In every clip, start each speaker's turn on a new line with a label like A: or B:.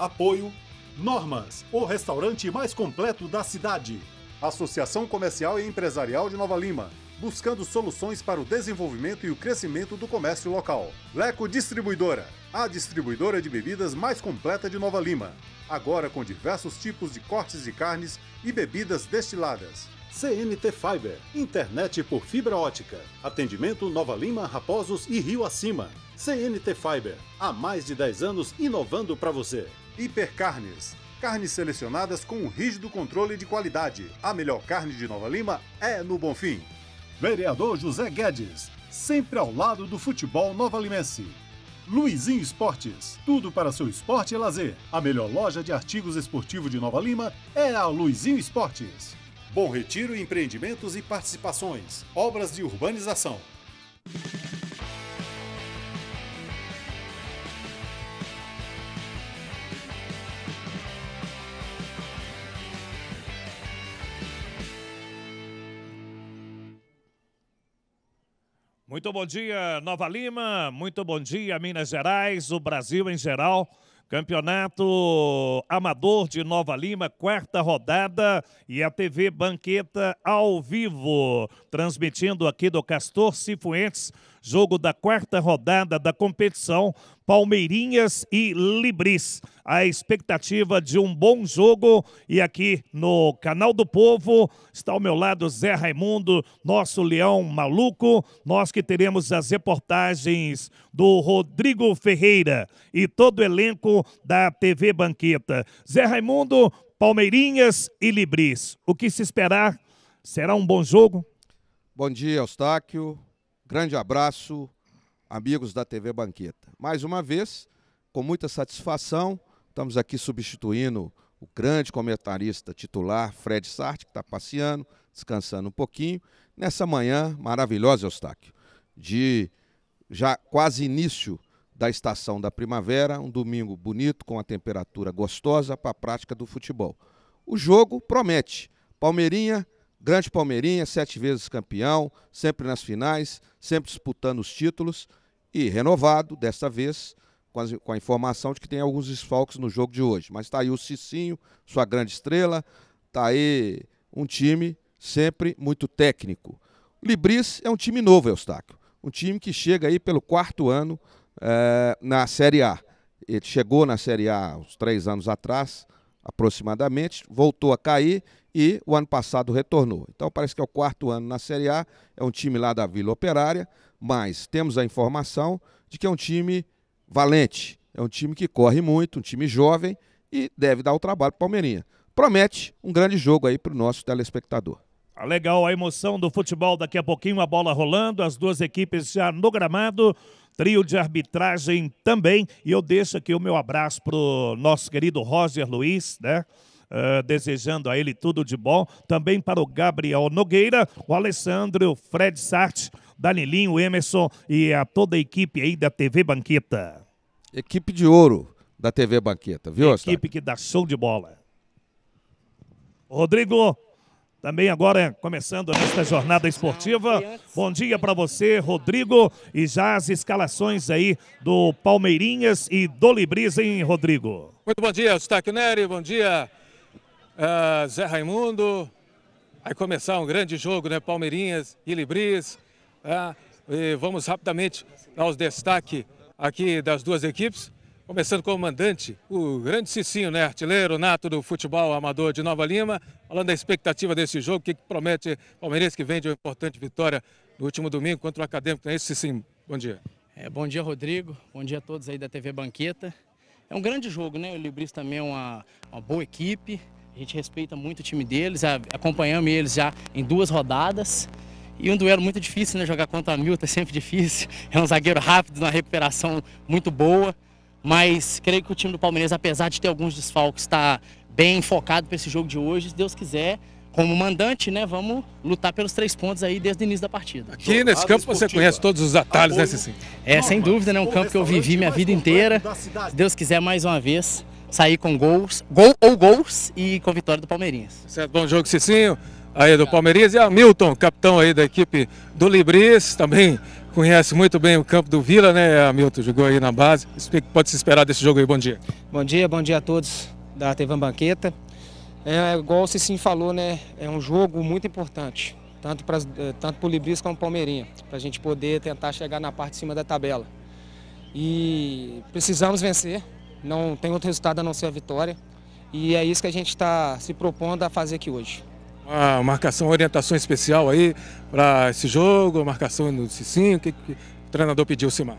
A: Apoio Normas, o restaurante mais completo da cidade. Associação Comercial e Empresarial de Nova Lima, buscando soluções para o desenvolvimento e o crescimento do comércio local. Leco Distribuidora, a distribuidora de bebidas mais completa de Nova Lima, agora com diversos tipos de cortes de carnes e bebidas destiladas. CNT Fiber, internet por fibra ótica. Atendimento Nova Lima, Raposos e Rio Acima. CNT Fiber, há mais de 10 anos inovando para você. Hipercarnes. Carnes selecionadas com um rígido controle de qualidade. A melhor carne de Nova Lima é no Bonfim. Vereador José Guedes, sempre ao lado do futebol nova-limense. Luizinho Esportes, tudo para seu esporte e lazer. A melhor loja de artigos esportivos de Nova Lima é a Luizinho Esportes. Bom Retiro Empreendimentos e Participações, obras de urbanização.
B: Muito bom dia, Nova Lima. Muito bom dia, Minas Gerais, o Brasil em geral. Campeonato Amador de Nova Lima, quarta rodada e a TV Banqueta ao vivo, transmitindo aqui do Castor Cifuentes jogo da quarta rodada da competição Palmeirinhas e Libris. A expectativa de um bom jogo e aqui no Canal do Povo está ao meu lado Zé Raimundo, nosso leão maluco, nós que teremos as reportagens do Rodrigo Ferreira e todo o elenco da TV Banqueta. Zé Raimundo, Palmeirinhas e Libris. O que se esperar? Será um bom jogo? Bom dia, Eustáquio. Grande abraço,
C: amigos da TV Banqueta. Mais uma vez, com muita satisfação, estamos aqui substituindo o grande comentarista titular, Fred Sartre, que está passeando, descansando um pouquinho, nessa manhã maravilhosa, Eustáquio, de já quase início da estação da primavera, um domingo bonito, com a temperatura gostosa para a prática do futebol. O jogo promete. Palmeirinha Grande Palmeirinha, sete vezes campeão, sempre nas finais, sempre disputando os títulos e renovado, desta vez, com a, com a informação de que tem alguns esfalques no jogo de hoje. Mas está aí o Cicinho, sua grande estrela, está aí um time sempre muito técnico. Libris é um time novo, Eustáquio, um time que chega aí pelo quarto ano é, na Série A. Ele chegou na Série A uns três anos atrás, aproximadamente, voltou a cair e o ano passado retornou. Então parece que é o quarto ano na Série A, é um time lá da Vila Operária, mas temos a informação de que é um time valente, é um time que corre muito, um time jovem e deve dar o trabalho para o Palmeirinha. Promete um grande jogo aí para o nosso telespectador.
B: Ah, legal a emoção do futebol. Daqui a pouquinho a bola rolando, as duas equipes já no gramado, trio de arbitragem também. E eu deixo aqui o meu abraço para o nosso querido Roger Luiz, né? Ah, desejando a ele tudo de bom. Também para o Gabriel Nogueira, o Alessandro, o Fred Sart, Danilinho, Emerson e a toda a equipe aí da TV Banqueta. Equipe de ouro da TV Banqueta, viu, Equipe que dá show de bola. Rodrigo, também agora começando nesta jornada esportiva. Bom dia para você, Rodrigo. E já as escalações aí do Palmeirinhas e do Libris, hein, Rodrigo?
D: Muito bom dia, Eustáquio Neri. Bom dia uh, Zé Raimundo. Vai começar um grande jogo, né? Palmeirinhas e Libris. Uh, ah, e vamos rapidamente aos destaques aqui das duas equipes. Começando com o mandante, o grande Cicinho, né? Artilheiro nato do futebol amador de Nova Lima. Falando da expectativa desse jogo, o que promete Palmeiras que vende uma importante vitória no último domingo contra o Acadêmico. É isso, Cicinho.
A: Bom dia. É, bom dia, Rodrigo. Bom dia a todos aí da TV Banqueta. É um grande jogo, né? O Libris também é uma, uma boa equipe. A gente respeita muito o time deles, acompanhamos eles já em duas rodadas. E um duelo muito difícil, né? Jogar contra o Milton é sempre difícil. É um zagueiro rápido, uma recuperação muito boa. Mas creio que o time do Palmeiras, apesar de ter alguns desfalques, está bem focado para esse jogo de hoje. Se Deus quiser, como mandante, né? Vamos lutar pelos três pontos aí desde o início da partida. Aqui nesse campo você conhece todos os atalhos, né, Cicinho? É, sem dúvida, né? Um campo que eu vivi minha vida inteira. Se Deus quiser, mais uma vez, sair com gols, gol ou gols e com vitória do Palmeirinhas. Certo, bom jogo, Cicinho. Aí
D: do Palmeiras e a Milton, capitão aí da equipe do Libris, também conhece muito bem o campo do Vila, né? A Milton jogou aí na base. O que pode se esperar desse jogo aí? Bom dia.
E: Bom dia, bom dia a todos da TV Banqueta. É, igual o Cicinho falou, né? É um jogo muito importante, tanto para eh, tanto o Libris como o Palmeirinha, para a gente poder tentar chegar na parte de cima da tabela. E precisamos vencer, não tem outro resultado a não ser a vitória. E é isso que a gente está se propondo a fazer aqui hoje.
D: Uma marcação, orientação especial aí para esse jogo, marcação no Cicinho, o que, que, o treinador pediu, Simar?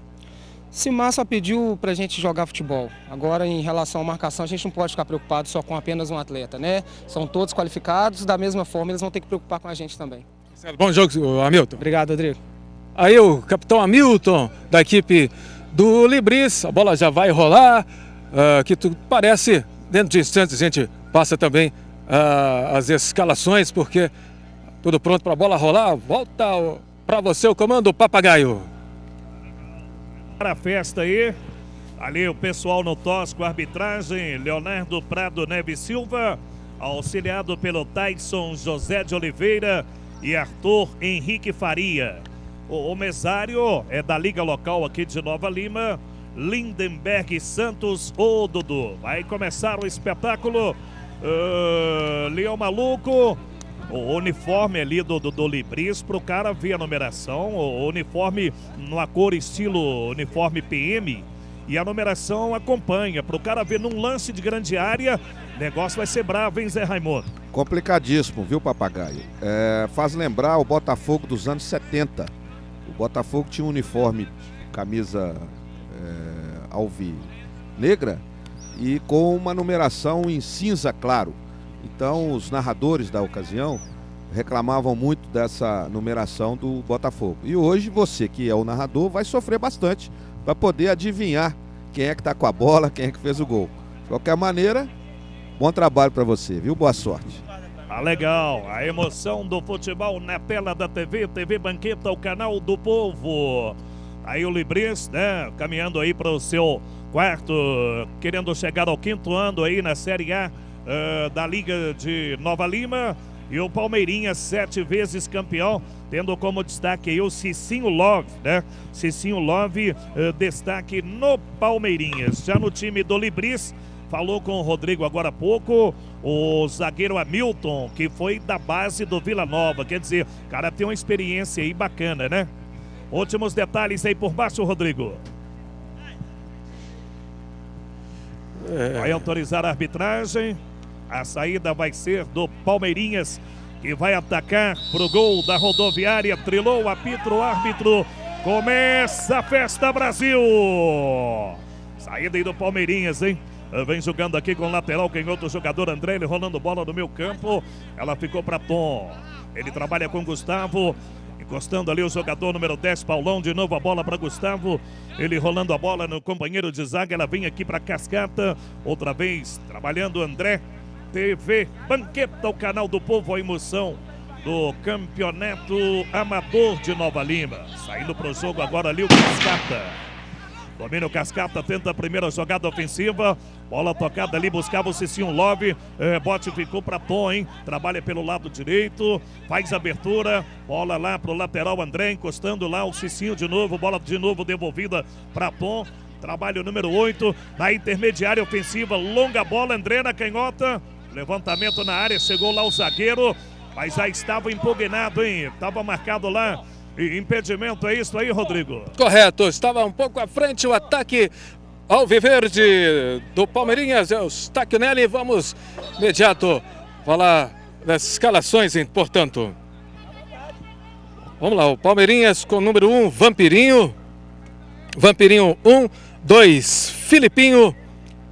E: Simar só pediu para a gente jogar futebol. Agora, em relação à marcação, a gente não pode ficar preocupado só com apenas um atleta, né? São todos qualificados, da mesma forma, eles vão ter que preocupar com a gente também.
D: Bom jogo, Hamilton. Obrigado, Rodrigo. Aí o capitão Hamilton, da equipe do Libris, a bola já vai rolar uh, que tu, parece, dentro de instantes a gente passa também uh, as escalações, porque tudo pronto para a bola rolar. Volta para você o comando, Papagaio.
B: Para a festa aí, ali o pessoal no Tosco, arbitragem, Leonardo Prado Neves Silva, auxiliado pelo Tyson José de Oliveira e Arthur Henrique Faria. O, o mesário é da Liga Local aqui de Nova Lima, Lindenberg Santos, ô Dudu. Vai começar o espetáculo. Uh, Leão Maluco, o uniforme ali do, do, do Libris, para o cara ver a numeração, o uniforme numa cor estilo uniforme PM, e a numeração acompanha, para o cara ver num lance de grande área, negócio vai ser bravo, hein, Zé Raimundo?
C: Complicadíssimo, viu,
B: papagaio?
C: É, faz lembrar o Botafogo dos anos 70. O Botafogo tinha um uniforme, camisa é, eh, alvi negra e com uma numeração em cinza claro. Então os narradores da ocasião reclamavam muito dessa numeração do Botafogo. E hoje você que é o narrador vai sofrer bastante para poder adivinhar quem é que está com a bola, quem é que fez o gol. De qualquer maneira, bom trabalho para você, viu? Boa sorte.
B: Ah, legal, a emoção do futebol na tela da TV, TV Banqueta, o canal do povo. Aí o Libris, né, caminhando aí para o seu quarto, querendo chegar ao quinto ano aí na Série A uh, da Liga de Nova Lima. E o Palmeirinha, sete vezes campeão, tendo como destaque aí o Cicinho Love, né? Cicinho Love, uh, destaque no Palmeirinhas. Já no time do Libris, falou com o Rodrigo agora há pouco, o zagueiro Hamilton, que foi da base do Vila Nova. Quer dizer, o cara tem uma experiência aí bacana, né? Últimos detalhes aí por baixo, Rodrigo. É. Vai autorizar a arbitragem. A saída vai ser do Palmeirinhas, que vai atacar pro gol da rodoviária. Trilou o apito, o árbitro. Começa a festa Brasil! Saída aí do Palmeirinhas, hein? Vem jogando aqui com o lateral quem outro jogador André, ele rolando bola no meu campo. Ela ficou para Tom. Ele trabalha com Gustavo. Encostando ali o jogador número 10, Paulão. De novo a bola para Gustavo. Ele rolando a bola no companheiro de zaga. Ela vem aqui para Cascata. Outra vez trabalhando André. TV Banqueta, o canal do povo, a emoção do Campeonato Amador de Nova Lima. Saindo para o jogo agora ali o Cascata. Domínio Cascata tenta a primeira jogada ofensiva. Bola tocada ali, buscava o Cicinho Love. É, bote ficou para Tom, hein? Trabalha pelo lado direito, faz abertura. Bola lá para o lateral André, encostando lá o Cicinho de novo. Bola de novo devolvida para Tom. Trabalho número 8 na intermediária ofensiva. Longa bola, André na canhota. Levantamento na área, chegou lá o zagueiro. Mas já estava impugnado, hein? Estava marcado lá e impedimento é isso aí, Rodrigo? Correto, estava um pouco à frente o ataque ao Viverde do Palmeirinhas, é o
D: Stacchinelli. Vamos imediato falar das escalações, portanto. Vamos lá, o Palmeirinhas com o número 1, um, Vampirinho. Vampirinho 1, um, 2, Filipinho.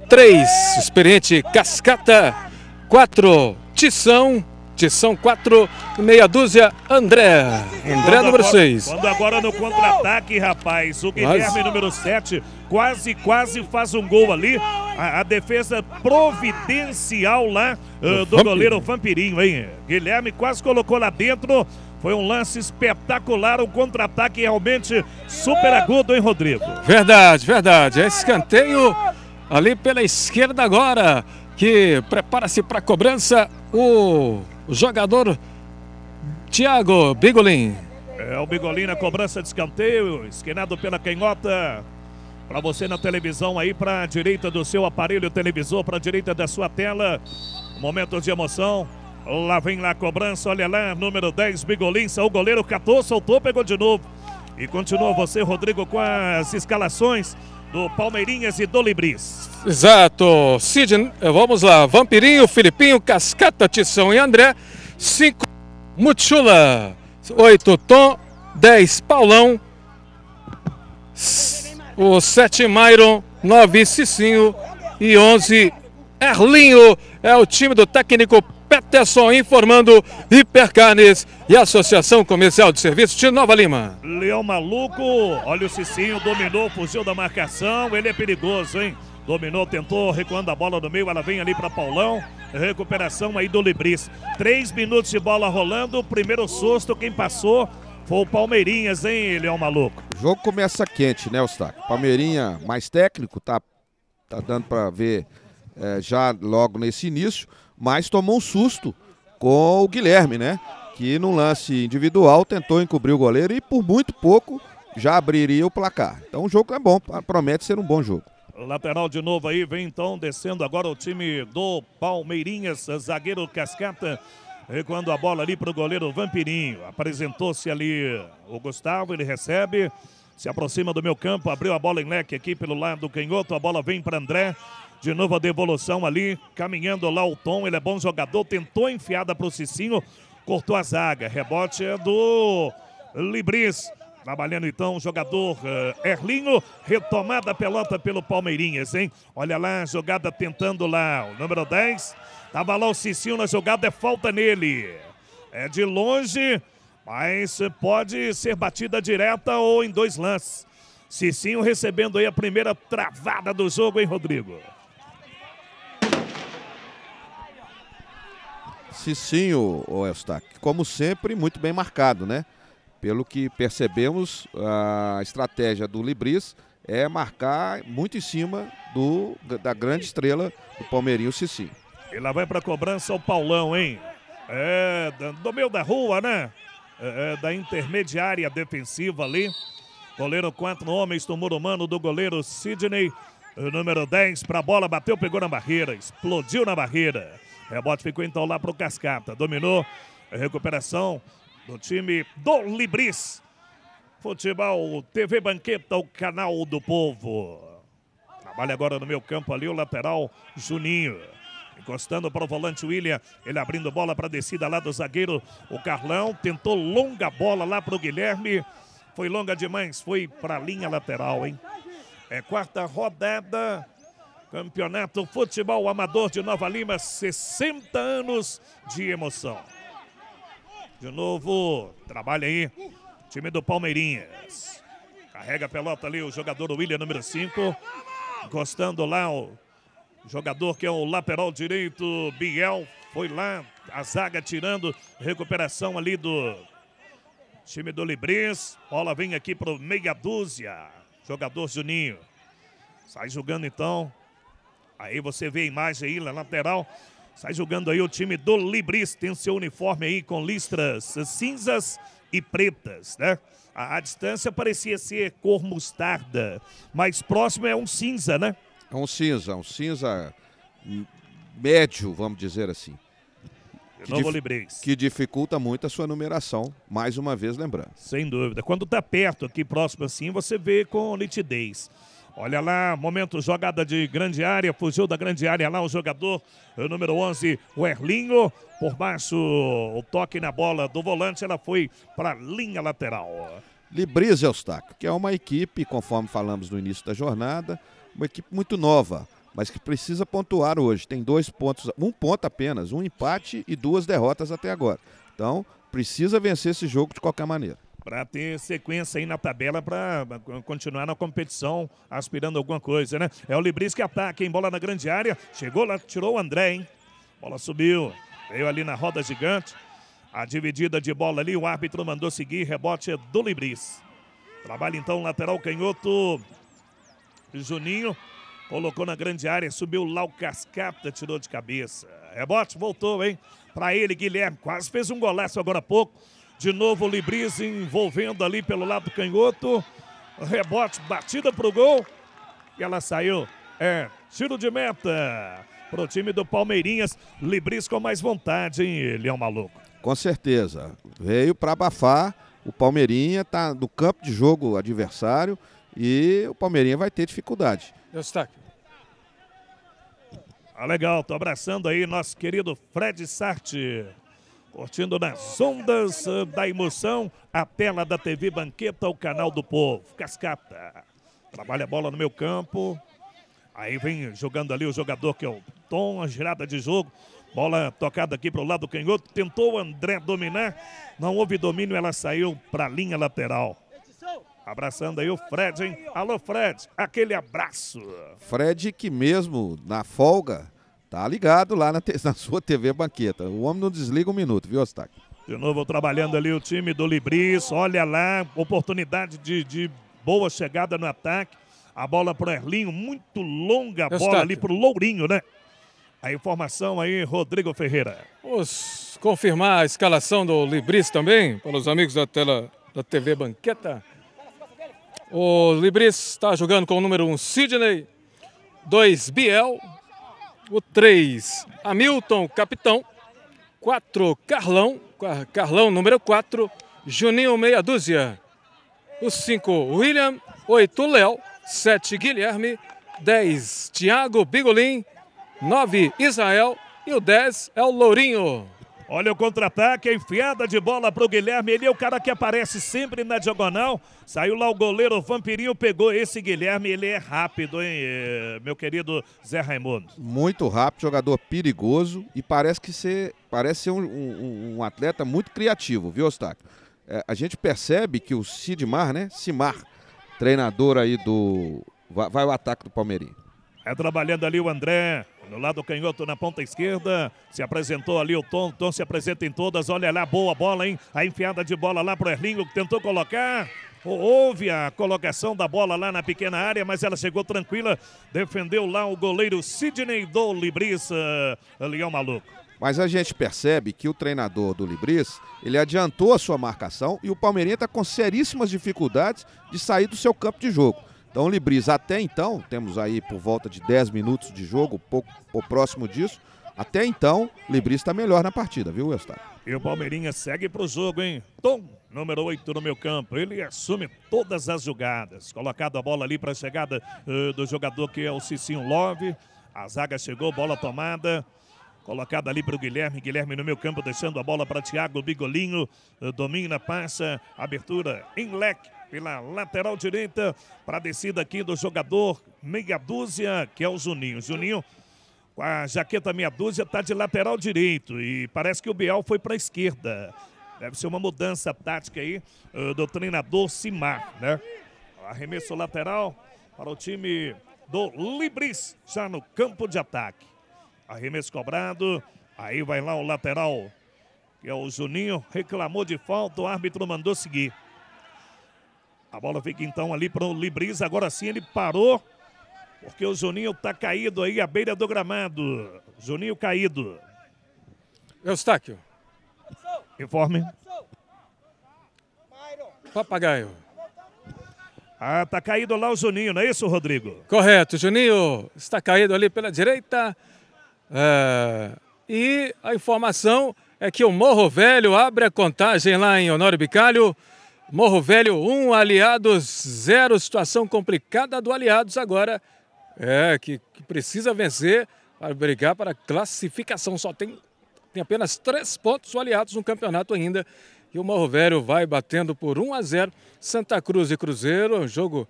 D: 3, experiente Cascata. 4, Tição. 7. São quatro, meia dúzia. André. André quando número 6. Quando
B: agora no contra-ataque, rapaz. O Guilherme Mas... número 7 quase, quase faz um gol ali. A, a defesa providencial lá uh, do ah, goleiro Vampirinho, hein? Guilherme quase colocou lá dentro. Foi um lance espetacular, um contra-ataque realmente super agudo, hein, Rodrigo? Verdade, verdade. É escanteio ali pela esquerda agora,
D: que prepara-se para a cobrança o jogador Thiago Bigolin.
B: É o Bigolin na cobrança de escanteio, esquinado pela canhota. Para você na televisão aí, para a direita do seu aparelho televisor, para a direita da sua tela. Momentos de emoção. Lá vem lá a cobrança, olha lá, número 10, Bigolin, o goleiro, catou, soltou, pegou de novo. E continua você, Rodrigo, com as escalações do Palmeirinhas e do Libris.
D: Exato. Cid, vamos lá. Vampirinho, Filipinho, Cascata, Tição e André. 5, Mutchula. 8, Tom. 10, Paulão. O 7, Mairon. 9, Cicinho. E 11, Erlinho. É o time do técnico Peterson informando Hipercarnes e Associação Comercial de Serviços de Nova Lima.
B: Leão maluco, olha o Cicinho, dominou, fuzil da marcação, ele é perigoso, hein? Dominou, tentou, recuando a bola no meio, ela vem ali para Paulão. Recuperação aí do Libris. Três minutos de bola rolando, primeiro susto, quem passou foi o Palmeirinhas, hein, Leão Maluco? O jogo começa
C: quente, né, Eustáquio? Palmeirinha mais técnico, tá, tá dando para ver é, já logo nesse início mas tomou um susto com o Guilherme, né? Que no lance individual tentou encobrir o goleiro e por muito pouco já abriria o placar. Então o jogo é bom, promete ser um bom jogo.
B: Lateral de novo aí, vem então descendo agora o time do Palmeirinhas, zagueiro Cascata. E quando a bola ali para o goleiro Vampirinho, apresentou-se ali o Gustavo, ele recebe, se aproxima do meu campo, abriu a bola em leque aqui pelo lado do canhoto, a bola vem para André. De novo a devolução ali, caminhando lá o Tom, ele é bom jogador, tentou enfiada para o Cicinho, cortou a zaga. Rebote é do Libris. Trabalhando então o jogador uh, Erlinho, retomada a pelota pelo Palmeirinhas, hein? Olha lá, jogada tentando lá, o número 10. Tava lá o Cicinho na jogada, é falta nele. É de longe, mas pode ser batida direta ou em dois lances. Cicinho recebendo aí a primeira travada do jogo, hein, Rodrigo?
C: Cicinho, o Eustáquio, como sempre, muito bem marcado, né? Pelo que percebemos, a estratégia do Libris é marcar muito em cima do, da grande estrela do Palmeirinho Cicinho.
B: E lá vai para cobrança o Paulão, hein? É, do meio da rua, né? É, é, da intermediária defensiva ali. Goleiro quatro homens do muro humano do goleiro Sidney. Número 10 para a bola, bateu, pegou na barreira, explodiu na barreira. Rebote é, ficou então lá para o Cascata. Dominou. a Recuperação do time do Libris. Futebol TV Banqueta, o canal do povo. Trabalha agora no meu campo ali o lateral Juninho. Encostando para o volante William, ele abrindo bola para a descida lá do zagueiro, o Carlão. Tentou longa bola lá para o Guilherme. Foi longa demais, foi para a linha lateral, hein? É quarta rodada Campeonato Futebol Amador de Nova Lima, 60 anos de emoção. De novo, trabalha aí, time do Palmeirinhas. Carrega a pelota ali o jogador William, número 5. Gostando lá o jogador que é o lateral direito, Biel. Foi lá, a zaga tirando, recuperação ali do time do Libris. Bola vem aqui para meia dúzia, jogador Juninho. Sai jogando então, Aí você vê a imagem aí na lateral. Sai jogando aí o time do Libris. Tem seu uniforme aí com listras cinzas e pretas, né? A, a distância parecia ser cor mostarda. Mais próximo é um cinza, né? É um cinza, um cinza
C: médio, vamos dizer assim.
B: Que, Novo Libris.
C: que dificulta muito a sua
B: numeração, mais uma vez lembrando. Sem dúvida. Quando está perto, aqui próximo assim, você vê com nitidez. Olha lá, momento jogada de grande área, fugiu da grande área lá o jogador, o eh, número 11, o Erlinho. Por baixo, o toque na bola do volante, ela foi para a linha lateral. Libris Eustáquio, que é uma equipe,
C: conforme falamos no início da jornada, uma equipe muito nova, mas que precisa pontuar hoje. Tem dois pontos, um ponto apenas, um empate e duas derrotas até agora. Então, precisa vencer esse jogo de qualquer maneira
B: para ter sequência aí na tabela para continuar na competição, aspirando alguma coisa, né? É o Libris que ataca, hein? Bola na grande área. Chegou lá, tirou o André, hein? Bola subiu. Veio ali na roda gigante. A dividida de bola ali, o árbitro mandou seguir, rebote é do Libris. Trabalha então o lateral canhoto. Juninho colocou na grande área, subiu lá o Cascata, tirou de cabeça. Rebote, voltou, hein? Para ele, Guilherme. Quase fez um golaço agora há pouco. De novo o Libriz envolvendo ali pelo lado canhoto. Rebote, batida para o gol. E ela saiu. É, tiro de meta para o time do Palmeirinhas. Libris com mais vontade, hein, ele é um maluco.
C: Com certeza. Veio para abafar. O Palmeirinha tá no campo de jogo adversário e o Palmeirinha vai ter dificuldade.
B: Destaque. Ah, legal, tô abraçando aí nosso querido Fred Sarti curtindo nas ondas da emoção a tela da TV Banqueta, o canal do povo. Cascata trabalha a bola no meu campo. Aí vem jogando ali o jogador que é o Tom, a girada de jogo. Bola tocada aqui para o lado canhoto. Tentou o André dominar. Não houve domínio, ela saiu para a linha lateral. Abraçando aí o Fred, hein? Alô, Fred, aquele abraço.
C: Fred que mesmo na folga Tá ligado lá na, na, sua TV Banqueta. O homem não desliga um minuto, viu, Ostaque?
B: De novo trabalhando ali o time do Libris. Olha lá, oportunidade de, de boa chegada no ataque. A bola pro Erlinho, muito longa a bola ali pro Lourinho, né? A informação aí, Rodrigo Ferreira.
D: Vamos confirmar a escalação do Libris também, para os amigos da tela da TV
B: Banqueta.
D: O Libris está jogando com o número 1, um, Sidney. 2, Biel. O 3, Hamilton, capitão. 4, Carlão. Carlão, número 4. Juninho, meia dúzia. O 5, William. 8, Léo. 7, Guilherme. 10, Tiago Bigolim. 9,
B: Israel. E o 10 é o Lourinho. Olha o contra-ataque, enfiada de bola para o Guilherme. Ele é o cara que aparece sempre na diagonal. Saiu lá o goleiro o Vampirinho, pegou esse Guilherme. Ele é rápido, hein, eh, meu querido Zé Raimundo?
C: Muito rápido, jogador perigoso e parece que ser, parece ser um, um, um atleta muito criativo, viu, Ostáquio? É, a gente percebe que o Sidmar, né? Simar, treinador aí do. Vai, vai o ataque do Palmeirinho.
B: É trabalhando ali o André. No lado canhoto, na ponta esquerda. Se apresentou ali o Tom. Tom se apresenta em todas. Olha lá, boa bola, hein? A enfiada de bola lá pro Erlingo, que tentou colocar. Houve a colocação da bola lá na pequena área, mas ela chegou tranquila. Defendeu lá o goleiro Sidney do é eh, o Maluco.
C: Mas a gente percebe que o treinador do Libris, ele adiantou a sua marcação e o Palmeirense está com seríssimas dificuldades de sair do seu campo de jogo. Então, Libris, até então, temos aí por volta de 10 minutos de jogo, pouco, pouco próximo disso. Até então, Libris está melhor na partida, viu, Eustáquio?
B: E o Palmeirinha segue para o jogo, hein? Tom, número 8 no meu campo. Ele assume todas as jogadas. Colocado a bola ali para a chegada uh, do jogador que é o Cicinho Love. A zaga chegou, bola tomada. Colocada ali para o Guilherme. Guilherme no meu campo, deixando a bola para Thiago Bigolinho. Eh, domina, passa, abertura em leque pela lateral direita para a descida aqui do jogador meia dúzia, que é o Juninho. Juninho com a jaqueta meia dúzia está de lateral direito e parece que o Bial foi para a esquerda. Deve ser uma mudança tática aí eh, do treinador Simar, né? Arremesso lateral para o time do Libris, já no campo de ataque. Arremesso cobrado, aí vai lá o lateral, que é o Juninho, reclamou de falta, o árbitro mandou seguir. A bola fica então ali para o Libriz. Agora sim ele parou. Porque o Juninho está caído aí à beira do gramado. Juninho caído. Eustáquio. Informe. Papagaio. Ah, tá caído
D: lá o Juninho, não é isso, Rodrigo? Correto, Juninho está caído ali pela direita. É... E a informação é que o Morro Velho abre a contagem lá em Honório Bicalho. Morro Velho 1, um, Aliados 0. Situação complicada do Aliados agora. É, que, que precisa vencer para brigar para classificação. Só tem, tem apenas três pontos o Aliados no campeonato ainda. E o Morro Velho vai batendo por 1 a 0. Santa Cruz e Cruzeiro, jogo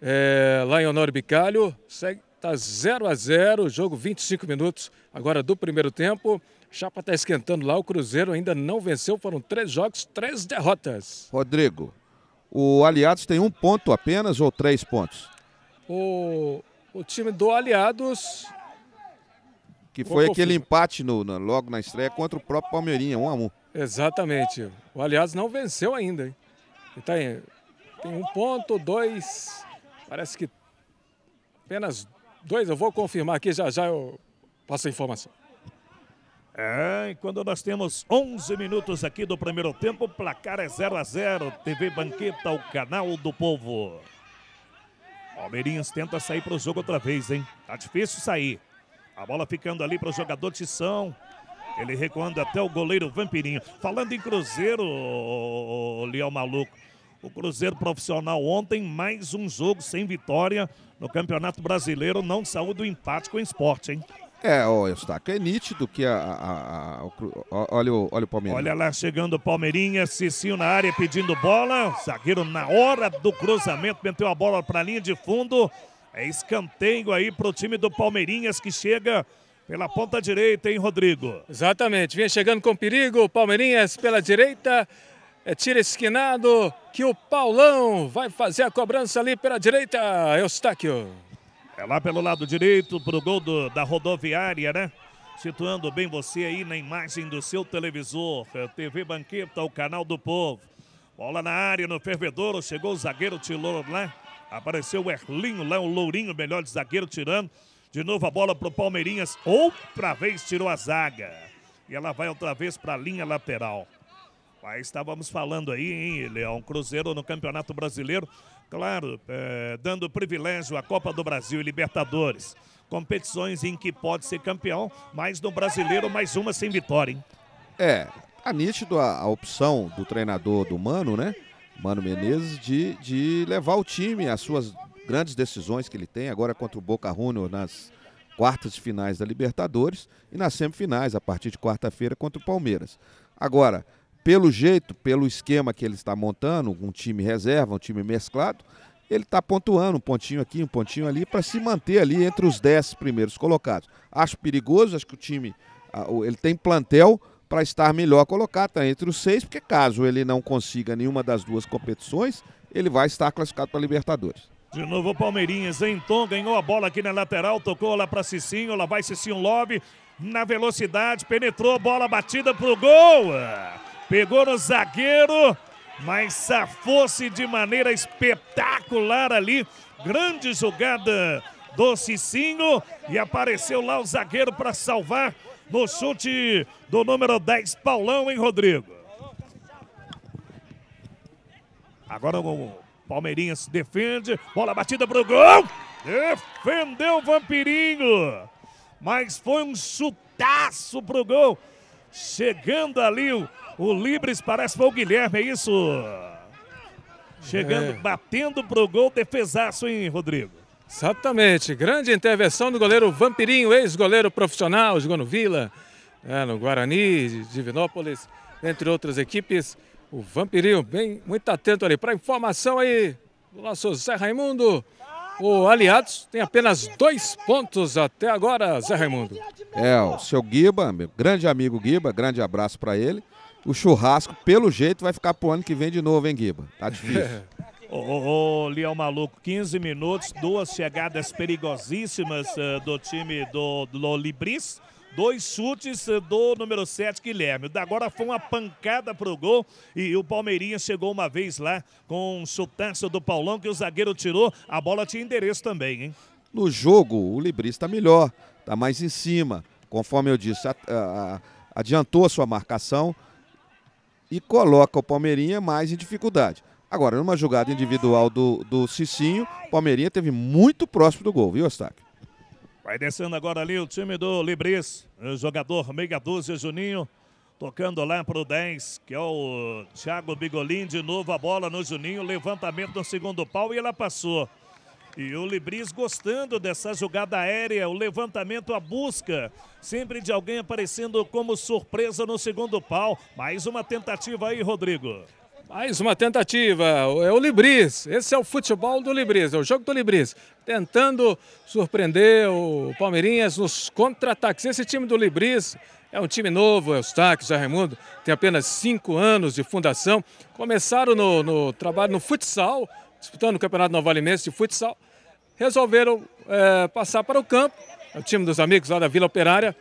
D: é, lá em Honório Bicalho. Está 0 a 0, jogo 25 minutos agora do primeiro tempo chapa está esquentando lá, o Cruzeiro ainda não venceu, foram três jogos, três derrotas.
C: Rodrigo, o Aliados tem um ponto apenas ou três pontos?
D: O, o time do Aliados.
C: Que foi aquele empate no, no, logo na estreia contra o próprio Palmeirinha, um a um.
D: Exatamente. O Aliados não venceu ainda, hein? Então, tem um ponto, dois. Parece que apenas dois. Eu vou confirmar aqui já já eu passo a
B: informação. É, e quando nós temos 11 minutos aqui do primeiro tempo, o placar é 0 a 0 TV Banqueta, o canal do povo. Palmeirinhas tenta sair para o jogo outra vez, hein? Tá difícil sair. A bola ficando ali para o jogador Tição. Ele recuando até o goleiro Vampirinho. Falando em Cruzeiro, o Leão Maluco. O Cruzeiro profissional ontem, mais um jogo sem vitória no Campeonato Brasileiro. Não saiu do empate com o esporte, hein?
C: É, ó, Eustáquio, é nítido que a, a, a, a, olha, o, olha o Palmeiras. Olha
B: lá chegando o Palmeirinha, Cicinho na área pedindo bola. Zagueiro na hora do cruzamento, meteu a bola para a linha de fundo. É escanteio aí pro time do Palmeirinhas que chega pela ponta direita, hein, Rodrigo? Exatamente, vinha chegando com perigo, Palmeirinhas pela direita,
D: é tira esquinado, que o Paulão vai fazer a cobrança ali pela direita,
B: Eustáquio. É é lá pelo lado direito, pro gol do, da rodoviária, né? Situando bem você aí na imagem do seu televisor. É, TV Banqueta, o canal do povo. Bola na área, no fervedouro, chegou o zagueiro tirou lá. Né? Apareceu o Erlinho lá, o Lourinho, melhor de zagueiro, tirando. De novo a bola pro Palmeirinhas. Outra vez tirou a zaga. E ela vai outra vez para a linha lateral. Mas estávamos falando aí, hein, Leão? Cruzeiro no Campeonato Brasileiro claro, é, dando privilégio à Copa do Brasil e Libertadores. Competições em que pode ser campeão, mas no brasileiro mais uma sem vitória, hein?
C: É, a tá nítido a, a opção do treinador do Mano, né? Mano Menezes, de, de levar o time às suas grandes decisões que ele tem, agora contra o Boca Juniors nas quartas de finais da Libertadores e nas semifinais, a partir de quarta-feira, contra o Palmeiras. Agora, pelo jeito, pelo esquema que ele está montando, um time reserva, um time mesclado, ele está pontuando um pontinho aqui, um pontinho ali, para se manter ali entre os dez primeiros colocados. Acho perigoso, acho que o time ele tem plantel para estar melhor colocado, tá entre os seis, porque caso ele não consiga nenhuma das duas competições, ele vai estar classificado para a Libertadores.
B: De novo o Palmeirinhas, hein? Tom ganhou a bola aqui na lateral, tocou lá para Cicinho, lá vai Cicinho Love, na velocidade, penetrou, bola batida pro gol. Pegou no zagueiro, mas safou-se de maneira espetacular ali. Grande jogada do Cicinho e apareceu lá o zagueiro para salvar no chute do número 10, Paulão, hein, Rodrigo? Agora o Palmeirinhas defende, bola batida para o gol. Defendeu o Vampirinho, mas foi um chutaço para o gol. Chegando ali o o Libres parece foi o Guilherme, é isso? Chegando, é. batendo pro gol, defesaço,
D: hein, Rodrigo? Exatamente. Grande intervenção do goleiro Vampirinho, ex-goleiro profissional, jogou no Vila, é, no Guarani, Divinópolis, entre outras equipes. O Vampirinho, bem, muito atento ali. Para informação aí do nosso Zé Raimundo, o Aliados tem apenas dois pontos até agora, Zé Raimundo.
C: É, o seu Guiba, grande amigo Guiba, grande abraço para ele o churrasco, pelo jeito, vai ficar pro ano que vem de novo, hein, Guiba? Tá difícil.
B: Ô, ô, Leão Maluco, 15 minutos, duas chegadas perigosíssimas uh, do time do, do Libris. Dois chutes eh, do número 7, Guilherme. Da agora foi uma pancada pro gol e o Palmeirinha chegou uma vez lá com um chutaço do Paulão que o zagueiro tirou. A bola tinha endereço também, hein?
C: No jogo, o Libris tá melhor, tá mais em cima. Conforme eu disse, a, a, a, adiantou a sua marcação, e coloca o Palmeirinha mais em dificuldade. Agora, numa jogada individual do, do Cicinho, o Palmeirinha teve muito próximo do gol, viu, Ostaque?
B: Vai descendo agora ali o time do Libris, o jogador meia dúzia, Juninho, tocando lá pro 10, que é o Thiago Bigolin, de novo a bola no Juninho, levantamento no segundo pau e ela passou. E o Libris gostando dessa jogada aérea, o levantamento, a busca, sempre de alguém aparecendo como surpresa no segundo pau. Mais uma tentativa aí, Rodrigo.
D: Mais uma tentativa, é o Libris, esse é o futebol do Libris, é o jogo do Libris, tentando surpreender o Palmeirinhas nos contra-ataques. Esse time do Libris é um time novo, é o Eustáquio, o Raimundo, tem apenas cinco anos de fundação. Começaram no, no trabalho no futsal, disputando o Campeonato Alimense de Futsal, resolveram é, passar para o campo, é o time dos amigos lá da Vila Operária,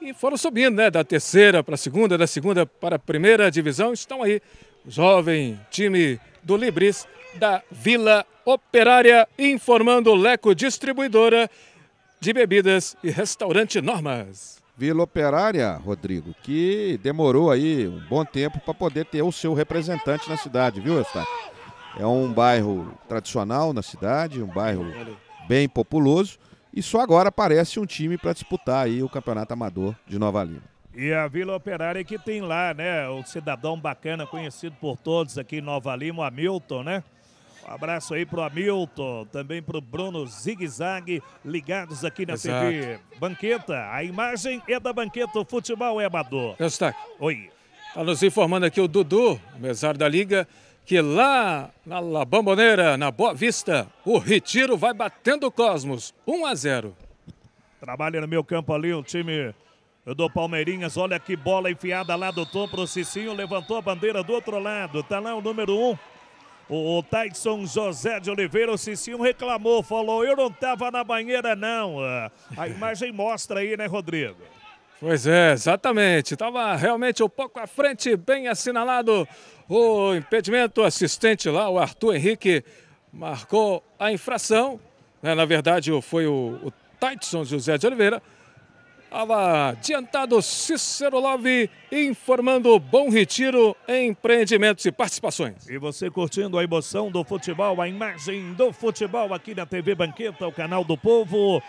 D: e foram subindo, né? Da terceira para a segunda, da segunda para a primeira divisão. Estão aí o jovem time do Libris da Vila Operária, informando o Leco Distribuidora de Bebidas e Restaurante Normas.
C: Vila Operária, Rodrigo, que demorou aí um bom tempo para poder ter o seu representante na cidade, viu, Eustáquio? É um bairro tradicional na cidade, um bairro bem populoso. E só agora aparece um time para disputar aí o Campeonato Amador de Nova Lima.
B: E a Vila Operária que tem lá, né? O cidadão bacana, conhecido por todos aqui em Nova Lima, o Hamilton, né? Um abraço aí pro Hamilton, também pro Bruno Zigzag, ligados aqui na Exato. TV. Banqueta, a imagem é da banqueta, o futebol é amador.
D: está? Oi. Está nos informando aqui o Dudu, mesário da Liga, que lá na La Bamboneira, na Boa Vista, o
B: Retiro vai batendo o Cosmos, 1 a 0. Trabalha no meu campo ali o time do Palmeirinhas, olha que bola enfiada lá do Tom o Cicinho, levantou a bandeira do outro lado, tá lá o número 1. Um. O Tyson José de Oliveira, o Cicinho reclamou, falou, eu não tava na banheira não. Ah. A imagem mostra aí, né, Rodrigo? Pois é, exatamente. Estava realmente um pouco à frente, bem assinalado
D: o impedimento. assistente lá, o Arthur Henrique, marcou a infração. Né? Na verdade, foi o, o Tyson José de Oliveira. Estava adiantado Cícero Love informando Bom Retiro empreendimentos
B: e participações. E você curtindo a emoção do futebol, a imagem do futebol aqui na TV Banqueta, o canal do povo, uh,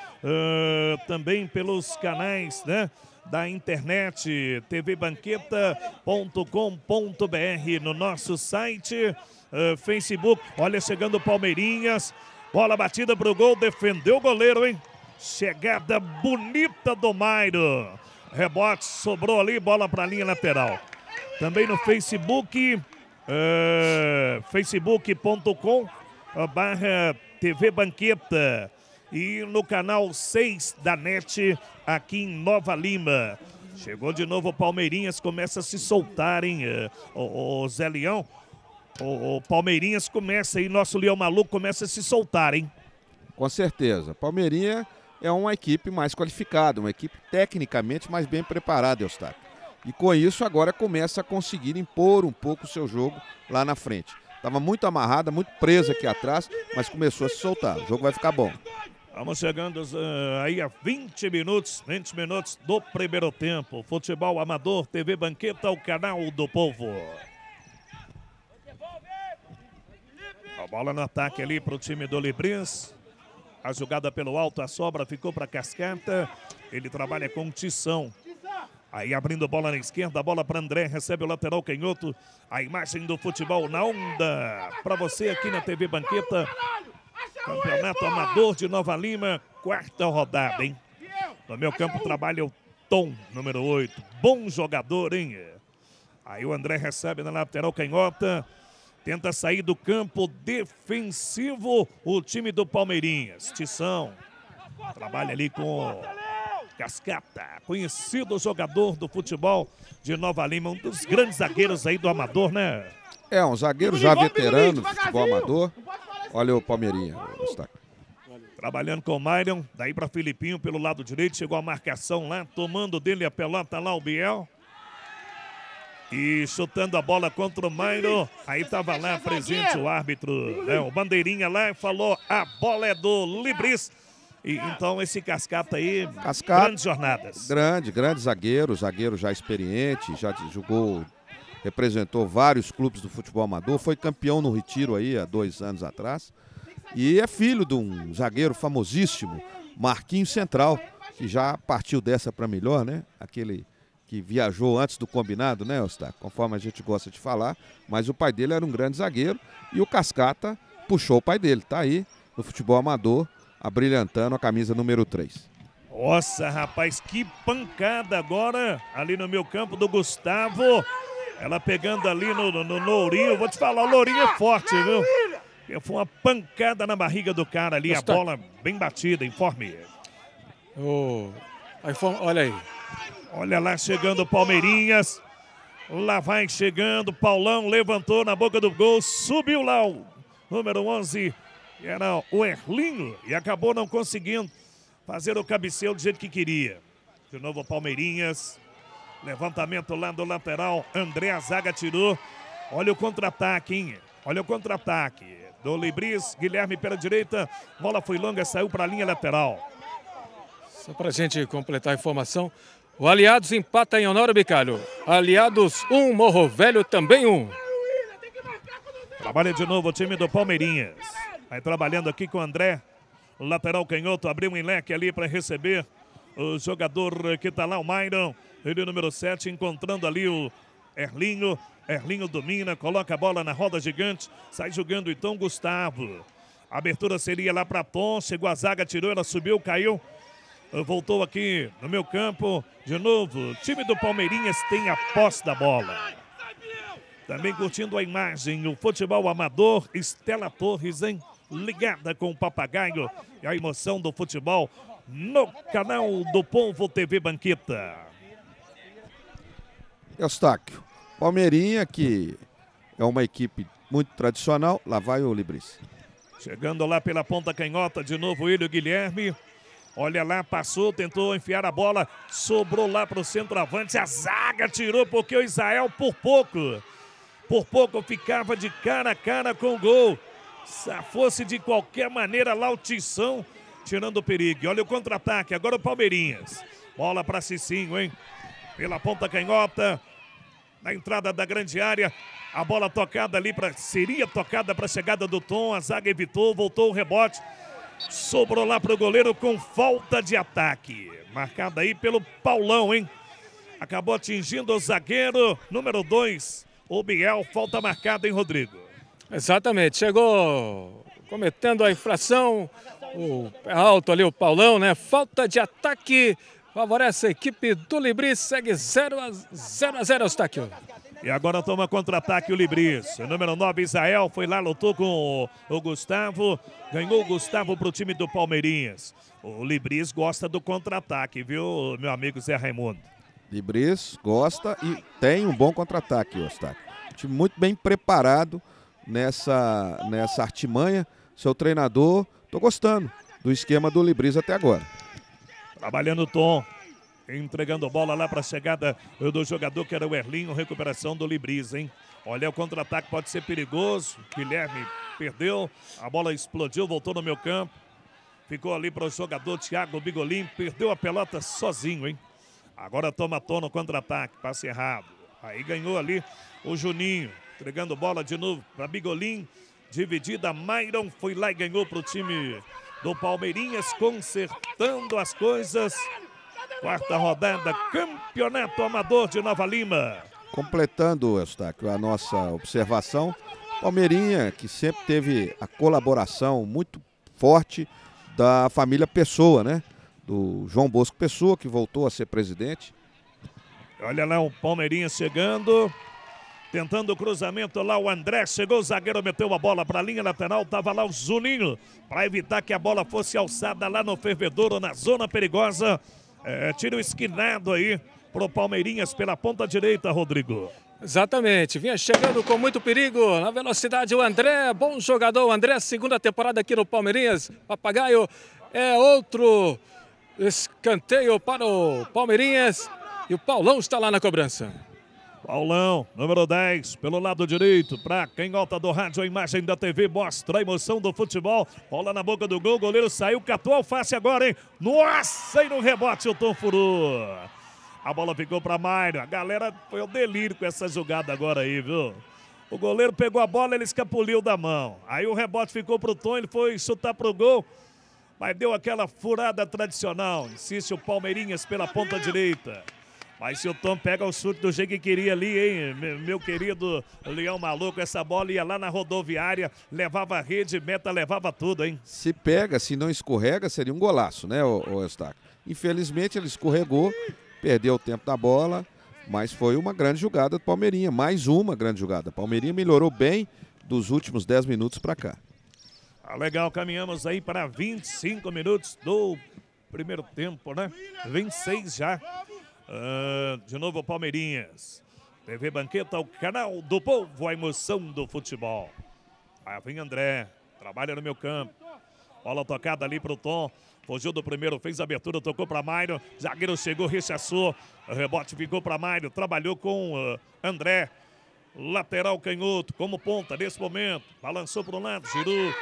B: também pelos canais, né? da internet, tvbanqueta.com.br, no nosso site, uh, Facebook. Olha, chegando o Palmeirinhas. Bola batida para o gol, defendeu o goleiro, hein? Chegada bonita do Mairo. Rebote, sobrou ali, bola para a linha lateral. Também no Facebook, uh, eh, facebook.com barra TV Banqueta e no canal 6 da NET aqui em Nova Lima. Chegou de novo o Palmeirinhas, começa a se soltar, hein? O, eh, o Zé Leão, o, o, Palmeirinhas começa aí, nosso Leão Maluco começa a se soltar, hein? Com certeza. Palmeirinha é uma equipe mais qualificada, uma equipe
C: tecnicamente mais bem preparada, Eustáquio. E com isso agora começa a conseguir impor um pouco o seu jogo lá na frente. Estava muito amarrada, muito presa aqui atrás, mas começou a se soltar. O jogo vai ficar bom.
B: Vamos chegando uh, aí a 20 minutos, 20 minutos do primeiro tempo. Futebol Amador, TV Banqueta, o canal do povo. A bola no ataque ali para o time do Librins. A jogada pelo alto, a sobra ficou para Cascata. Ele trabalha com Tição. Aí abrindo bola na esquerda, a bola para André, recebe o lateral canhoto. A imagem do futebol na onda. Para você aqui na TV Banqueta, Campeonato né? Amador de Nova Lima, quarta rodada, hein? No meu campo trabalha o Tom, número 8. Bom jogador, hein? Aí o André recebe na lateral canhota. Tenta sair do campo defensivo o time do Palmeirinhas. Tição trabalha ali com Cascata, conhecido jogador do futebol de Nova Lima, um dos grandes zagueiros aí do Amador, né?
C: É, um zagueiro já veterano do futebol amador. Olha o Palmeirinha.
B: Trabalhando com o Myron, daí para Filipinho pelo lado direito, chegou a marcação lá, tomando dele a pelota lá o Biel. E chutando a bola contra o Mairo. Aí estava lá presente o árbitro, né, o bandeirinha lá, falou: a bola é do Libris. E, então esse Cascata aí, Cascata, grandes jornadas.
C: Grande, grande zagueiro, zagueiro já experiente, já jogou representou vários clubes do futebol amador, foi campeão no Retiro aí há dois anos atrás. E é filho de um zagueiro famosíssimo, Marquinho Central, que já partiu dessa para melhor, né? Aquele que viajou antes do combinado, né, Ostar? Conforme a gente gosta de falar. Mas o pai dele era um grande zagueiro e o Cascata puxou o pai dele. Tá aí no futebol amador, abrilhantando a camisa número 3.
B: Nossa, rapaz, que pancada agora ali no meu campo do Gustavo. Ela pegando ali no, no, no Lourinho. Vou te falar, o Lourinho é forte, viu? Foi uma pancada na barriga do cara ali, a bola bem batida, informe. Oh, inform... Olha aí. Olha lá chegando o Palmeirinhas. Lá vai chegando, Paulão levantou na boca do gol, subiu lá o número 11, era o Erlinho, e acabou não conseguindo fazer o cabeceio do jeito que queria. De novo Palmeirinhas, Levantamento lá do lateral. André Azaga zaga tirou. Olha o contra-ataque, hein? Olha o contra-ataque. Do Libris, Guilherme pela direita. Bola foi longa, saiu para a linha lateral.
D: Só para a gente completar a informação, o Aliados empata em Honório Bicalho. Aliados um, Morro Velho também Um.
B: Trabalha de novo o time do Palmeirinhas. Vai trabalhando aqui com o André. O lateral canhoto abriu um leque ali para receber o jogador que está lá, o Myron. Ele, é número 7, encontrando ali o Erlinho. Erlinho domina, coloca a bola na roda gigante. Sai jogando então Gustavo. A abertura seria lá para Tom. Chegou a zaga, tirou, ela subiu, caiu. Eh, voltou aqui no meu campo. De novo, o time do Palmeirinhas tem a posse da bola. Também curtindo a imagem, o futebol amador, Estela Torres, hein? Ligada com o papagaio e a emoção do futebol no canal do Povo TV Banqueta.
C: Eustáquio. Palmeirinha, que é uma equipe muito tradicional. Lá vai o Libris.
B: Chegando lá pela ponta canhota, de novo ele, o Guilherme. Olha lá, passou, tentou enfiar a bola, sobrou lá para o centroavante. A zaga tirou porque o Israel, por pouco, por pouco ficava de cara a cara com o gol. Se fosse de qualquer maneira lá o Tição tirando o perigo. Olha o contra-ataque, agora o Palmeirinhas. Bola para Cicinho, hein? Pela ponta canhota na entrada da grande área. A bola tocada ali, pra, seria tocada para a chegada do Tom. A zaga evitou, voltou o rebote. Sobrou lá para o goleiro com falta de ataque. Marcada aí pelo Paulão, hein? Acabou atingindo o zagueiro número 2, o Biel. Falta marcada, em Rodrigo? Exatamente. Chegou cometendo a infração.
D: O é alto ali, o Paulão, né? Falta de ataque Favorece a equipe
B: do Libris segue 0 a 0 a 0 Eustáquio. E agora toma contra-ataque o Libris. O número 9, Israel, foi lá, lutou com o Gustavo. Ganhou o Gustavo para o time do Palmeirinhas. O Libris gosta do contra-ataque, viu, meu amigo Zé Raimundo?
C: Libris gosta e tem um bom contra-ataque, Eustáquio. Um time muito bem preparado nessa, nessa artimanha. Seu treinador, estou gostando do esquema do Libris até agora.
B: Trabalhando o Tom. Entregando bola lá para a chegada do jogador que era o Erlinho. Recuperação do Libriz, hein? Olha, o contra-ataque pode ser perigoso. Guilherme perdeu. A bola explodiu, voltou no meu campo. Ficou ali para o jogador Thiago Bigolim. Perdeu a pelota sozinho, hein? Agora toma tom no contra-ataque. Passe errado. Aí ganhou ali o Juninho. Entregando bola de novo para Bigolim. Dividida, Myron foi lá e ganhou para o time do Palmeirinhas, consertando as coisas. Quarta rodada, Campeonato Amador de Nova Lima.
C: Completando, esta a nossa observação, Palmeirinha, que sempre teve a colaboração muito forte da família Pessoa, né? Do João Bosco Pessoa, que voltou a ser presidente.
B: Olha lá o um Palmeirinha chegando. Tentando o cruzamento lá, o André chegou, o zagueiro meteu a bola para a linha lateral, estava lá o Zuninho para evitar que a bola fosse alçada lá no fervedouro, na zona perigosa. É, o esquinado aí pro Palmeirinhas pela ponta direita, Rodrigo. Exatamente, vinha chegando com muito
D: perigo na velocidade. O André, bom jogador. O André, segunda temporada aqui no Palmeirinhas. Papagaio é outro escanteio para o Palmeirinhas.
B: E o Paulão está lá na cobrança. Paulão, número 10, pelo lado direito, pra gosta do rádio, a imagem da TV mostra a emoção do futebol. Bola na boca do gol, goleiro saiu, catou alface agora, hein? Nossa, e no rebote o Tom furou. A bola ficou pra Mário, a galera foi o um delírio com essa jogada agora aí, viu? O goleiro pegou a bola, ele escapuliu da mão. Aí o rebote ficou pro Tom, ele foi chutar pro gol, mas deu aquela furada tradicional. Insiste o Palmeirinhas pela ponta direita. Mas se o Tom pega o chute do queria ali, hein, meu querido Leão Maluco, essa bola ia lá na rodoviária, levava a rede, meta, levava tudo, hein? Se pega,
C: se não escorrega, seria um golaço, né, o, o Eustáquio? Infelizmente ele escorregou, perdeu o tempo da bola, mas foi uma grande jogada do Palmeirinha, mais uma grande jogada. Palmeirinha melhorou bem dos últimos 10 minutos para cá.
B: Ah, legal, caminhamos aí para 25 minutos do primeiro tempo, né? 26 já ah, de novo, Palmeirinhas. TV Banqueta, o canal do povo, a emoção do futebol. Aí vem André, trabalha no meu campo. Bola tocada ali pro Tom. Fugiu do primeiro, fez a abertura, tocou para Mário. Zagueiro chegou, rechaçou. Rebote ficou para Mário. Trabalhou com uh, André lateral canhoto, como ponta nesse momento. Balançou para um lado, girou,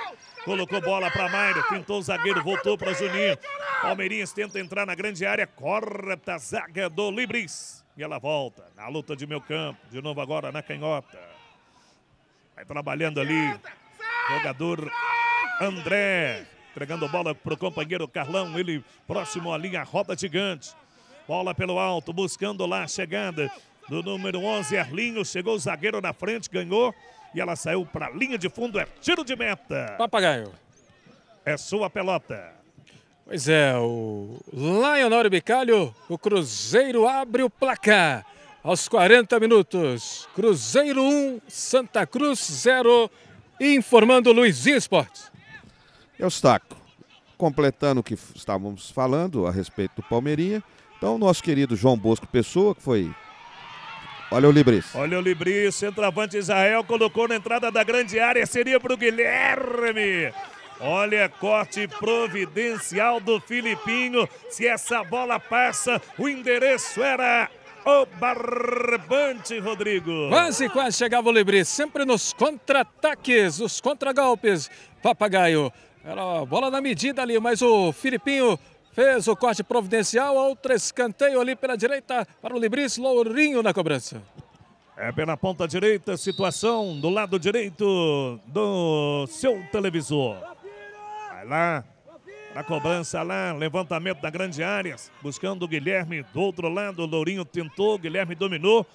B: colocou bola para Mairo, pintou o zagueiro, voltou para Juninho. Palmeirinhas tenta entrar na grande área, corta a zaga do Libris. E ela volta na luta de meu campo, de novo agora na canhota. Vai trabalhando ali, jogador André. Entregando bola para o companheiro Carlão, ele próximo à linha roda gigante. Bola pelo alto, buscando lá a chegada do número 11, Erlinho. Chegou o zagueiro na frente, ganhou. E ela saiu para a linha de fundo. É tiro de meta. Papagaio. É sua pelota.
D: Pois é, o Lionel Bicalho, o Cruzeiro abre o placar aos 40 minutos. Cruzeiro 1, Santa Cruz 0, informando Luizinho Esportes.
C: Staco completando o que estávamos falando a respeito do Palmeirinha, então nosso querido João Bosco Pessoa, que foi Olha o Libris.
B: Olha o Libris, centroavante Israel colocou na entrada da grande área, seria para o Guilherme. Olha, é corte providencial do Filipinho. Se essa bola passa, o endereço era o Barbante, Rodrigo.
D: Quase, quase chegava o Libris, sempre nos contra-ataques, os contra-golpes. Papagaio, era a bola na medida ali, mas o Filipinho Fez o corte providencial, outro escanteio ali pela
B: direita para o Libris Lourinho na cobrança. É pela ponta direita, situação do lado direito do seu televisor. Vai lá, na cobrança lá, levantamento da grande área, buscando o Guilherme do outro lado. O Lourinho tentou, Guilherme dominou.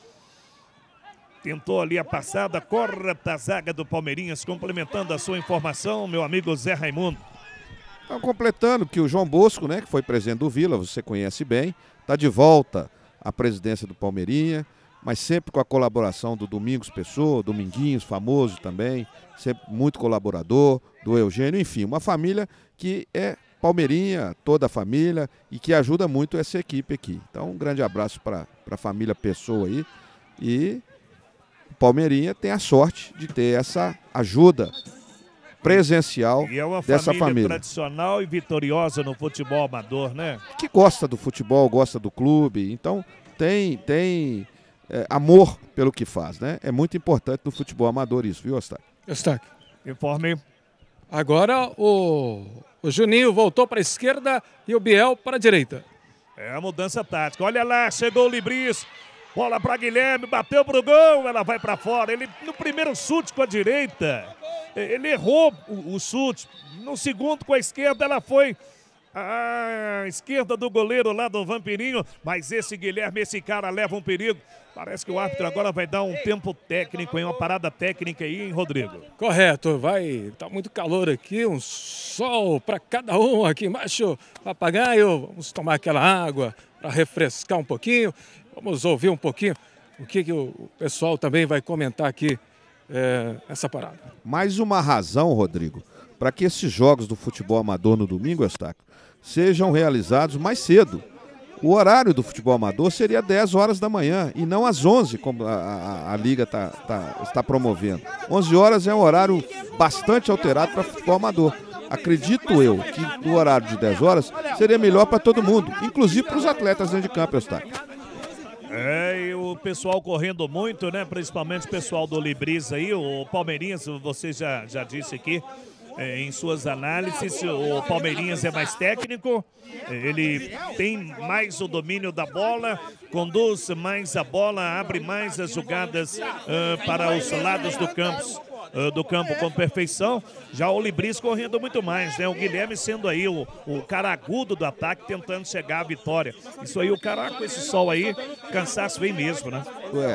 B: Tentou ali a passada, corta a zaga do Palmeirinhas, complementando a sua informação, meu amigo Zé Raimundo.
C: Então, completando que o João Bosco, né, que foi presidente do Vila, você conhece bem, está de volta à presidência do Palmeirinha, mas sempre com a colaboração do Domingos Pessoa, Dominguinhos, famoso também, sempre muito colaborador, do Eugênio, enfim, uma família que é Palmeirinha, toda a família, e que ajuda muito essa equipe aqui. Então, um grande abraço para a família Pessoa aí. E o Palmeirinha tem a sorte de ter essa ajuda presencial e é uma dessa família, família
B: tradicional e vitoriosa no futebol amador, né?
C: Que gosta do futebol, gosta do clube, então tem tem é, amor pelo que faz, né? É muito importante no futebol amador isso, viu, Eustáquio? Eustáquio.
D: Informe. Agora o, o
B: Juninho voltou para a esquerda e o Biel para a direita. É a mudança tática. Olha lá, chegou o Libris. Bola para Guilherme, bateu pro gol, ela vai para fora. Ele no primeiro chute com a direita, ele errou o, o chute. No segundo com a esquerda, ela foi à esquerda do goleiro lá do Vampirinho, mas esse Guilherme, esse cara leva um perigo. Parece que o árbitro agora vai dar um tempo técnico, hein? uma parada técnica aí, hein, Rodrigo?
D: Correto, vai. Tá muito calor aqui, um sol para cada um aqui embaixo. Papagaio, vamos tomar aquela água para refrescar um pouquinho. Vamos ouvir um pouquinho o que, que o pessoal também vai comentar aqui é, essa parada.
C: Mais uma razão, Rodrigo, para que esses jogos do futebol amador no domingo, Estaco, sejam realizados mais cedo. O horário do futebol amador seria 10 horas da manhã e não às 11, como a, a, a Liga tá, tá, está promovendo. 11 horas é um horário bastante alterado para futebol amador. Acredito eu que o horário de 10 horas seria melhor para todo mundo, inclusive para os atletas dentro de campo, Eustáquio.
B: É, e o pessoal correndo muito, né? Principalmente o pessoal do Libris aí, o Palmeirinhas, você já, já disse aqui. É, em suas análises, o Palmeirinhas é mais técnico, ele tem mais o domínio da bola, conduz mais a bola, abre mais as jogadas uh, para os lados do campo ah, do campo com perfeição. Já o Libris correndo muito mais, né? O Guilherme sendo aí o, o caragudo do ataque, tentando chegar à vitória. Isso aí, o caraca, esse sol aí, cansaço vem mesmo, né?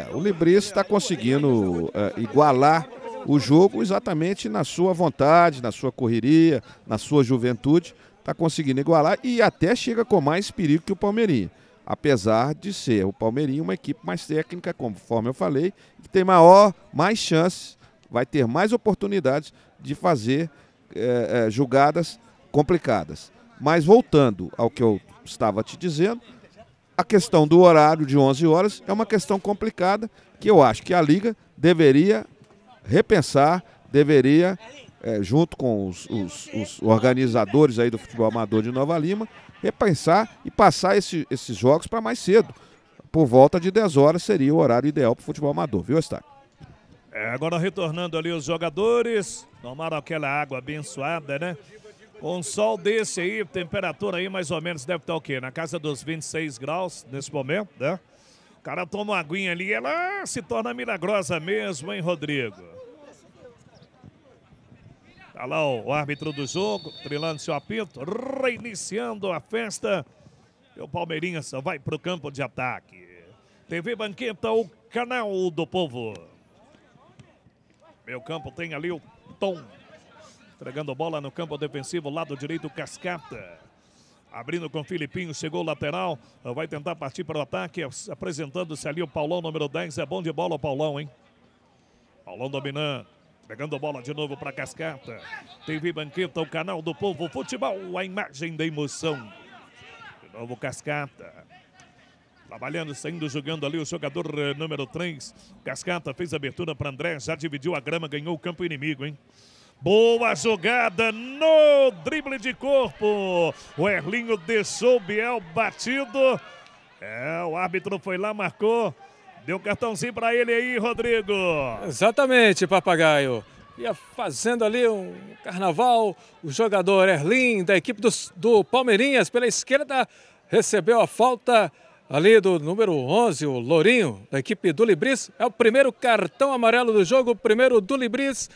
C: É, o Libris está conseguindo é, igualar o jogo exatamente na sua vontade, na sua correria, na sua juventude. Está conseguindo igualar e até chega com mais perigo que o Palmeirinho. apesar de ser o Palmeirinho uma equipe mais técnica, conforme eu falei, que tem maior, mais chances vai ter mais oportunidades de fazer é, julgadas complicadas. Mas voltando ao que eu estava te dizendo, a questão do horário de 11 horas é uma questão complicada que eu acho que a Liga deveria repensar, deveria, é, junto com os, os, os, organizadores aí do futebol amador de Nova Lima, repensar e passar esse, esses jogos para mais cedo. Por volta de 10 horas seria o horário ideal para o futebol amador, viu, Estaque?
B: É, agora retornando ali os jogadores, tomaram aquela água abençoada, né? Com um sol desse aí, temperatura aí mais ou menos deve estar o quê? Na casa dos 26 graus nesse momento, né? O cara toma uma aguinha ali ela se torna milagrosa mesmo, hein, Rodrigo? Tá lá o, árbitro do jogo, trilando seu apito, reiniciando a festa. E o Palmeirinha só vai pro campo de ataque. TV Banqueta, o canal do povo. Meu campo tem ali o Tom. Entregando bola no campo defensivo, lado direito, Cascata. Abrindo com o Filipinho, chegou o lateral, vai tentar partir para o ataque, apresentando-se ali o Paulão, número 10. É bom de bola o Paulão, hein? Paulão dominando. Pegando bola de novo para Cascata. TV Banqueta, o canal do povo. Futebol, a imagem da emoção. De novo Cascata. Trabalhando, saindo, jogando ali o jogador eh, número 3. Cascata fez a abertura para André, já dividiu a grama, ganhou o campo inimigo, hein? Boa jogada no drible de corpo. O Erlinho deixou o Biel batido. É, o árbitro foi lá, marcou. Deu um cartãozinho para ele aí, Rodrigo. Exatamente,
D: papagaio. Ia fazendo ali um carnaval. O jogador Erlin, da equipe do, do Palmeirinhas, pela esquerda, recebeu a falta ali do número 11, o Lourinho, da equipe do Libris. É o primeiro cartão amarelo do jogo, o primeiro do Libris.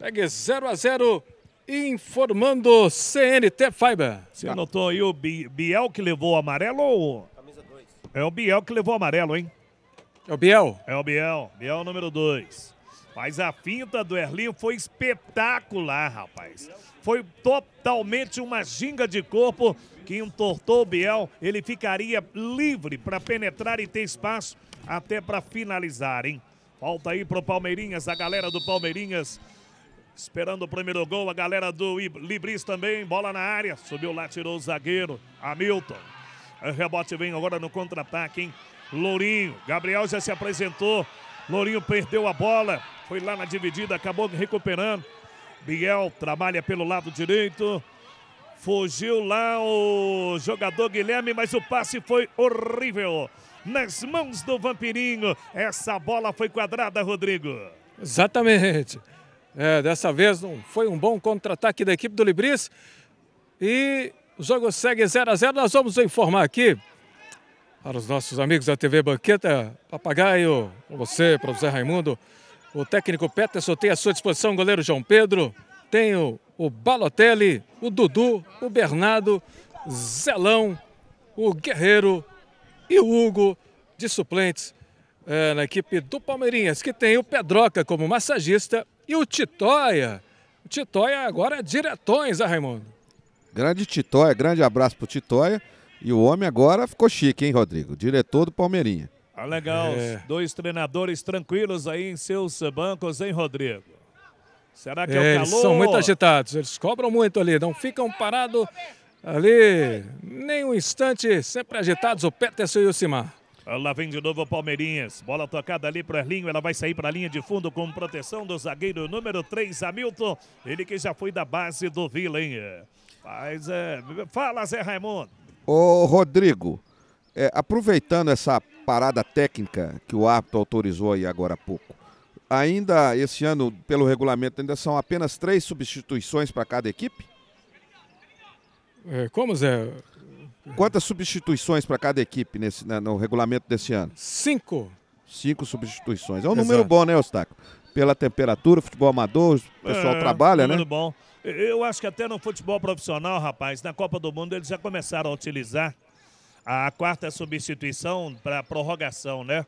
D: Pegue 0 a 0 informando CNT
B: Fiber. Você anotou aí o Biel que levou o amarelo ou... Camisa 2. É o Biel que levou o amarelo, hein? É o Biel? É o Biel. Biel número 2. Mas a finta do Erlinho foi espetacular, rapaz. Foi totalmente uma ginga de corpo que entortou o Biel, ele ficaria livre para penetrar e ter espaço até para finalizar, hein? Falta aí pro Palmeirinhas, a galera do Palmeirinhas esperando o primeiro gol, a galera do Libris também, bola na área, subiu lá, tirou o zagueiro, Hamilton. O rebote vem agora no contra-ataque, hein? Lourinho, Gabriel já se apresentou, Lourinho perdeu a bola, foi lá na dividida, acabou recuperando. Biel trabalha pelo lado direito, Fugiu lá o jogador Guilherme, mas o passe foi horrível. Nas mãos do Vampirinho, essa bola foi quadrada, Rodrigo.
D: Exatamente. É, dessa vez não foi um bom contra-ataque da equipe do Libris. E o jogo segue 0 a 0 Nós vamos informar aqui para os nossos amigos da TV Banqueta, Papagaio, para você, para o Zé Raimundo. O técnico Peterson tem à sua disposição o goleiro João Pedro. Tem o, o Balotelli, o Dudu, o Bernardo, Zelão, o Guerreiro e o Hugo de suplentes é, na equipe do Palmeirinhas, que tem o Pedroca como massagista e o Titóia. O Titóia agora é diretões, ah, Raimundo?
C: Grande Titóia, grande abraço pro Titóia. E o homem agora ficou chique, hein, Rodrigo? Diretor do Palmeirinha.
B: Ah, legal. É. Dois treinadores tranquilos aí em seus bancos, hein, Rodrigo? Será que é, é o calor? Eles são muito
D: agitados, eles cobram muito ali, não ficam
B: parados ali nem um instante, sempre agitados o Peterson e o Simar. Ah, lá vem de novo o Palmeirinhas. Bola tocada ali para o Erlinho. Ela vai sair para a linha de fundo com proteção do zagueiro número 3, Hamilton. Ele que já foi da base do Vila, hein? Mas, é... Fala, Zé Raimundo.
C: Ô, Rodrigo, é, aproveitando essa parada técnica que o árbitro autorizou aí agora há pouco, ainda esse ano, pelo regulamento, ainda são apenas três substituições para cada equipe? É, como, Zé? Quantas substituições para cada equipe nesse, né, no regulamento desse ano? Cinco. Cinco substituições. É um Exato. número bom, né, Eustáquio? Pela temperatura, futebol amador, o é, pessoal é, trabalha, número né? Muito
B: bom. Eu acho que até no futebol profissional, rapaz, na Copa do Mundo eles já começaram a utilizar a quarta substituição para prorrogação, né?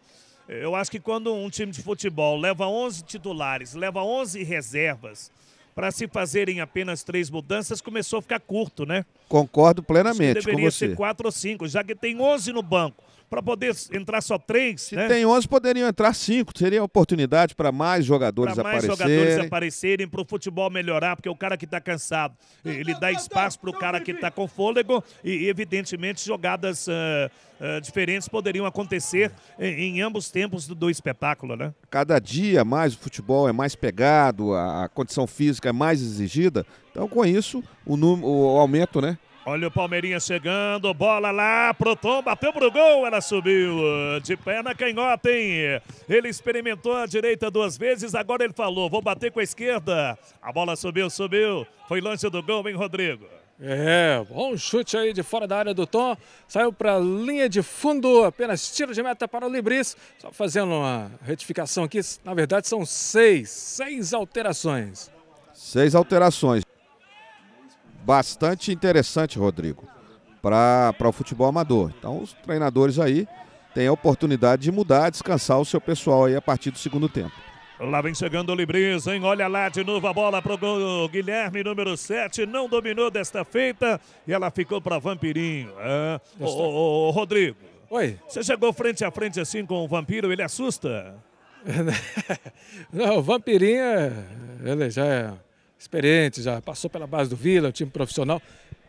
B: Eu acho que quando um time de futebol leva 11 titulares, leva 11 reservas, para se fazerem apenas três mudanças, começou a ficar curto, né?
C: Concordo plenamente com que deveria ser
B: quatro ou cinco, já que tem 11 no banco para poder entrar só três. Se né? tem 11,
C: poderiam entrar cinco. Seria oportunidade para mais jogadores pra mais aparecerem. jogadores
B: aparecerem, para o futebol melhorar, porque o cara que está cansado, ele dá espaço para o cara que está com fôlego e, evidentemente, jogadas uh, uh, diferentes poderiam acontecer em, em ambos tempos do, do, espetáculo, né?
C: Cada dia mais o futebol é mais pegado, a, a condição física é mais exigida. Então, com isso, o, número, o aumento,
B: né? Olha o Palmeirinha chegando, bola lá pro Tom, bateu pro gol, ela subiu de pé na canhota, hein? Ele experimentou a direita duas vezes, agora ele falou, vou bater com a esquerda. A bola subiu, subiu, foi lance do gol, hein, Rodrigo? É,
D: bom chute aí de fora da área do Tom, saiu pra linha
B: de fundo, apenas tiro
D: de meta para o Libris. Só fazendo uma retificação aqui, na verdade são seis,
B: seis
D: alterações.
C: Seis alterações bastante interessante, Rodrigo, para o futebol amador. Então, os treinadores aí têm a oportunidade de mudar, descansar o seu pessoal aí a partir do segundo tempo.
B: Lá vem chegando o Libris, hein? Olha lá de novo a bola para o Guilherme, número 7. Não dominou desta feita e ela ficou para Vampirinho. Ah, ô, ô, ô, Rodrigo. Oi. Você chegou frente a frente assim com o Vampiro, ele assusta? Não, o Vampirinho, é,
D: ele já é experiente, já passou pela base do Vila, time profissional.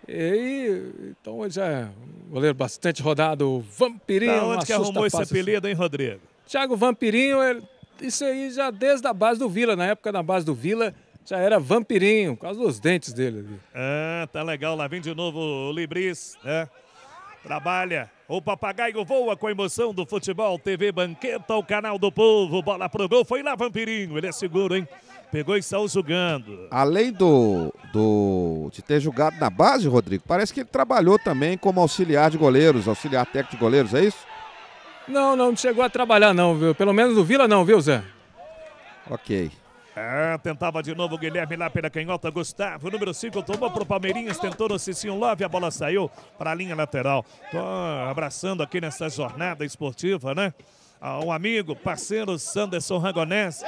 D: E, então ele já é um goleiro bastante rodado. Vampirinho. Da onde que arrumou esse assim. apelido, hein, Rodrigo? Thiago Vampirinho, ele, isso aí já desde a base do Vila, na época
B: da base do Vila. Já era vampirinho, por causa dos dentes dele. Ah, tá legal. Lá vem de novo o Libris, né? Trabalha. O papagaio voa com a emoção do futebol. TV Banqueta, o canal do povo. Bola pro gol. Foi lá, Vampirinho. Ele é seguro, hein? Pegou e saiu jogando.
C: Além do, do de ter jogado na base, Rodrigo, parece que ele trabalhou também como auxiliar de goleiros, auxiliar técnico de goleiros, é isso?
D: Não, não, não chegou a trabalhar não, viu? Pelo menos no Vila não, viu, Zé?
C: Ok.
B: Ah, tentava de novo o Guilherme lá pela canhota. Gustavo, número 5, tomou pro Palmeirinhas, tentou no Cicinho Love, a bola saiu para a linha lateral. Tô abraçando aqui nessa jornada esportiva, né? ao amigo, parceiro Sanderson Rangonés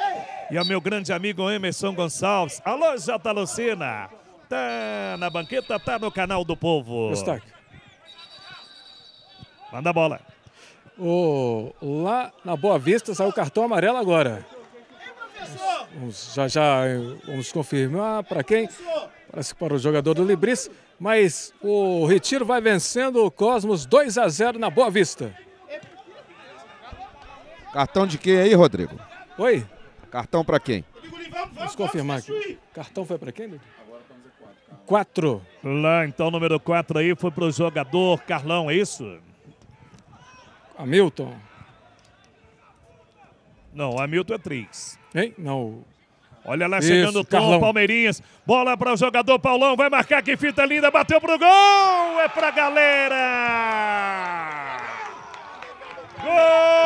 B: e ao meu grande amigo Emerson Gonçalves. Alô, Jota Lucina! Tá na banqueta, tá no canal do povo. Destaque. Manda a bola. Oh,
D: lá na Boa Vista saiu o cartão amarelo agora. Vamos, já já vamos confirmar para quem. Parece que para o jogador do Libris. Mas o Retiro vai vencendo o Cosmos 2 a 0 na Boa Vista.
C: Cartão de quem aí, Rodrigo? Oi? Cartão para quem?
B: Vamos confirmar aqui. Cartão foi para quem, Quatro. Quatro. Lá, então, número quatro aí foi pro jogador Carlão, é isso? Hamilton. Não, Hamilton é três. Hein? Não. Olha lá isso, chegando o Tom Carlão. Palmeirinhas. Bola para o jogador Paulão. Vai marcar que fita linda. Bateu pro gol. É pra galera. Gol!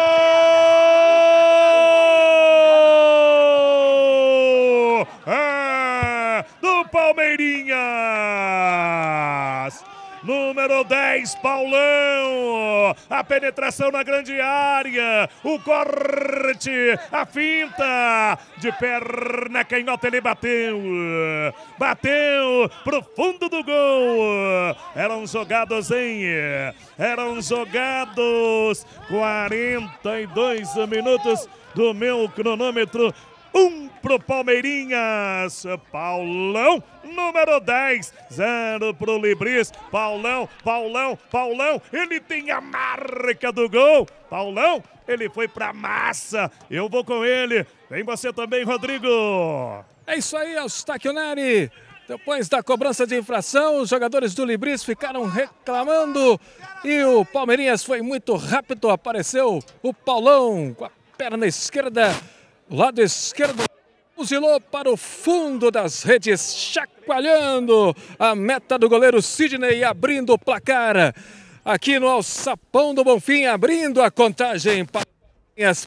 B: 10, Paulão. A penetração na grande área. O corte, a finta. De perna canhota ele bateu. Bateu pro fundo do gol. Eram jogados em. Eram jogados 42 minutos do meu cronômetro um pro Palmeirinhas. Paulão, número 10, zero pro Libris. Paulão, Paulão, Paulão, ele tem a marca do gol. Paulão, ele foi pra massa. Eu vou com ele. Vem você também, Rodrigo. É isso aí, Eustáquio Neri. Depois da cobrança de infração, os jogadores do
D: Libris ficaram reclamando e o Palmeirinhas foi muito rápido. Apareceu o Paulão com a perna esquerda Lado esquerdo, fuzilou para o fundo das redes, chacoalhando a meta do goleiro Sidney, abrindo o placar. Aqui no Alçapão do Bonfim, abrindo a contagem para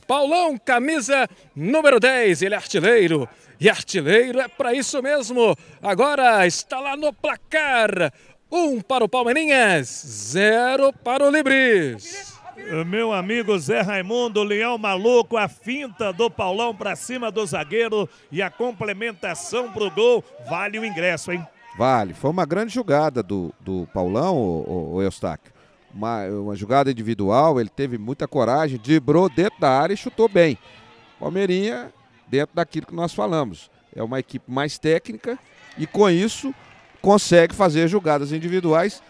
D: Paulão, camisa número 10, ele é artilheiro. E artilheiro é para isso mesmo. Agora está lá no placar. Um
B: para o Palmeirinhas, zero para o Libris. Meu amigo Zé Raimundo, Leão Maluco, a finta do Paulão para cima do zagueiro e a complementação pro gol. Vale o ingresso, hein?
C: Vale. Foi uma grande jogada do, do Paulão, o, o Eustáquio. Uma, uma jogada individual, ele teve muita coragem, driblou dentro da área e chutou bem. Palmeirinha, dentro daquilo que nós falamos, é uma equipe mais técnica e com isso consegue fazer jogadas individuais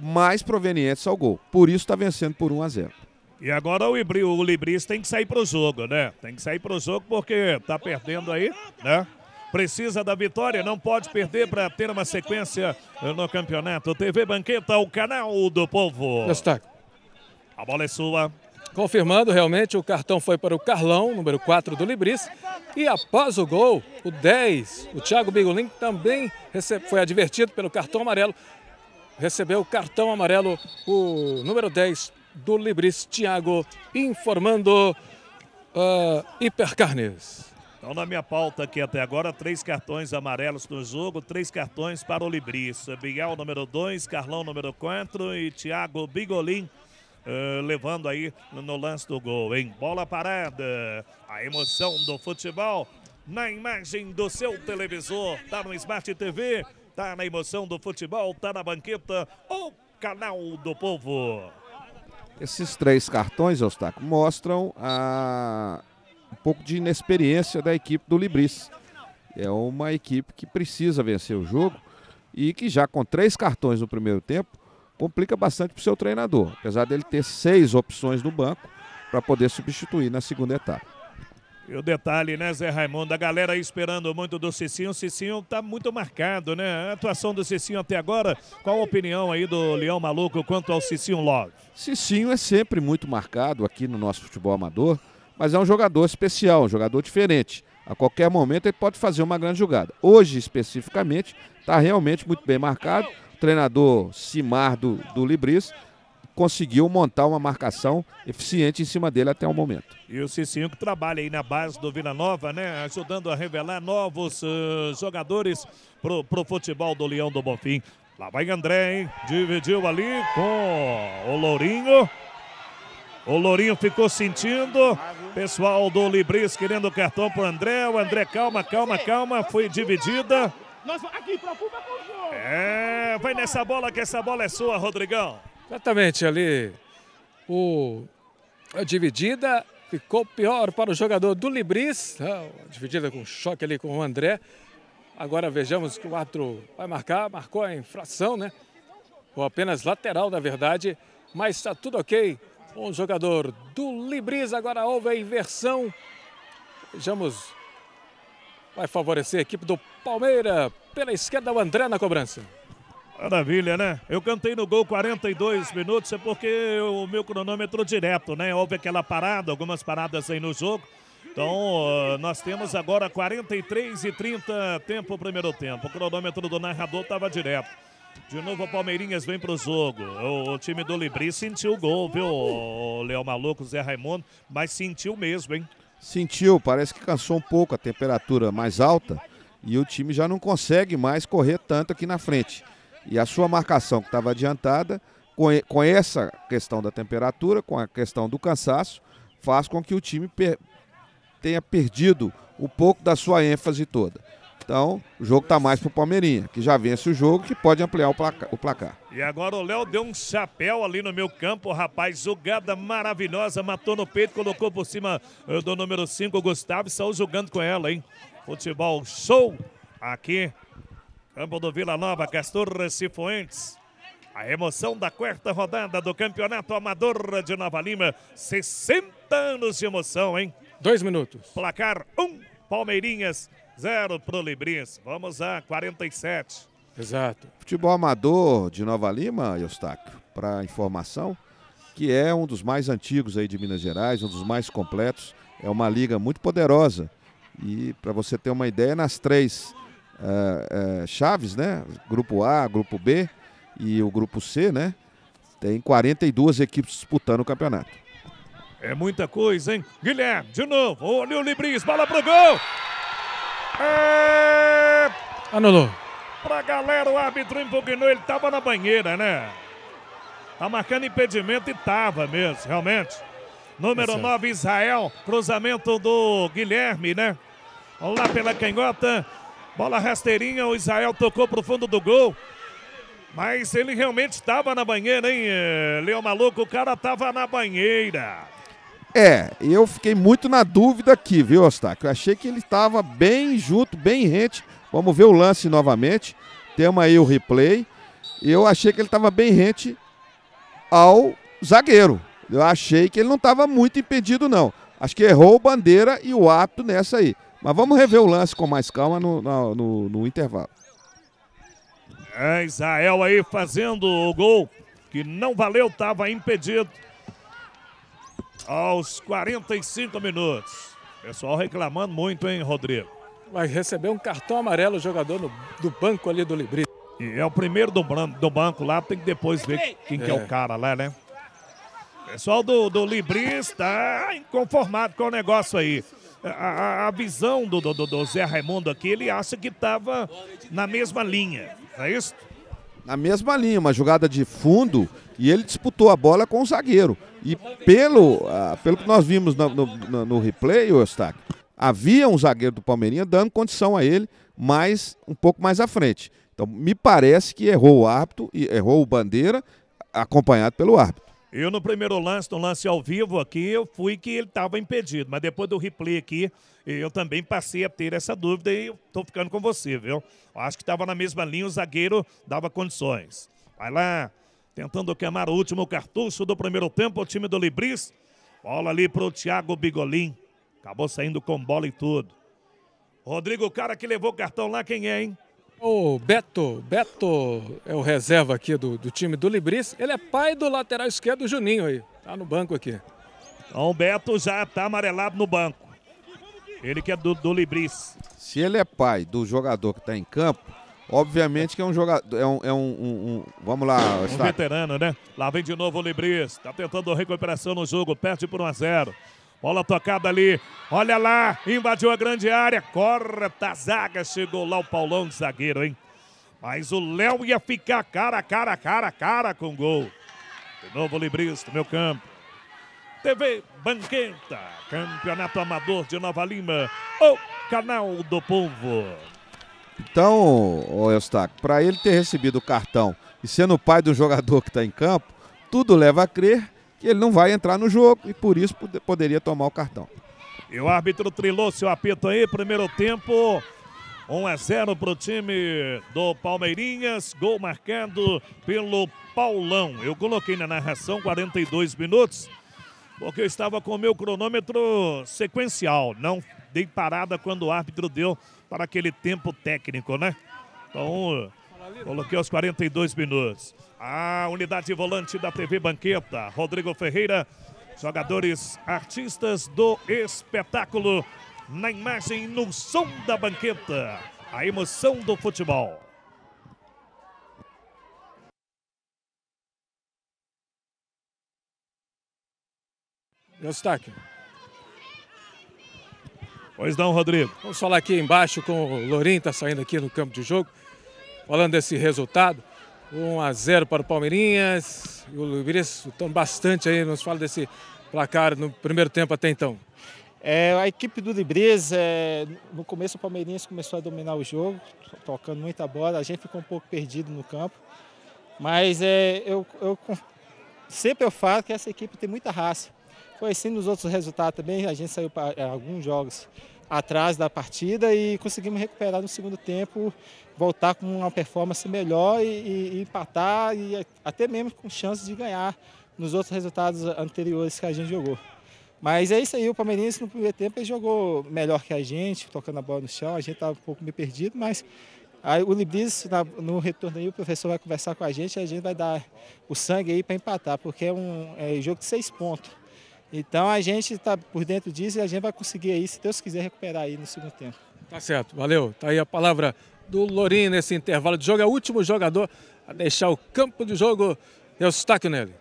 C: mais provenientes ao gol. Por isso está vencendo por 1 a 0.
B: E agora o, Ibri, o Libris tem que sair para o jogo, né? Tem que sair para o jogo porque está perdendo aí, né? Precisa da vitória, não pode perder para ter uma sequência eh, no campeonato. TV Banqueta, o canal do povo. Destaque. A bola é sua. Confirmando,
D: realmente, o cartão foi para o Carlão, número 4 do Libris. E após o gol, o 10, o Thiago Bigolin, também foi advertido pelo cartão amarelo recebeu cartão amarelo o número 10 do Libris, Thiago, informando uh, Hipercarnes.
B: Então, na minha pauta aqui até agora, três cartões amarelos no jogo, três cartões para o Libris. Miguel, número 2, Carlão, número 4 e Thiago Bigolim, Uh, ah, levando aí no lance do gol. Em bola parada, a emoção do futebol na imagem do seu televisor, tá no Smart TV. Tá na emoção do futebol, tá na banqueta, o canal do povo.
C: Esses três cartões, Eustáquio, mostram a... Ah, um pouco de inexperiência da equipe do Libris. É uma equipe que precisa vencer o jogo e que já com três cartões no primeiro tempo complica bastante para o seu treinador, apesar dele ter seis opções no banco para poder substituir na segunda etapa.
B: E o detalhe, né, Zé Raimundo? A galera aí esperando muito do Cicinho. O Cicinho tá muito marcado, né? A atuação do Cicinho até agora. Qual a opinião aí do Leão Maluco quanto ao Cicinho Love?
C: Cicinho é sempre muito marcado aqui no nosso futebol amador, mas é um jogador especial, um jogador diferente. A qualquer momento ele pode fazer uma grande jogada. Hoje, especificamente, está realmente muito bem marcado. O treinador Simar do, do Libris conseguiu montar uma marcação eficiente em cima dele até o momento.
B: E o C5 trabalha aí na base do Vila Nova, né? Ajudando a revelar novos uh, jogadores pro, pro futebol do Leão do Bonfim. Lá vai André, hein? Dividiu ali com o Lourinho. O Lourinho ficou sentindo. Pessoal do Libris querendo o cartão pro André. O André, calma, calma, calma. Foi dividida. É, vai nessa bola que essa bola é sua, Rodrigão. Exatamente, ali o, a
D: dividida ficou pior para o jogador do Libris. Né, dividida com choque ali com o André. Agora vejamos que o árbitro vai marcar, marcou a infração, né? Ou apenas lateral, na verdade, mas está tudo ok. O jogador do Libris, agora houve a inversão. Vejamos, vai favorecer
B: a equipe do Palmeira. Pela esquerda, o André na cobrança. Maravilha, né? Eu cantei no gol 42 minutos, é porque o meu cronômetro direto, né? Houve aquela parada, algumas paradas aí no jogo. Então, nós temos agora 43 e 30 tempo primeiro tempo. O cronômetro do narrador estava direto. De novo, o Palmeirinhas vem o jogo. O, time do Libri sentiu o gol, viu, o Léo Maluco, Zé Raimundo, mas sentiu mesmo, hein?
C: Sentiu, parece que cansou um pouco a temperatura mais alta e o time já não consegue mais correr tanto aqui na frente. E a sua marcação que estava adiantada, com essa questão da temperatura, com a questão do cansaço, faz com que o time per tenha perdido um pouco da sua ênfase toda. Então, o jogo está mais pro Palmeirinha, que já vence o jogo, que pode ampliar o placar. O placar.
B: E agora o Léo deu um chapéu ali no meu campo, rapaz. Jogada maravilhosa, matou no peito, colocou por cima eh, do número 5, Gustavo, e saiu jogando com ela, hein? Futebol show aqui Campo do Vila Nova, Castor Recifoentes. A emoção da quarta rodada do Campeonato Amador de Nova Lima. 60 anos de emoção, hein? Dois minutos. Placar 1, um, Palmeirinhas 0 pro Librins. Vamos a 47. Exato.
C: Futebol amador de Nova Lima, Eustáquio, para informação, que é um dos mais antigos aí de Minas Gerais, um dos mais completos. É uma liga muito poderosa. E para você ter uma ideia, nas três é, é, chaves, né? Grupo A, Grupo B e o Grupo C, né? Tem 42 equipes disputando o campeonato.
B: É muita coisa, hein? Guilherme, de novo. Olha o Libris, bola pro gol! É... Anulou. Pra galera, o árbitro impugnou, ele tava na banheira, né? Tá marcando impedimento e tava mesmo, realmente. Número é 9, Israel. Cruzamento do Guilherme, né? Lá pela canhota. Bola rasteirinha, o Israel tocou para o fundo do gol. Mas ele realmente estava na banheira, hein, eh, Leão Maluco? O cara estava na banheira.
C: É, eu fiquei muito na dúvida aqui, viu, Ostáquio? Eu achei que ele estava bem junto, bem rente. Vamos ver o lance novamente. Temos aí o replay. Eu achei que ele estava bem rente ao zagueiro. Eu achei que ele não estava muito impedido, não. Acho que errou o bandeira e o apto nessa aí. Mas vamos rever o lance com mais calma no, no, no, no intervalo.
B: É, Israel aí fazendo o gol que não valeu, estava impedido. Aos 45 minutos. Pessoal reclamando muito, hein, Rodrigo? Vai receber um cartão amarelo o jogador no, do banco ali do Librito. E é o primeiro do, do, banco lá, tem que depois ver quem é. que é o é. cara lá, né? Pessoal do, do Libris está ah, inconformado com o negócio aí a, a visão do, do, do, Zé Raimundo aqui, ele acha que estava na mesma linha, não é isso? Na mesma linha, uma jogada
C: de fundo e ele disputou a bola com o zagueiro. E pelo, ah, pelo que nós vimos no, no, no replay, Eustáquio, havia um zagueiro do Palmeirinha dando condição a ele, mas um pouco mais à frente. Então, me parece que errou o árbitro, errou o bandeira, acompanhado pelo árbitro.
B: Eu no primeiro lance, no lance ao vivo aqui, eu fui que ele estava impedido, mas depois do replay aqui, eu também passei a ter essa dúvida e estou ficando com você, viu? Acho que estava na mesma linha, o zagueiro dava condições. Vai lá, tentando queimar o último cartucho do primeiro tempo, o time do Libris. Bola ali para o Thiago Bigolim. Acabou saindo com bola e tudo. Rodrigo, o cara que levou o cartão lá, quem é, hein? O Beto, Beto é o reserva aqui do, do time do Libris. Ele é pai do lateral esquerdo Juninho aí. Tá no banco aqui. Então o Beto já tá amarelado no banco. Ele que é do, do Libris. Se ele é pai
C: do jogador que tá em campo, obviamente que é um jogador. É um. É um, um, um vamos lá, Um está...
B: veterano, né? Lá vem de novo o Libris. Tá tentando recuperação no jogo, perde por 1 a 0 Bola tocada ali. Olha lá, invadiu a grande área. Corta a zaga. Chegou lá o Paulão, zagueiro, hein? Mas o Léo ia ficar cara, cara, cara, cara com gol. De novo o Libristo, meu campo. TV Banqueta, Campeonato Amador de Nova Lima, o canal do povo.
C: Então, ô Eustáquio, para ele ter recebido o cartão e sendo o pai do jogador que está em campo, tudo leva a crer que ele não vai entrar no jogo e por isso poderia tomar o cartão.
B: E o árbitro trilou seu apito aí, primeiro tempo. 1 a 0 para o time do Palmeirinhas, gol marcado pelo Paulão. Eu coloquei na narração 42 minutos, porque eu estava com o meu cronômetro sequencial. Não dei parada quando o árbitro deu para aquele tempo técnico, né? Então, Coloquei aos 42 minutos. A unidade volante da TV Banqueta, Rodrigo Ferreira, jogadores artistas do espetáculo, na imagem, no som da banqueta, a emoção do futebol. Destaque.
D: Pois não, Rodrigo. Vamos falar aqui embaixo com o Lorim, está saindo aqui no campo de jogo falando desse resultado. 1 a 0 para o Palmeirinhas. o Luiz estão bastante aí, nos fala desse placar no primeiro
E: tempo até então. É, a equipe do Libres, é, no começo o Palmeirinhas começou a dominar o jogo, tocando muita bola, a gente ficou um pouco perdido no campo. Mas é, eu, eu, sempre eu falo que essa equipe tem muita raça. Foi assim nos outros resultados também, a gente saiu para é, alguns jogos atrás da partida e conseguimos recuperar no segundo tempo, voltar com uma performance melhor e, e, e empatar e até mesmo com chances de ganhar nos outros resultados anteriores que a gente jogou. Mas é isso aí, o Palmeirense no primeiro tempo ele jogou melhor que a gente, tocando a bola no chão, a gente estava um pouco meio perdido, mas aí o Libris, no retorno aí, o professor vai conversar com a gente e a gente vai dar o sangue aí para empatar, porque é um, é um jogo de seis pontos. Então a gente está por dentro disso e a gente vai conseguir aí, se Deus quiser, recuperar aí no segundo tempo.
D: Tá certo, valeu. Tá aí a palavra do Lorim nesse intervalo de jogo. É o último jogador a deixar o campo de jogo. Eu destaque nele.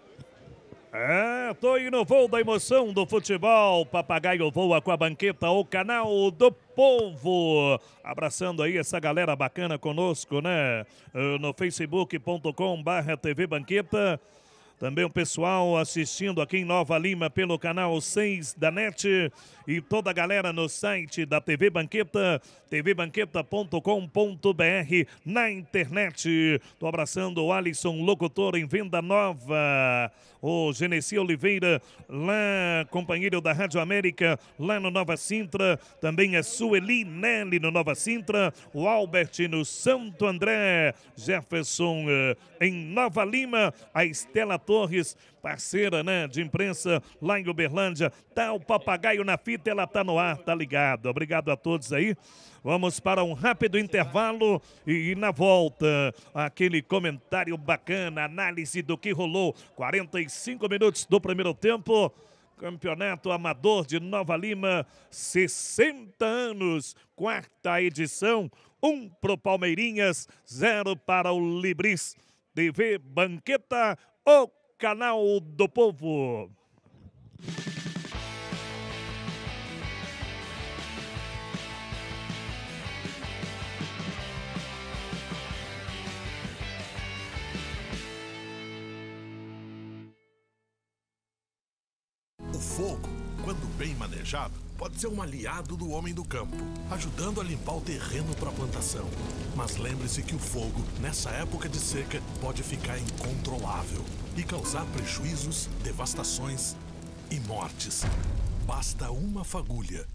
B: É, tô indo voo da emoção do futebol. Papagaio voa com a banqueta, o canal do povo. Abraçando aí essa galera bacana conosco, né? Eh, no facebook.com barra TV Banqueta. Também o pessoal assistindo aqui em Nova Lima pelo canal 6 da NET e toda a galera no site da TV Banqueta, tvbanqueta.com.br na internet. Tô abraçando o Alisson Locutor em Venda Nova, o Genesi Oliveira, lá, companheiro da Rádio América, lá no Nova Sintra, também a é Sueli Nelly no Nova Sintra, o Albert no Santo André, Jefferson eh, em Nova Lima, a Estela Torres, parceira né, de imprensa lá em Uberlândia. Tá o papagaio na fita, ela tá no ar, tá ligado. Obrigado a todos aí. Vamos para um rápido intervalo e, e na volta, aquele comentário bacana, análise do que rolou. 45 minutos do primeiro tempo. Campeonato Amador de Nova Lima, 60 anos, quarta edição, 1 um pro Palmeirinhas, 0 para o Libris. TV Banqueta o canal do povo. O fogo, quando bem manejado, pode ser um aliado do homem do campo, ajudando a limpar o terreno para a plantação. Mas lembre-se que o fogo, nessa época de seca, pode ficar incontrolável e causar prejuízos, devastações e mortes. Basta uma fagulha.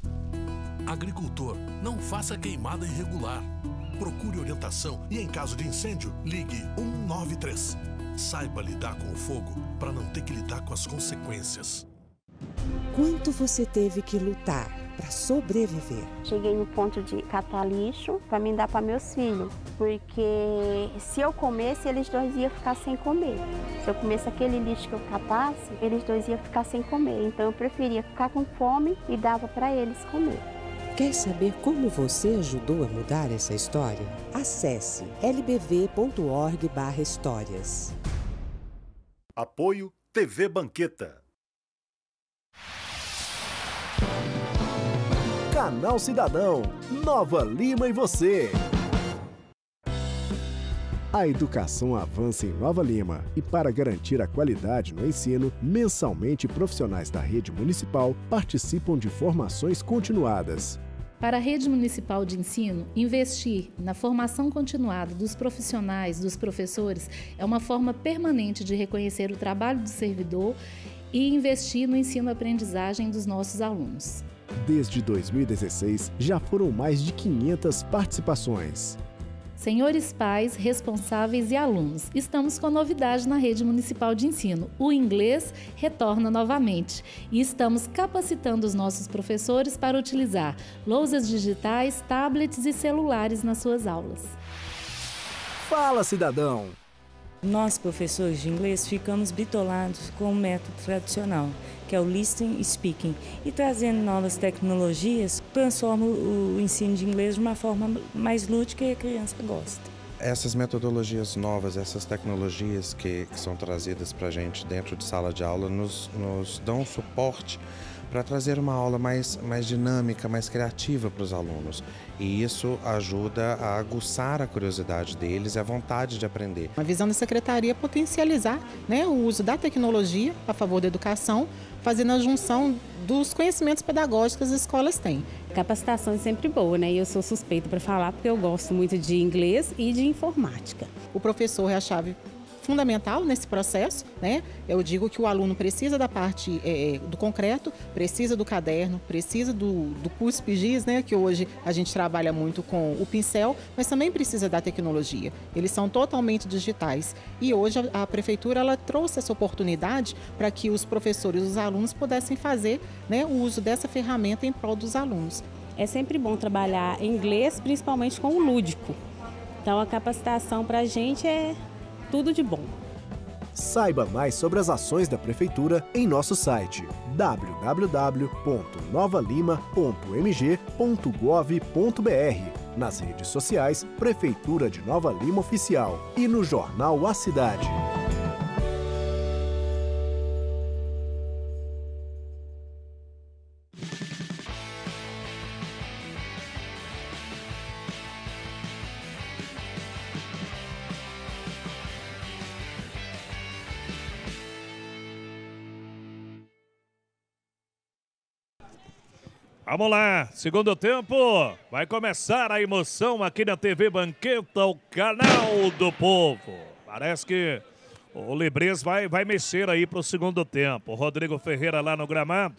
B: Agricultor, não faça queimada irregular. Procure orientação e, em caso de incêndio, ligue 193. Saiba lidar com o fogo para não ter que lidar com as consequências
A: quanto você teve que lutar para sobreviver. Cheguei no ponto de catar lixo para me dar para meus filhos, porque se eu comesse, eles dois iam ficar sem comer. Se eu comesse aquele lixo que eu catasse, eles dois iam ficar sem comer. Então eu preferia ficar com fome e dava para eles comer. Quer saber como você ajudou a mudar essa história? Acesse lbv.org/histórias. Apoio TV Banqueta. Canal Cidadão, Nova Lima e você. A educação avança em Nova Lima e, para garantir a qualidade no ensino, mensalmente profissionais da rede municipal participam de formações continuadas. Para a rede municipal de ensino, investir na formação continuada dos profissionais, dos professores, é uma forma permanente de reconhecer o trabalho do servidor e investir no ensino-aprendizagem dos nossos alunos. Desde 2016, já foram mais de 500 participações. Senhores pais, responsáveis e alunos, estamos com novidade na rede municipal de ensino. O inglês retorna novamente e estamos capacitando os nossos professores para utilizar lousas digitais, tablets e celulares nas suas aulas. Fala, cidadão! Nós, professores de inglês, ficamos bitolados com o método tradicional que é o Listening e Speaking.
C: E trazendo novas tecnologias, transforma o ensino de inglês de uma forma mais
A: lúdica e a criança gosta
C: essas metodologias novas, essas tecnologias que, que são trazidas para a gente dentro de sala de aula, nos, nos dão suporte para trazer uma aula mais, mais dinâmica, mais criativa para os alunos. E isso ajuda
A: a aguçar a curiosidade deles e a vontade de aprender. A visão da secretaria é potencializar né, o uso da tecnologia a favor da educação fazendo a junção dos conhecimentos pedagógicos que as escolas têm. Capacitação é sempre boa, né? E eu sou suspeita para falar porque eu gosto muito de inglês e de informática. O professor é a chave fundamental nesse processo. Né? Eu digo que o aluno precisa da parte é, é, do concreto, precisa do caderno, precisa do, do cuspe giz, né? que hoje a gente trabalha muito com o pincel, mas também precisa da tecnologia. Eles são totalmente digitais. E hoje a, a prefeitura ela trouxe essa oportunidade para que os professores, os alunos pudessem fazer né, o uso dessa ferramenta em prol dos alunos. É sempre bom trabalhar em inglês, principalmente com o lúdico. Então a capacitação para a gente é tudo de bom. Saiba mais sobre as ações da Prefeitura em nosso site www.novalima.mg.gov.br, nas redes sociais Prefeitura de Nova Lima Oficial e no jornal A Cidade.
B: Vamos lá, segundo tempo. Vai começar a emoção aqui na TV Banqueta, o canal do povo. Parece que o Libres vai, vai mexer aí para o segundo tempo. Rodrigo Ferreira lá no gramado.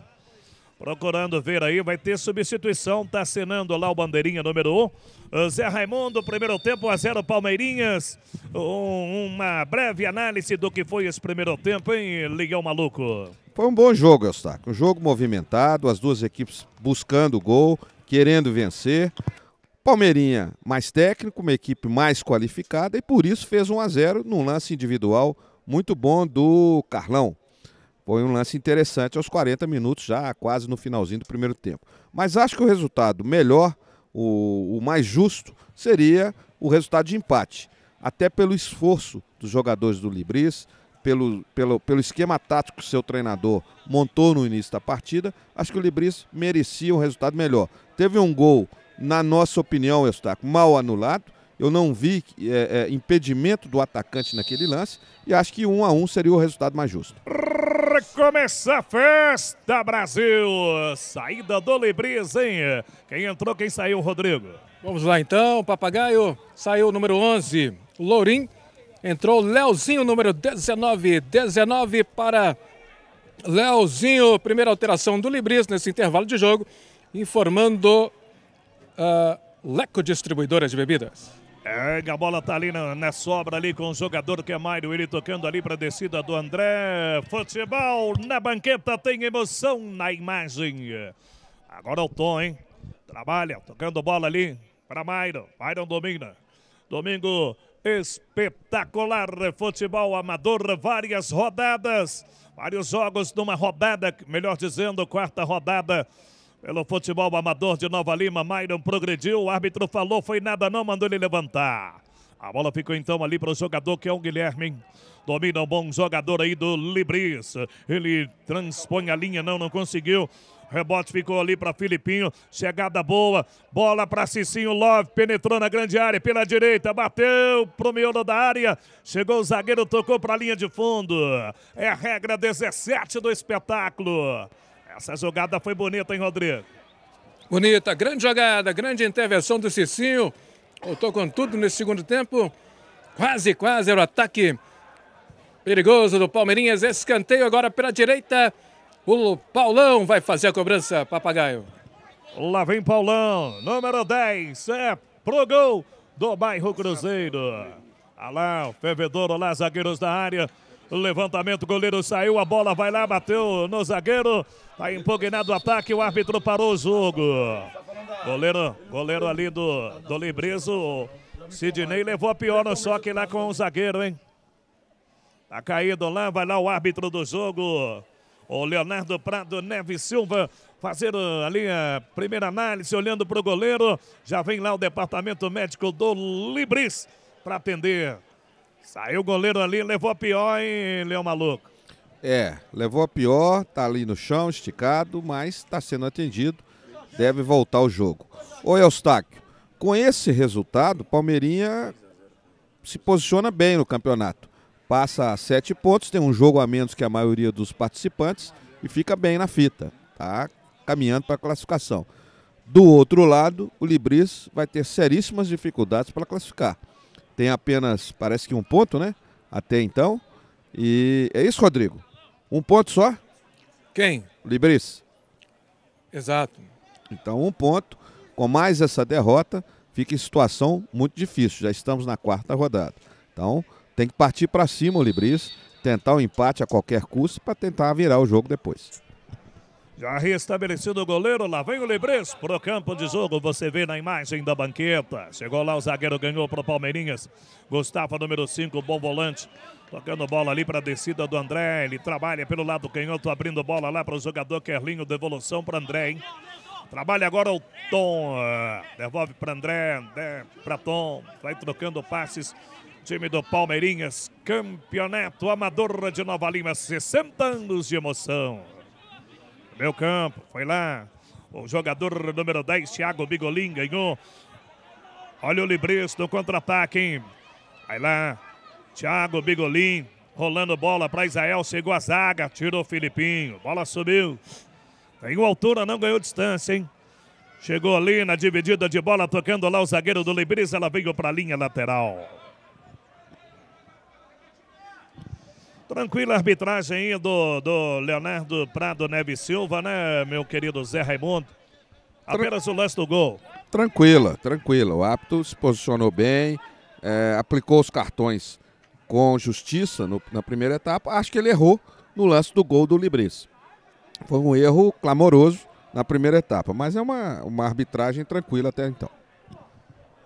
B: Procurando ver aí, vai ter substituição. Tá assinando lá o bandeirinha número 1. Um. Zé Raimundo, primeiro tempo a zero Palmeirinhas. Um, uma breve análise do que foi esse primeiro tempo, hein, Ligão Maluco?
C: Foi um bom jogo, Eustáquio. Um jogo movimentado, as duas equipes buscando o gol, querendo vencer. Palmeirinha mais técnico, uma equipe mais qualificada e por isso fez 1 a 0 num lance individual muito bom do Carlão. Foi um lance interessante aos 40 minutos, já quase no finalzinho do primeiro tempo. Mas acho que o resultado melhor, o, o mais justo, seria o resultado de empate. Até pelo esforço dos jogadores do Libris, pelo, pelo, pelo esquema tático que seu treinador montou no início da partida, acho que o Libris merecia um resultado melhor. Teve um gol, na nossa opinião, Eustáquio, mal anulado. Eu não vi é, é, impedimento do atacante naquele lance e acho que um a um seria o resultado mais justo.
B: Começa começar a festa, Brasil! Saída do Libris, hein? Quem entrou, quem saiu, Rodrigo? Vamos lá então,
D: Papagaio. Saiu o número 11, Lourim. Entrou Leozinho, número 19. 19 para Leozinho. Primeira alteração do Libris nesse
B: intervalo de jogo, informando uh, Leco Distribuidora de Bebidas. Pega a bola, tá ali na, na, sobra ali com o jogador que é Mairo. Ele tocando ali para descida do André. Futebol na banqueta tem emoção na imagem. Agora o Tom, hein? Trabalha, tocando bola ali para Mairo. Mairo domina. Domingo espetacular. Futebol amador, várias rodadas. Vários jogos numa rodada, melhor dizendo, quarta rodada pelo futebol amador de Nova Lima, Myron progrediu, o árbitro falou, foi nada não, mandou ele levantar. A bola ficou então ali para o jogador que é o Guilherme. Domina um bom jogador aí do Libris. Ele transpõe a linha, não, não conseguiu. Rebote ficou ali para Filipinho. Chegada boa. Bola para Cicinho Love. Penetrou na grande área pela direita. Bateu pro miolo da área. Chegou o zagueiro, tocou para a linha de fundo. É a regra 17 do espetáculo. Essa jogada foi bonita, hein, Rodrigo? Bonita, grande jogada, grande intervenção do Cicinho.
D: Voltou com tudo nesse segundo tempo. Quase, quase era o ataque perigoso do Palmeirinhas. Escanteio agora pela direita. O Paulão vai fazer a cobrança,
B: papagaio. Lá vem Paulão, número 10. É pro gol do bairro Cruzeiro. Alá, lá, o fervedouro lá, zagueiros da área. Levantamento, goleiro saiu, a bola vai lá, bateu no zagueiro. Tá impugnado o ataque, o árbitro parou o jogo. Goleiro, goleiro ali do, do libreso Sidney levou a pior no choque lá com o zagueiro, hein? Tá caído lá, vai lá o árbitro do jogo. O Leonardo Prado Neves Silva fazer ali a primeira análise, olhando para o goleiro. Já vem lá o departamento médico do Libris para atender Saiu o goleiro ali, levou a pior, hein, Leão Maluco?
C: É, levou a pior, tá ali no chão, esticado, mas tá sendo atendido, deve voltar ao jogo. Ô Eustáquio, com esse resultado, Palmeirinha se posiciona bem no campeonato. Passa a sete pontos, tem um jogo a menos que a maioria dos participantes e fica bem na fita. Tá caminhando para a classificação. Do outro lado, o Libris vai ter seríssimas dificuldades para classificar tem apenas, parece que um ponto, né? Até então. E é isso, Rodrigo? Um ponto só? Quem? Libris. Exato. Então, um ponto. Com mais essa derrota, fica em situação muito difícil. Já estamos na quarta rodada. Então, tem que partir para cima o Libris, tentar o um empate a qualquer custo para tentar virar o jogo depois.
B: Já restabelecido o goleiro, lá vem o Libres pro campo de jogo. Você vê na imagem da banqueta. Chegou lá o zagueiro, ganhou pro Palmeirinhas. Gustavo, número 5, bom volante. Tocando bola ali para a descida do André. Ele trabalha pelo lado canhoto, abrindo bola lá para o jogador Kerlinho. Devolução para André, hein? Trabalha agora o Tom. Devolve para André, André para Tom. Vai trocando passes. Time do Palmeirinhas, campeonato amador de Nova Lima, 60 anos de emoção. Meu campo, foi lá. O jogador número 10, Thiago Bigolim, ganhou. Olha o Libris no contra-ataque, hein? Vai lá. Thiago Bigolim rolando bola para Israel. Chegou a zaga, tirou o Filipinho. Bola subiu. Ganhou altura, não ganhou distância, hein? Chegou ali na dividida de bola, tocando lá o zagueiro do Libris. Ela veio para a linha lateral. Tranquila arbitragem aí do, do Leonardo Prado Neves Silva, né, meu querido Zé Raimundo? Apenas o lance do gol.
C: Tranquila, tranquila. O apto se posicionou bem, é, aplicou os cartões com justiça no, na primeira etapa. Acho que ele errou no lance do gol do Libris. Foi um erro clamoroso na primeira etapa, mas é uma, uma arbitragem tranquila até então.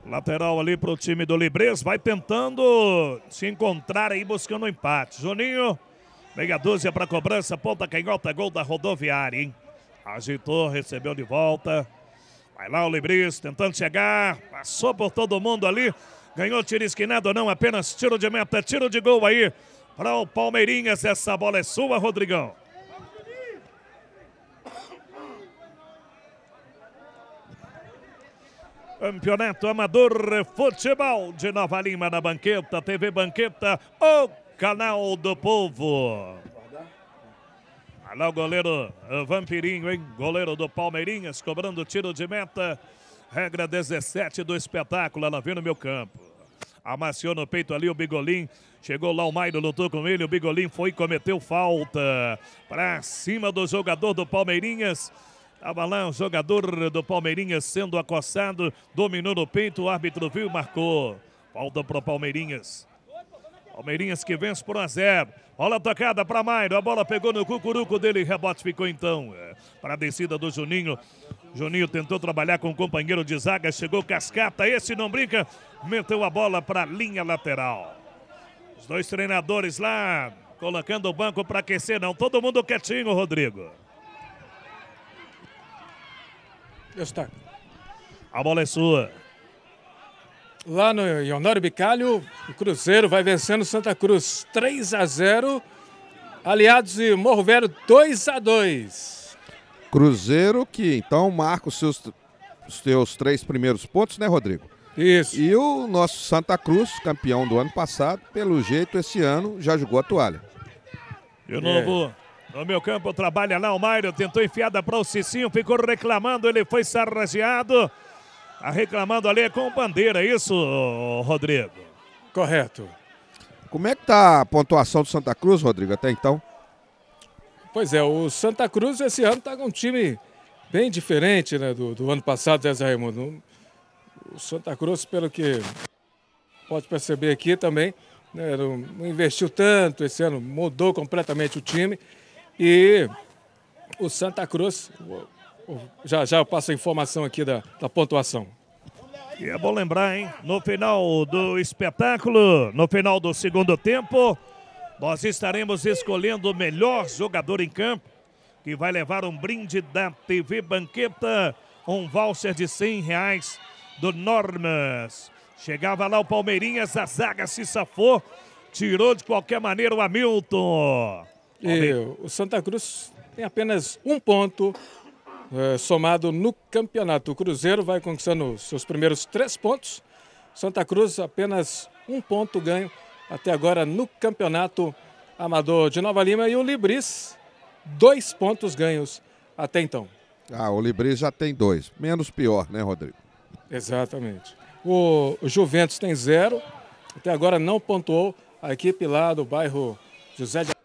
B: Lateral ali para o time do Libres. Vai tentando se encontrar aí, buscando um empate. Juninho, meia dúzia para cobrança. Ponta canhota, gol da rodoviária, hein? Agitou, recebeu de volta. Vai lá o Libris tentando chegar. Passou por todo mundo ali. Ganhou tiro esquinado, não apenas tiro de meta, tiro de gol aí para o Palmeirinhas. Essa bola é sua, Rodrigão. Campeonato Amador Futebol de Nova Lima na Banqueta, TV Banqueta, o canal do povo. Olha lá o goleiro Vampirinho, hein? Goleiro do Palmeirinhas, cobrando tiro de meta. Regra 17 do espetáculo, ela vem no meu campo. Amaciou no peito ali o Bigolim. Chegou lá o Maio, lutou com ele. O Bigolim foi e cometeu falta. Pra cima do jogador do Palmeirinhas. Abalan, jogador do Palmeirinhas, sendo acossado, dominou no peito, o árbitro viu marcou. Falta para o Palmeirinhas. Palmeirinhas que vence por 1 a 0. Bola tocada para Mairo, a bola pegou no cucuruco dele, rebote ficou então é, para a descida do Juninho. Juninho tentou trabalhar com o um companheiro de zaga, chegou cascata, esse não brinca, meteu a bola para a linha lateral. Os dois treinadores lá colocando o banco para aquecer, não. Todo mundo quietinho, Rodrigo. Está. A bola é sua.
D: Lá no Ionório Bicalho, o Cruzeiro vai vencendo Santa Cruz 3 a 0. Aliados e Morro Velho 2 a 2.
C: Cruzeiro que então marca os seus, os seus três primeiros pontos, né, Rodrigo? Isso. E o nosso Santa Cruz, campeão do ano passado, pelo jeito esse ano já jogou a toalha.
B: De novo. É. No meu campo trabalha lá o Mário, tentou enfiada para o Cicinho, ficou reclamando, ele foi sarrageado. Está reclamando ali com bandeira, isso, Rodrigo?
C: Correto. Como é que tá a pontuação do Santa Cruz, Rodrigo, até então?
D: Pois é, o Santa Cruz esse ano está com um time bem diferente né, do, do ano passado, Zé Raimundo. O Santa Cruz, pelo que pode perceber aqui também, né, não investiu tanto esse ano, mudou completamente o time. E o Santa Cruz, já já eu passo a informação aqui da, da pontuação.
B: E é bom lembrar, hein? No final do espetáculo, no final do segundo tempo, nós estaremos escolhendo o melhor jogador em campo, que vai levar um brinde da TV Banqueta, um voucher de 100 reais do Normas. Chegava lá o Palmeirinhas, a zaga se safou, tirou de qualquer maneira o Hamilton. E o Santa Cruz tem apenas um ponto
D: é, somado no campeonato. O Cruzeiro vai conquistando seus primeiros três pontos. Santa Cruz apenas um ponto ganho até agora no campeonato amador de Nova Lima. E o Libris, dois pontos ganhos até então.
C: Ah, o Libris já tem dois. Menos pior, né, Rodrigo?
D: Exatamente. O Juventus tem zero. Até agora não pontuou a equipe lá do bairro José
B: de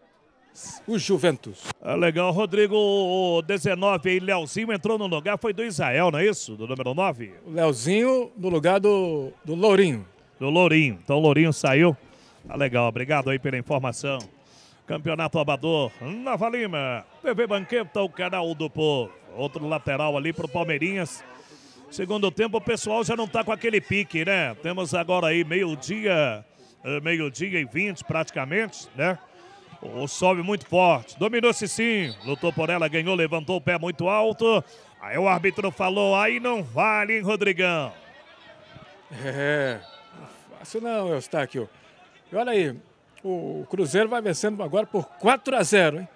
B: o Juventus. É legal, Rodrigo. 19 aí, Leozinho entrou no lugar, foi do Israel, não é isso? Do número 9? O Leozinho no lugar do, do Lourinho. Do Lourinho. Então o Lourinho saiu. Tá legal, obrigado aí pela informação. Campeonato Abador, Nova Lima. TV Banqueta, o canal do povo. Outro lateral ali pro Palmeirinhas. Segundo tempo, o pessoal já não tá com aquele pique, né? Temos agora aí meio-dia, eh, meio-dia e vinte praticamente, né? O sobe muito forte. Dominou sim, Lutou por ela, ganhou, levantou o pé muito alto. Aí o árbitro falou, aí não vale, hein, Rodrigão? É,
D: não fácil não, Eustáquio. E olha aí, o Cruzeiro vai vencendo
B: agora por 4 a 0, hein?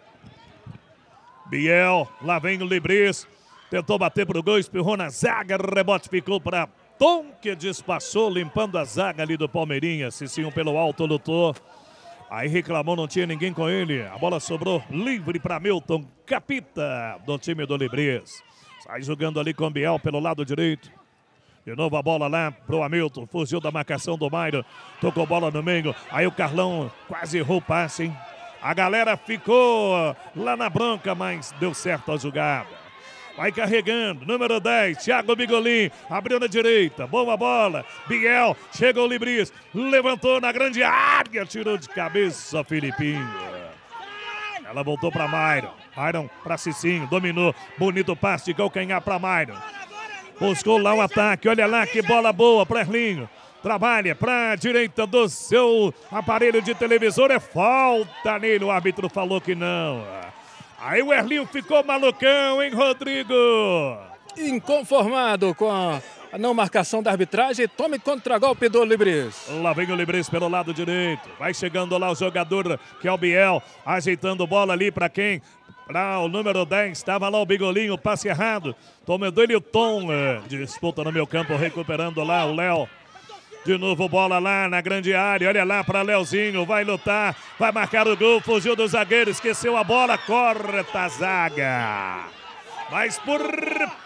B: Biel, lá vem o Libris. Tentou bater para o gol, espirrou na zaga, rebote ficou para Tom, que despassou, limpando a zaga ali do Palmeirinha. Cicinho pelo alto lutou. Aí reclamou, não tinha ninguém com ele. A bola sobrou livre para Milton, capita do time do Libres. Sai jogando ali com o Biel pelo lado direito. De novo a bola lá pro Hamilton. Fugiu da marcação do Mairo. Tocou bola no meio. Aí o Carlão quase errou o passe, hein? A galera ficou lá na branca, mas deu certo a jogada. Vai carregando. Número 10, Thiago Bigolim. Abriu na direita. Boa bola. Biel. Chegou o Libris. Levantou na grande área. Tirou de cabeça Filipinho. Ela voltou para Myron. Myron para Cicinho. Dominou. Bonito passe de calcanhar para Myron. Buscou lá o ataque. Olha lá que bola boa para Erlinho trabalha para a direita do seu aparelho de televisor. É falta nele, o árbitro falou que não. Aí o Erlinho ficou malucão, hein, Rodrigo? Inconformado com a não marcação da arbitragem. Tome contra-golpe do Libris. Lá vem o Libris pelo lado direito. Vai chegando lá o jogador que é o Biel, ajeitando bola ali para quem? Para o número 10. Estava lá o Bigolinho, passe errado. Tomando ele eh, o Tom. disputa no meu campo, recuperando lá o Léo. De novo bola lá na grande área. Olha lá para Leozinho. Vai lutar. Vai marcar o gol. Fugiu do zagueiro. Esqueceu a bola. Corta a zaga. Mas por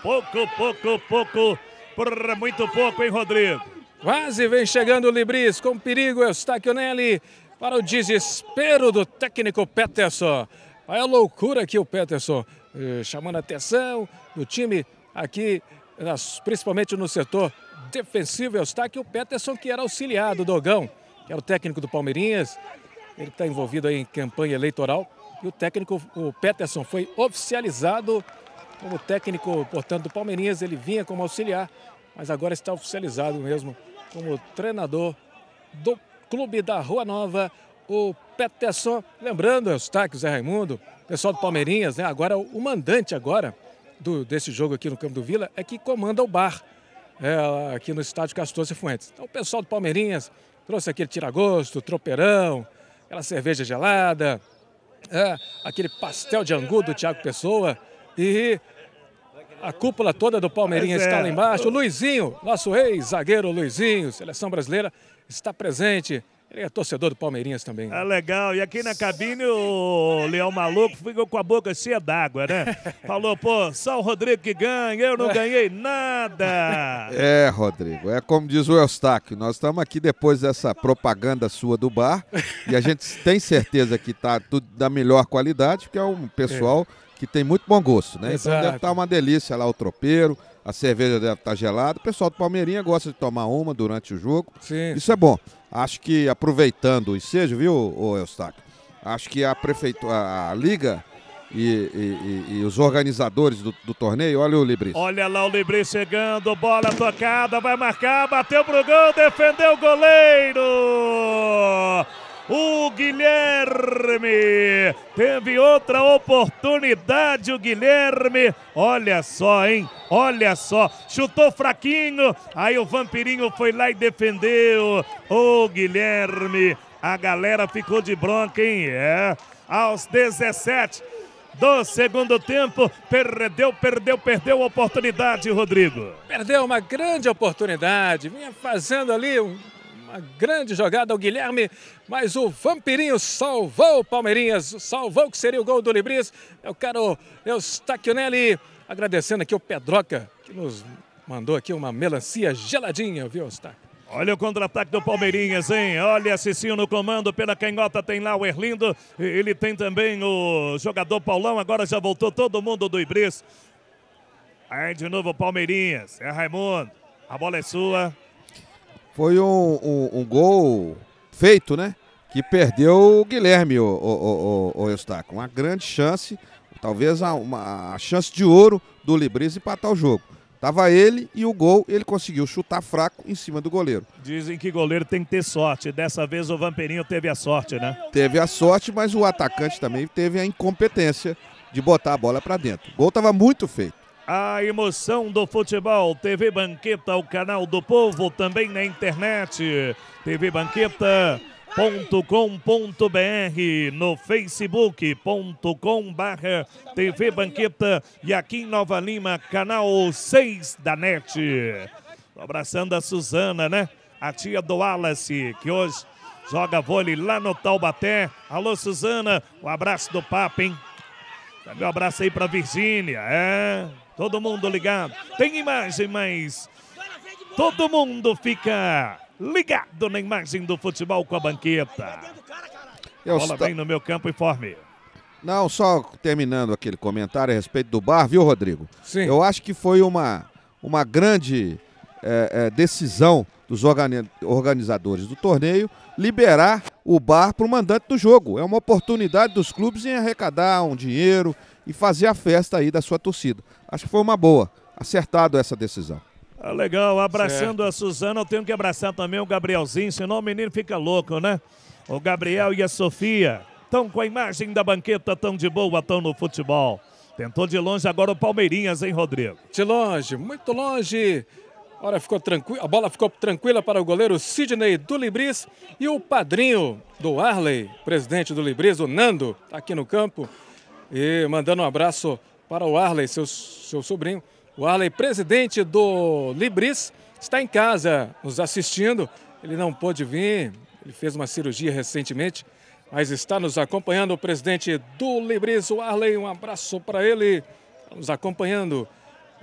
B: pouco, pouco, pouco. Por muito pouco, hein, Rodrigo? Quase
D: vem chegando o Libris. Com perigo, Eustáquio Nelly. Para o desespero do técnico Peterson. Olha a loucura aqui o Peterson. Eh, chamando a atenção do time aqui, principalmente no setor defensivo Eustáquio é Peterson, que era auxiliar do Dogão, que era o técnico do Palmeirinhas. Ele está envolvido em campanha eleitoral. E o técnico, o Peterson, foi oficializado como técnico, portanto, do Palmeirinhas. Ele vinha como auxiliar, mas agora está oficializado mesmo como treinador do clube da Rua Nova, o Peterson. Lembrando, Eustáquio, é Zé Raimundo, pessoal do Palmeirinhas, né? Agora, o mandante agora do, desse jogo aqui no campo do Vila é que comanda o bar é, aqui no estádio Castor Fuentes. Então o pessoal do Palmeirinhas trouxe aquele tiragosto, tropeirão, aquela cerveja gelada, é, aquele pastel de angu do Tiago Pessoa e a cúpula toda do Palmeirinhas está é. lá embaixo. O Luizinho, nosso ex-zagueiro Luizinho, seleção brasileira, está presente ele é torcedor do Palmeirinhas também.
B: Ah, legal. E aqui na cabine o Leão Maluco ficou com a boca cheia d'água, né? Falou, pô, só o Rodrigo que ganha, eu não ganhei nada. É,
C: Rodrigo, é como diz o Eustáquio, nós estamos aqui depois dessa propaganda sua do bar e a gente tem certeza que está tudo da melhor qualidade, porque é um pessoal é. que tem muito bom gosto, né? Exato. Então deve estar tá uma delícia lá o tropeiro, a cerveja deve estar tá gelada. O pessoal do Palmeirinha gosta de tomar uma durante o jogo. Sim. Isso é bom. Acho que aproveitando o ensejo, viu, ô Eustáquio? Acho que a prefeitura, a, a liga e, e, e, e, os organizadores do, do, torneio. Olha o Libris.
B: Olha lá o Libris chegando, bola tocada, vai marcar, bateu pro gol, defendeu o goleiro. O Guilherme teve outra oportunidade. O Guilherme, olha só, hein? Olha só, chutou fraquinho. Aí o Vampirinho foi lá e defendeu. O Guilherme, a galera ficou de bronca, hein? É, aos 17 do segundo tempo. Perdeu, perdeu, perdeu a oportunidade, Rodrigo. Perdeu uma grande oportunidade. Vinha fazendo ali
D: um uma grande jogada o Guilherme, mas o Vampirinho salvou o Palmeirinhas, salvou o que seria o gol do Libris. É o caro Eustáquio Nelly, agradecendo aqui
B: o Pedroca, que nos mandou aqui uma melancia geladinha, viu, Eustáquio? Olha o contra-ataque do Palmeirinhas, hein? Olha, Cicinho no comando pela canhota, tem lá o Erlindo. Ele tem também o jogador Paulão, agora já voltou todo mundo do Ibris. Aí de novo o Palmeirinhas, é Raimundo, a bola é sua. Foi
C: um, um, um gol feito, né? Que perdeu o Guilherme, o, o, o, o Eustáquio. Uma grande chance, talvez a, uma, a chance de ouro do Libris empatar o jogo. Tava ele e o gol, ele conseguiu chutar fraco em cima do goleiro.
B: Dizem que goleiro tem que ter sorte. Dessa vez o Vamperinho teve a sorte, né?
C: Teve a sorte, mas o atacante também teve a incompetência de botar a bola para dentro. O gol tava muito feito.
B: A emoção do futebol. TV Banqueta, o canal do povo, também na internet. tvbanqueta.com.br, no facebook.com TV Banqueta e aqui em Nova Lima, canal 6 da NET. abraçando a Suzana, né? A tia do Wallace, que hoje joga vôlei lá no Taubaté. Alô, Suzana, um abraço do papo, hein? Também um abraço aí pra Virgínia, é... Todo mundo ligado. Tem imagem, mas todo mundo fica ligado na imagem do futebol com a banqueta. Eu Bola está... no meu campo informe.
C: Não, só terminando aquele comentário a respeito do bar, viu, Rodrigo? Sim. Eu acho que foi uma, uma grande é, é, decisão dos organizadores do torneio liberar o bar para o mandante do jogo. É uma oportunidade dos clubes em arrecadar um dinheiro, e fazer a festa aí da sua torcida. Acho que foi uma boa, acertado essa decisão.
B: Ah, legal, abraçando certo. a Suzana, eu tenho que abraçar também o Gabrielzinho, senão o menino fica louco, né? O Gabriel e a Sofia estão com a imagem da banqueta tão de boa, tão no futebol. Tentou de longe agora o Palmeirinhas, hein, Rodrigo? De longe, muito longe. Ora, ficou tranquila, a bola ficou tranquila para o goleiro
D: Sidney do Libris e o padrinho do Arley, presidente do Libris, o Nando, está aqui no campo. E mandando um abraço para o Arley, seu, seu sobrinho. O Arley, presidente do Libris, está em casa nos assistindo. Ele não pôde vir, ele fez uma cirurgia recentemente, mas está nos acompanhando o presidente do Libris, o Arley. Um abraço para ele, nos acompanhando.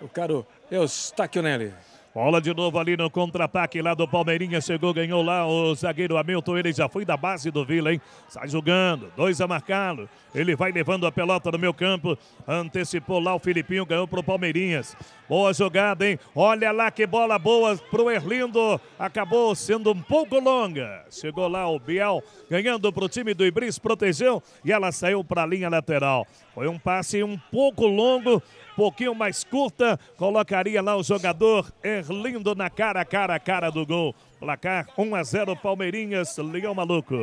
B: O caro Eustáquio Nelly. Bola de novo ali no contra-ataque lá do Palmeirinha. Chegou, ganhou lá o zagueiro Hamilton. Ele já foi da base do Vila, hein? Sai jogando. Dois a marcá-lo. Ele vai levando a pelota no meu campo. Antecipou lá o Filipinho. Ganhou pro Palmeirinhas. Boa jogada, hein? Olha lá que bola boa pro Erlindo. Acabou sendo um pouco longa. Chegou lá o Biel ganhando pro time do Ibris. Protegeu e ela saiu pra linha lateral. Foi um passe um pouco longo pouquinho mais curta, colocaria lá o jogador Erlindo na cara, cara, cara do gol. Placar 1 a 0 Palmeirinhas, Leão Maluco.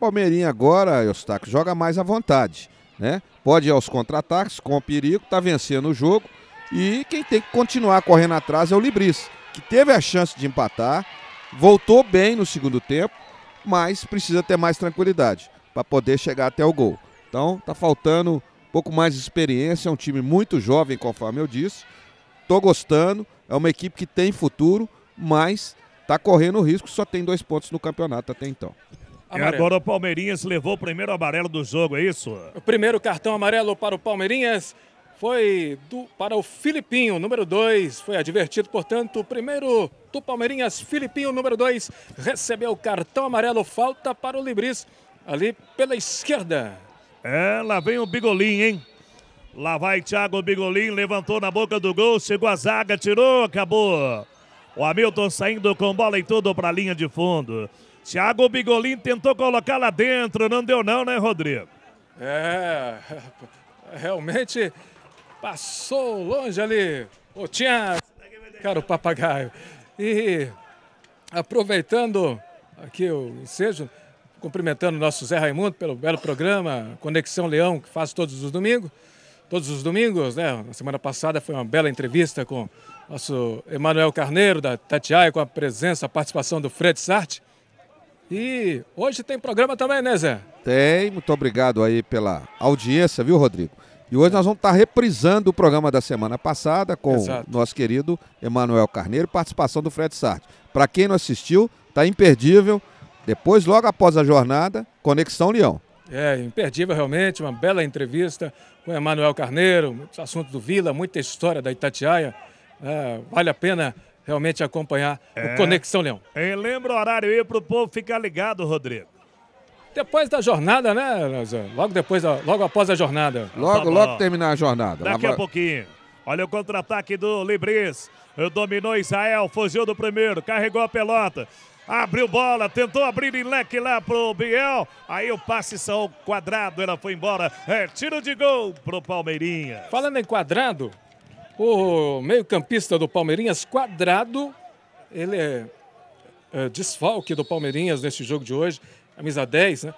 C: Palmeirinha agora, Eustáquio, joga mais à vontade, né? Pode ir aos contra-ataques com perigo, tá vencendo o jogo e quem tem que continuar correndo atrás é o Libris, que teve a chance de empatar, voltou bem no segundo tempo, mas precisa ter mais tranquilidade para poder chegar até o gol. Então, tá faltando pouco mais de experiência, é um time muito jovem, conforme eu disse. Tô gostando, é uma equipe que tem futuro, mas tá correndo risco, só
B: tem dois pontos no campeonato até então. Amarelo. E é, agora o Palmeirinhas levou o primeiro amarelo do jogo, é isso? O
D: primeiro cartão amarelo para o Palmeirinhas foi do, para o Filipinho, número 2. Foi advertido, portanto, o primeiro do Palmeirinhas. Filipinho, número 2,
B: recebeu o cartão amarelo. Falta para o Libris, ali pela esquerda. É, lá vem o Bigolim, hein? Lá vai Thiago Bigolim, levantou na boca do gol, chegou a zaga, tirou, acabou. O Hamilton saindo com bola e tudo para a linha de fundo. Thiago Bigolim tentou colocar lá dentro, não deu não, né, Rodrigo?
D: É, realmente passou longe ali. O Tinha, cara, o papagaio. E aproveitando aqui o ensejo, cumprimentando o nosso Zé Raimundo pelo belo programa Conexão Leão, que faz todos os domingos. Todos os domingos, né? Na semana passada foi uma bela entrevista com nosso Emanuel Carneiro, da Tatiaia, com a presença, a participação do Fred Sartre. E hoje tem programa também, né, Zé?
C: Tem, muito obrigado aí pela audiência, viu, Rodrigo? E hoje nós vamos estar reprisando o programa da semana passada com Exato. nosso querido Emanuel Carneiro, participação do Fred Sartre. Para quem não assistiu, tá imperdível. Depois, logo após a jornada, Conexão Leão.
D: É, imperdível realmente, uma bela entrevista com Emanuel Carneiro, muitos assuntos do Vila, muita história da Itatiaia. É, vale a pena realmente acompanhar é. o Conexão Leão.
B: E lembra o horário aí para o povo ficar ligado, Rodrigo.
D: Depois da jornada, né, Zé? Logo depois, logo após a jornada. Logo, tá logo terminar a jornada. Daqui a
B: pouquinho. Olha o contra-ataque do Libris. Dominou Israel, fugiu do primeiro, carregou a pelota. Abriu bola, tentou abrir em leque lá pro Biel. Aí o passe saiu quadrado, ela foi embora. É tiro de gol pro Palmeirinha. Falando em quadrado, o
D: meio-campista do Palmeirinhas, quadrado, ele é, é, desfalque do Palmeirinhas neste jogo de hoje, camisa 10, né?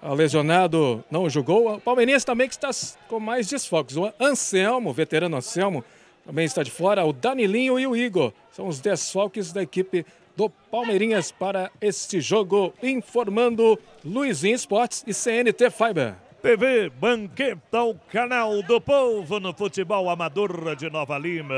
D: O lesionado não jogou. O Palmeirinhas também que está com mais desfalques. O Anselmo, veterano Anselmo, também está de fora. O Danilinho e o Igor são os desfalques da equipe do Palmeirinhas para
B: este jogo, informando Luizinho Esportes e CNT Fiber. TV Banqueta, o canal do povo no futebol amador de Nova Lima,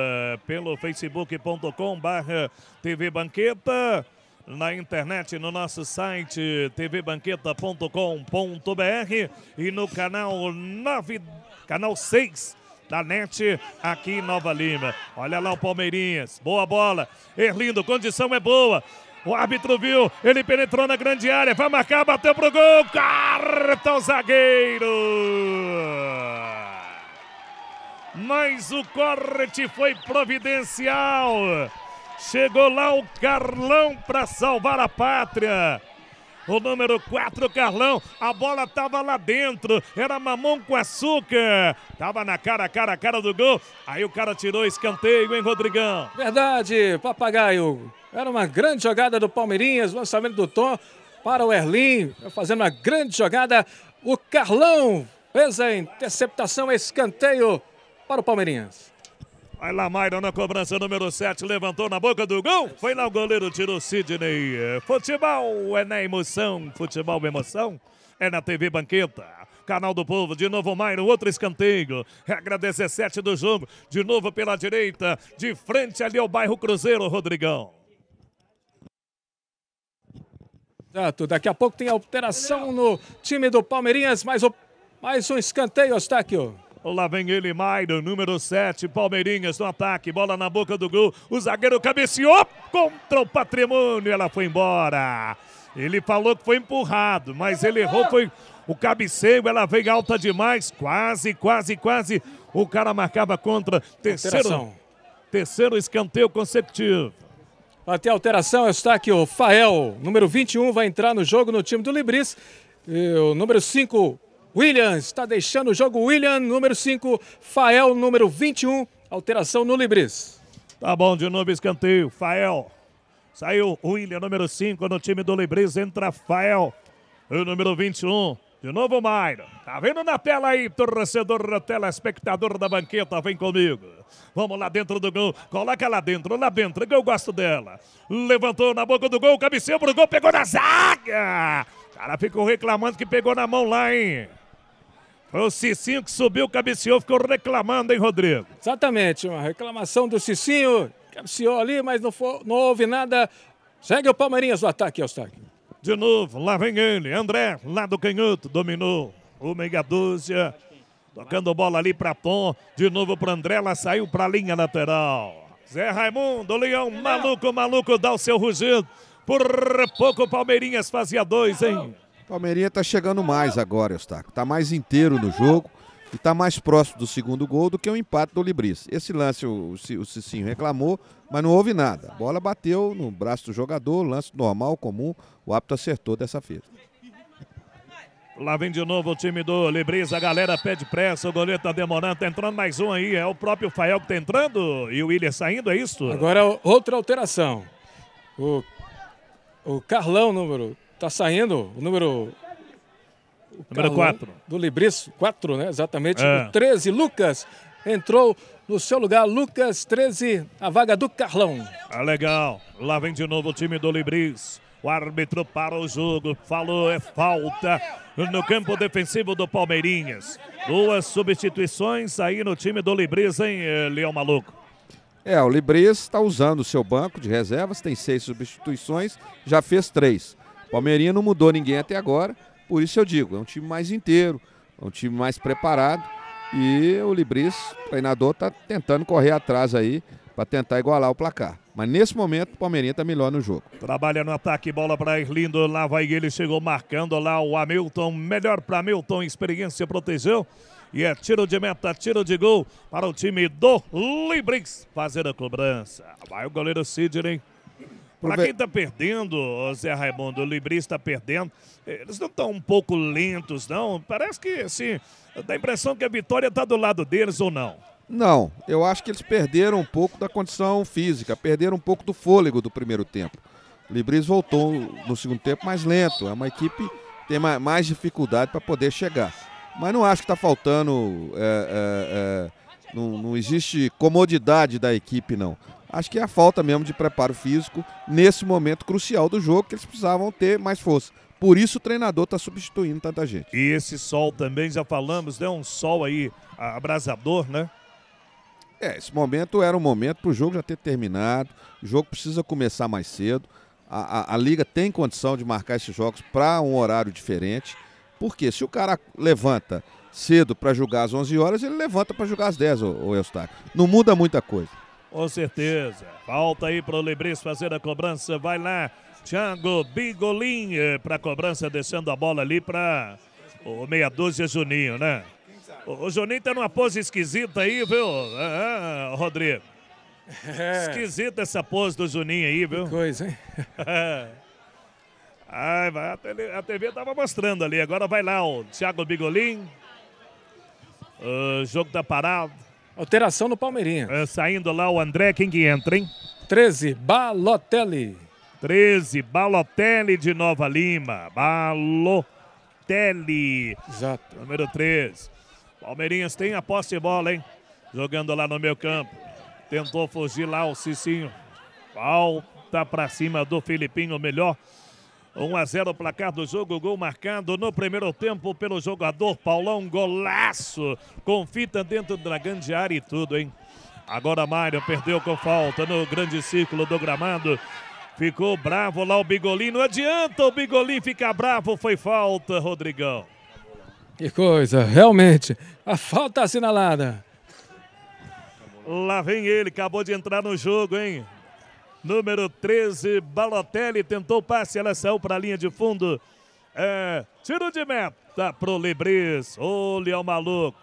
B: pelo facebook.com barra TV Banqueta, na internet, no nosso site tvbanqueta.com.br e no canal 9, canal 6 da NET aqui em Nova Lima. Olha lá o Palmeirinhas, boa bola. Erlindo, condição é boa. O árbitro viu, ele penetrou na grande área, vai marcar, bateu pro gol. Carta o zagueiro. Mas o corte foi providencial. Chegou lá o Carlão para salvar a pátria o número 4, Carlão. A bola tava lá dentro, era mamão com açúcar. Tava na cara, cara, cara do gol. Aí o cara tirou escanteio, hein, Rodrigão? Verdade, papagaio. Era uma grande jogada do Palmeirinhas,
D: lançamento do Tom para o Erlim, fazendo uma grande jogada. O Carlão
B: fez a interceptação, escanteio para o Palmeirinhas. Aí Lamaira na cobrança número 7, levantou na boca do gol. Foi lá o goleiro, tirou Sidney. É futebol é na emoção, futebol é emoção. É na TV Banqueta. Canal do Povo, de novo Mairo, outro escanteio. Regra 17 do jogo, de novo pela direita, de frente ali ao bairro Cruzeiro, Rodrigão.
D: Exato, daqui a pouco tem alteração no time do Palmeirinhas, mais, o,
B: mais um escanteio, Ostáquio. Lá vem ele, Maicon, número 7, Palmeirinhas no ataque, bola na boca do gol. O zagueiro cabeceou contra o patrimônio, ela foi embora. Ele falou que foi empurrado, mas ele errou, foi o cabeceio, ela veio alta demais, quase, quase, quase. O cara marcava contra. Terceiro, terceiro escanteio consecutivo. Vai ter alteração, está aqui o Fael,
D: número 21, vai entrar no jogo no time do Libris. E o número 5, Williams está deixando o jogo. William, número 5. Fael, número 21. Alteração no
B: Libris. Tá bom, de novo escanteio. Fael. Saiu William, número 5 no time do Libris. Entra Fael, o número 21. De novo Mairo. Tá vendo na tela aí, torcedor, telespectador da banqueta, vem comigo. Vamos lá dentro do gol. Coloca lá dentro, lá dentro, que eu gosto dela. Levantou na boca do gol, cabeceou pro gol, pegou na zaga. O cara ficou reclamando que pegou na mão lá, hein? O Cicinho que subiu, cabeceou, ficou reclamando, hein, Rodrigo?
D: Exatamente, uma reclamação do Cicinho. Cabeceou ali, mas não, não houve nada. Segue o Palmeirinhas no ataque,
B: Eustáquio. É de novo, lá vem ele. André, lá do canhoto, dominou o meia dúzia. Tocando bola ali para Tom. De novo para André, ela saiu para a linha lateral. Zé Raimundo, Leão, maluco, maluco, dá o seu rugido. Por pouco, Palmeirinhas fazia dois, hein?
C: Palmeirinha tá chegando mais agora, Eustáquio. Tá mais inteiro no jogo e tá mais próximo do segundo gol do que o empate do Libris. Esse lance o, o Cicinho reclamou, mas não houve nada. A bola bateu no braço do jogador, lance normal, comum. O apto acertou dessa feira.
B: Lá vem de novo o time do Libris, a galera pede pressa, o goleiro tá demorando, tá entrando mais um aí, é o próprio Fael que tá entrando e o William saindo, é isso? Agora
D: outra alteração. O, o Carlão, número Tá saindo o número.
B: O número 4.
D: Do Libris, 4, né? Exatamente. É. O 13, Lucas. Entrou no seu lugar, Lucas
B: 13, a vaga do Carlão. Ah, legal. Lá vem de novo o time do Libris. O árbitro para o jogo. Falou, é falta no campo defensivo do Palmeirinhas. Duas substituições aí no time do Libris, hein, eh, Leão Maluco? É, o Libris está usando o seu banco de reservas, tem seis substituições, já fez
C: três. Palmeirinha não mudou ninguém até agora, por isso eu digo, é um time mais inteiro, é um time mais preparado. E o Libris, treinador, está tentando correr atrás aí para tentar igualar o placar. Mas nesse momento o Palmeirinha está melhor no jogo.
B: Trabalha no ataque, bola para Erlindo. Lá vai ele, chegou marcando lá o Hamilton. Melhor para Hamilton, experiência, proteção E é tiro de meta, tiro de gol para o time do Librix fazer a cobrança. Vai o goleiro Sidney. Para quem está perdendo, Zé Raimundo, o Libri está perdendo, eles não estão um pouco lentos, não? Parece que, assim, dá a impressão que a vitória está do lado deles ou não.
C: Não, eu acho que eles perderam um pouco da condição física, perderam um pouco do fôlego do primeiro tempo. O Libris voltou no segundo tempo mais lento, é uma equipe que tem mais dificuldade para poder chegar. Mas não acho que está faltando, é, é, é, não, não existe comodidade da equipe, não acho que é a falta mesmo de preparo físico nesse momento crucial do jogo, que eles precisavam ter mais força. Por isso o treinador está substituindo tanta gente.
B: E esse sol também, já falamos, né? Um sol aí abrasador, né? É, esse
C: momento era um momento para o jogo já ter terminado. O jogo precisa começar mais cedo. A, a, a liga tem condição de marcar esses jogos para um horário diferente. Porque se o cara levanta cedo para jogar às 11 horas, ele levanta para jogar às 10, o, o Eustáquio. Não muda muita coisa.
B: Com certeza. Falta aí para o Libris fazer a cobrança. Vai lá, Thiago Bigolin eh, para cobrança, descendo a bola ali para o meia dúzia Juninho, né? O Juninho tá numa pose esquisita aí, viu, ah, ah Rodrigo? É. Esquisita essa pose do Juninho aí, viu? Que coisa, hein? Ai, a, a TV tava mostrando ali. Agora vai lá o Thiago Bigolin. O jogo tá parado. Alteração no Palmeirinhas. É, saindo lá o André, quem que entra, hein? 13, Balotelli. 13, Balotelli de Nova Lima. Balotelli. Exato. Número 13. Palmeirinhas tem a posse de bola, hein? Jogando lá no meu campo. Tentou fugir lá o Cicinho. Falta pra cima do Filipinho, melhor 1 a 0 o placar do jogo, gol marcado no primeiro tempo pelo jogador Paulão, golaço, com fita dentro da grande área e tudo, hein? Agora Mário perdeu com falta no grande círculo do gramado. Ficou bravo lá o Bigolin, não adianta o Bigolin ficar bravo, foi falta, Rodrigão.
D: Que coisa, realmente,
B: a falta assinalada. Lá vem ele, acabou de entrar no jogo, hein? número 13, Balotelli, tentou passe, ela saiu para a linha de fundo. É, tiro de meta pro Libris, o Leão Maluco.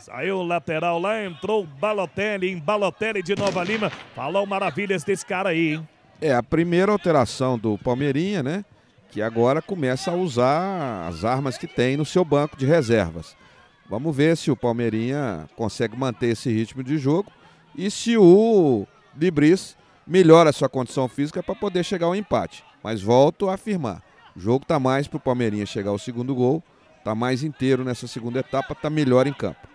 B: Saiu o lateral lá, entrou Balotelli, em Balotelli de Nova Lima. Falou maravilhas desse cara aí, hein?
C: É, a primeira alteração do Palmeirinha, né? Que agora começa a usar as armas que tem no seu banco de reservas. Vamos ver se o Palmeirinha consegue manter esse ritmo de jogo e se o Libris melhora a sua condição física para poder chegar ao empate. Mas volto a afirmar, o jogo está mais para o Palmeirinha chegar ao segundo gol, está mais inteiro nessa segunda etapa, está melhor em campo.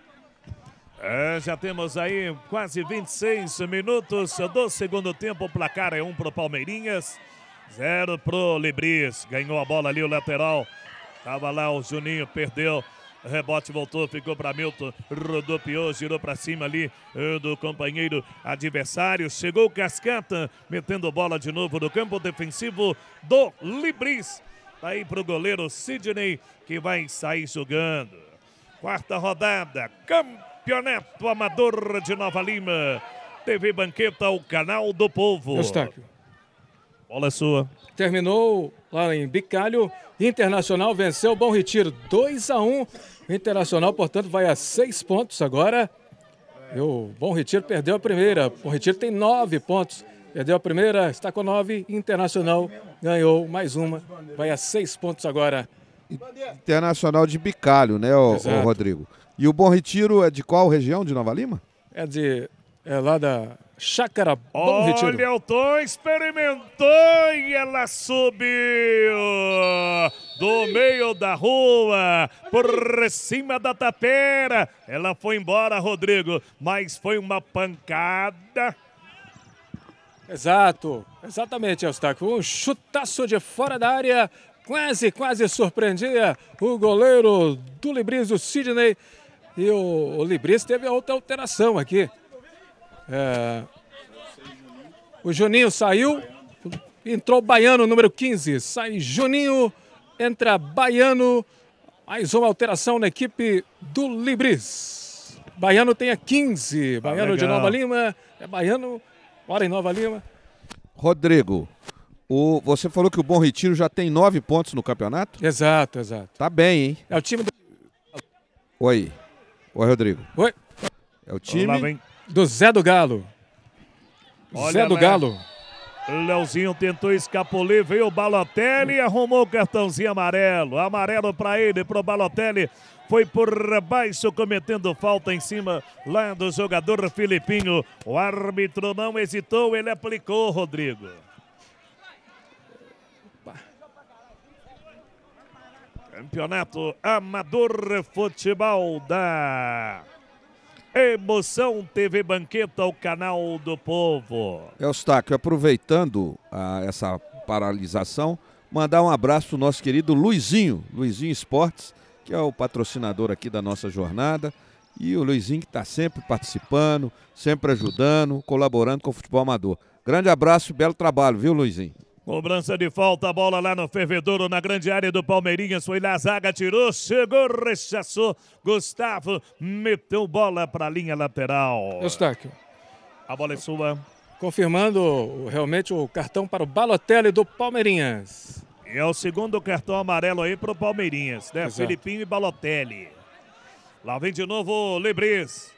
B: É, já temos aí quase 26 minutos do segundo tempo. O placar é um para o Palmeirinhas, zero para o Libris. Ganhou a bola ali o lateral. Tava lá o Juninho, perdeu. Rebote voltou, ficou para Milton. Rodopiou, girou para cima ali eh, do companheiro adversário. Chegou Cascata, metendo bola de novo no campo defensivo do Libris. Tá aí para o goleiro Sidney, que vai sair jogando. Quarta rodada, Campeonato Amador de Nova Lima. TV Banqueta, o canal do povo. Destaque. Bola é sua. Terminou
D: lá em Bicalho. Internacional venceu o Bom Retiro 2 a 1. O Internacional, portanto, vai a seis pontos agora. E o Bom Retiro perdeu a primeira. O Bom Retiro tem nove pontos. Perdeu a primeira, está com nove. Internacional ganhou mais uma. Vai a seis pontos agora.
C: Internacional de Bicalho, né, o, o Rodrigo? E o Bom Retiro é de qual região de Nova Lima?
D: É de. É lá da Chácara Bom
B: Olha, Retiro. Olha, o Tom experimentou e ela subiu do meio da rua, por cima da tapera. Ela foi embora, Rodrigo, mas foi uma pancada. Exato, exatamente, Eustáquio. Um chutaço de fora da
D: área, quase, quase surpreendia o goleiro do Libris, o Sidney. E o, o Libris teve outra alteração aqui. É... O Juninho saiu, entrou Baiano, número 15. Sai Juninho, entra Baiano. Mais uma alteração na equipe do Libris. Baiano tem a 15. Tá Baiano ah, de Nova Lima. É Baiano, mora em Nova Lima.
C: Rodrigo, o, você falou que o Bom Retiro já tem nove pontos no campeonato?
D: Exato, exato.
C: Tá bem, hein? É o time do...
B: Oi. Oi, Rodrigo. Oi.
C: É o time Olá,
B: do Zé do Galo. Olha, Zé do né? Galo. Leozinho tentou escapulir, veio o Balotelli e arrumou o cartãozinho amarelo. Amarelo para ele, para o Balotelli. Foi por baixo cometendo falta em cima lá do jogador Filipinho. O árbitro não hesitou, ele aplicou, Rodrigo. Campeonato Amador Futebol da Emoção TV Banqueta, o canal do povo.
C: Eustáquio, aproveitando a, ah, essa paralisação, mandar um abraço ao nosso querido Luizinho, Luizinho Esportes, que é o patrocinador aqui da nossa jornada. E o Luizinho que está sempre participando, sempre ajudando, colaborando com o futebol amador. Grande abraço, e belo trabalho, viu, Luizinho?
B: Cobrança de falta, bola lá no fervedouro, na grande área do Palmeirinhas. Foi lá, a zaga tirou, chegou, rechaçou. Gustavo meteu bola para a linha lateral. Eustáquio. A bola é sua.
D: Confirmando realmente o cartão para o Balotelli do Palmeirinhas.
B: E é o segundo cartão amarelo aí para o Palmeirinhas, né? Exato. É. Felipinho e Balotelli. Lá vem de novo o Libris.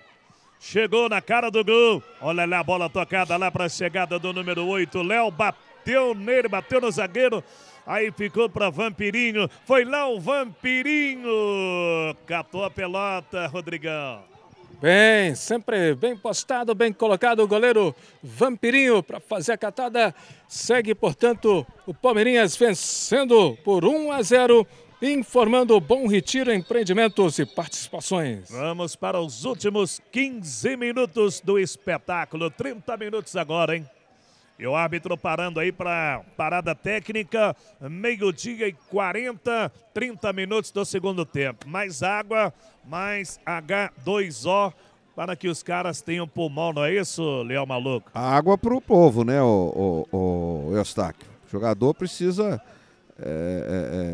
B: Chegou na cara do gol. Olha lá a bola tocada lá para a chegada do número 8, Léo Batista bateu nele, bateu no zagueiro. Aí ficou para Vampirinho. Foi lá o Vampirinho. Catou a pelota, Rodrigão. Bem, sempre bem postado, bem colocado o goleiro
D: Vampirinho para fazer a catada. Segue, portanto, o Palmeirinhas vencendo por 1 a 0 informando o Bom Retiro Empreendimentos e Participações.
B: Vamos para os últimos 15 minutos do espetáculo. 30 minutos agora, hein? E o árbitro parando aí para parada técnica, meio-dia e 40, 30 minutos do segundo tempo. Mais água, mais H2O para que os caras tenham pulmão, não é isso, Leão Maluco?
C: água para o povo, né, o, o, o Eustáquio? O jogador precisa é,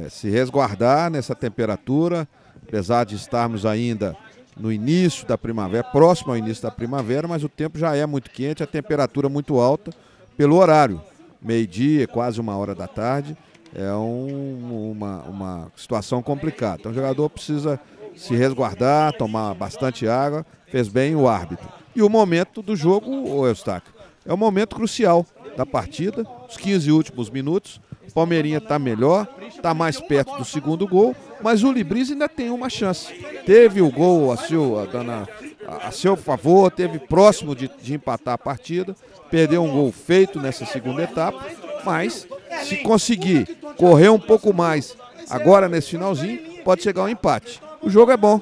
C: é, é, se resguardar nessa temperatura, apesar de estarmos ainda no início da primavera, próximo ao início da primavera, mas o tempo já é muito quente, a temperatura muito alta pelo horário. Meio-dia, quase uma hora da tarde, é um, uma, uma situação complicada. Então o jogador precisa se resguardar, tomar bastante água, fez bem o árbitro. E o momento do jogo, o Eustáquio, é o momento crucial da partida, os 15 últimos minutos. Palmeirinha está melhor, está mais perto do segundo gol, mas o Libris ainda tem uma chance. Teve o gol a seu, a, a seu favor, teve próximo de, de empatar a partida, perdeu um gol feito nessa segunda etapa, mas se conseguir correr um pouco mais agora nesse finalzinho, pode chegar um empate. O jogo é bom.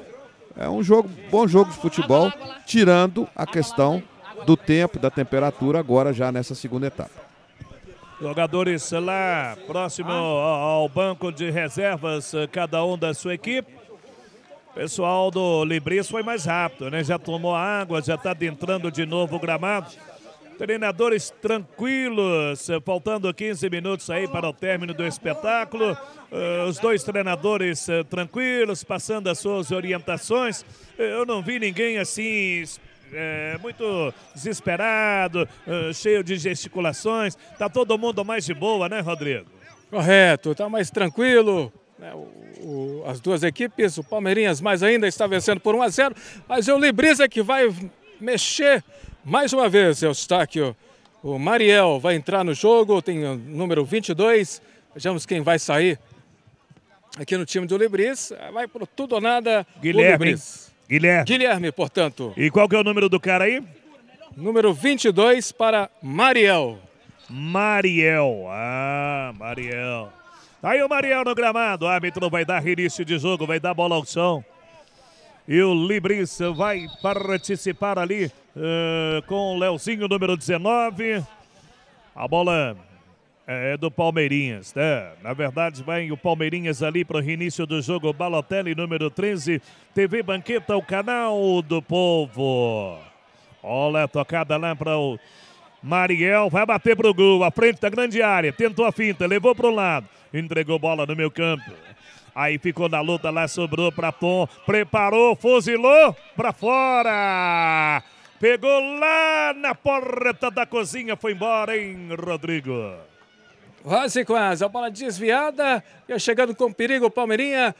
C: É um jogo, bom jogo de futebol, tirando a questão do tempo, da temperatura agora já nessa segunda etapa.
B: Jogadores lá próximo ao banco de reservas, eh, cada um da sua equipe. Pessoal do Libris foi mais rápido, né? Já tomou água, já está adentrando de novo o gramado. Treinadores tranquilos, eh, faltando 15 minutos aí para o término do espetáculo. Eh, os dois treinadores eh, tranquilos, passando as suas orientações. Eu não vi ninguém assim é, muito desesperado, cheio de gesticulações. Tá todo mundo mais de boa, né, Rodrigo? Correto,
D: tá mais tranquilo. Né? O, o, as duas equipes, o Palmeirinhas mais ainda está vencendo por 1 a 0, mas o Libriza que vai mexer mais uma vez, Eustáquio, o Mariel vai entrar no jogo, tem o número 22. Vejamos quem vai sair aqui no time do Libris. Vai pro tudo ou nada Guilherme. Guilherme. Guilherme, portanto. E qual que é o número do cara aí? Número 22
B: para Mariel. Mariel. Ah, Mariel. Tá aí o Mariel no gramado. O árbitro vai dar início de jogo, vai dar bola ao chão. E o Libris vai participar ali Uh, com o Leozinho, número 19. A bola é do Palmeirinhas, né? Na verdade, vem o Palmeirinhas ali para o reinício do jogo. Balotelli, número 13. TV Banqueta, o canal do povo. Olha a tocada lá para o Mariel. Vai bater para o gol. À frente da grande área. Tentou a finta, levou para o lado. Entregou bola no meu campo. Aí ficou na luta lá, sobrou para Tom. Preparou, fuzilou para fora. Pegou lá na porta da cozinha, foi embora, hein, Rodrigo? Quase, quase. A bola desviada.
D: e chegando com perigo o Palmeirinha.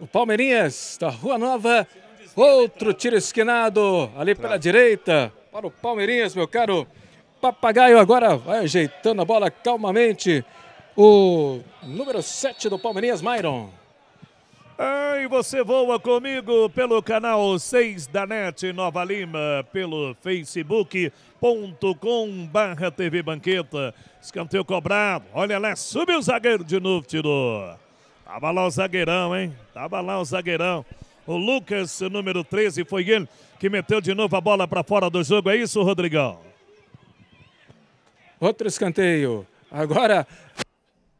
D: O Palmeirinhas da Rua Nova. Outro tiro esquinado ali pela direita. Para o Palmeirinhas, meu caro. Papagaio agora vai ajeitando a bola calmamente. O número 7 do Palmeirinhas, Myron.
B: Ah, e você voa comigo pelo canal 6 da NET Nova Lima, pelo facebook.com barra TV Banqueta. Escanteio é cobrado, olha lá, subiu o zagueiro de novo, tirou. Tava lá o zagueirão, hein? Tava lá o zagueirão. O Lucas, número 13, foi ele que meteu de novo a bola para fora do jogo. É isso, Rodrigão? Outro escanteio. Agora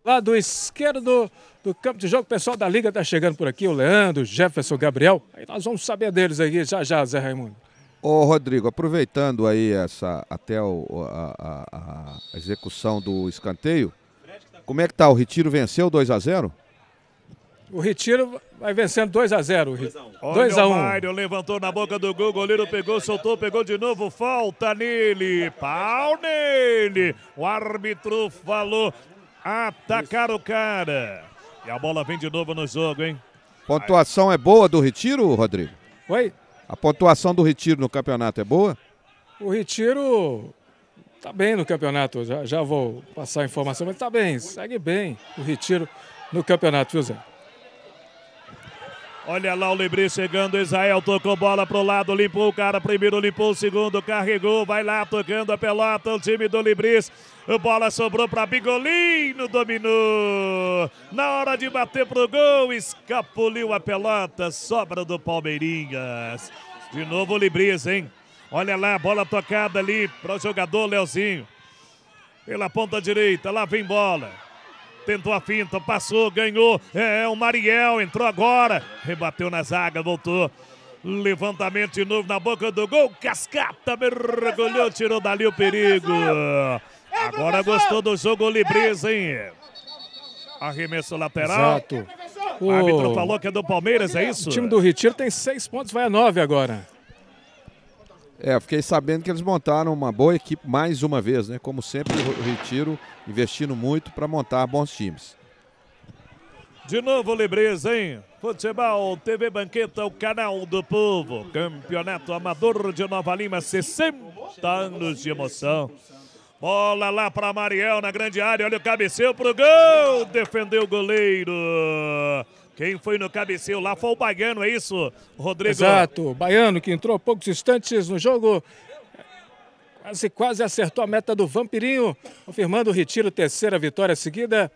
B: Lado esquerdo
D: do campo de jogo, o pessoal da Liga está chegando por aqui, o Leandro, o Jefferson, o Gabriel. Aí nós vamos saber deles aí já já, Zé Raimundo.
C: Ô Rodrigo, aproveitando aí essa até o, a, a, a, execução do escanteio, como é que tá? O Retiro venceu 2 a 0 o
B: Retiro vai vencendo 2 a 0 2 a 1 um. Mário levantou na boca do gol, goleiro pegou, soltou, pegou de novo, falta nele, pau nele. O árbitro falou atacar o cara. E a bola vem de novo no jogo, hein?
C: Pontuação Aí. é boa do Retiro, Rodrigo? Oi? A pontuação do Retiro no campeonato é boa?
B: O Retiro
D: tá bem no campeonato, já, já vou passar a informação, mas tá bem, segue bem o Retiro no campeonato, viu, Zé?
B: Olha lá o Libri chegando, Israel tocou bola pro lado, limpou o cara primeiro, limpou o segundo, carregou, vai lá tocando a pelota, o time do Libris. A bola sobrou para Bigolino, dominou. Na hora de bater pro gol, escapuliu a pelota, sobra do Palmeirinhas. De novo o Libris, hein? Olha lá, bola tocada ali para o jogador Leozinho. Pela ponta direita, lá vem bola tentou a finta, passou, ganhou. É, é, o Mariel entrou agora, rebateu na zaga, voltou. Levantamento de novo na boca do gol. Cascata mergulhou, tirou dali o perigo. Agora gostou do jogo Libreza, hein? Arremesso lateral. Exato. O árbitro falou que é do Palmeiras, é isso? O time do Retiro
D: tem seis pontos,
B: vai
C: a nove agora. É, fiquei sabendo que eles montaram uma boa equipe mais uma vez, né? Como sempre, o Retiro investindo muito para montar bons times.
B: De novo, Libreza, hein? Futebol TV Banqueta, o canal do povo. Campeonato Amador de Nova Lima, 60 anos de emoção. Bola lá para Mariel na grande área, olha o cabeceio pro gol. Defendeu o goleiro. Quem foi no cabeceio lá foi o Baiano, é isso, Rodrigo? Exato,
D: Baiano que entrou poucos instantes no jogo. Quase,
B: quase acertou
D: a meta do Vampirinho, confirmando o retiro, terceira vitória seguida.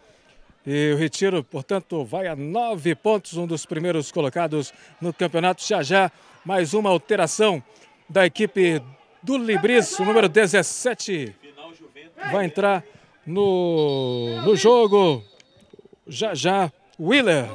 D: E o Retiro, portanto, vai a nove pontos, um dos primeiros colocados no campeonato. Já já, mais uma alteração da equipe do Libris, o número 17. Vai entrar no, no jogo.
B: Já já, Willer.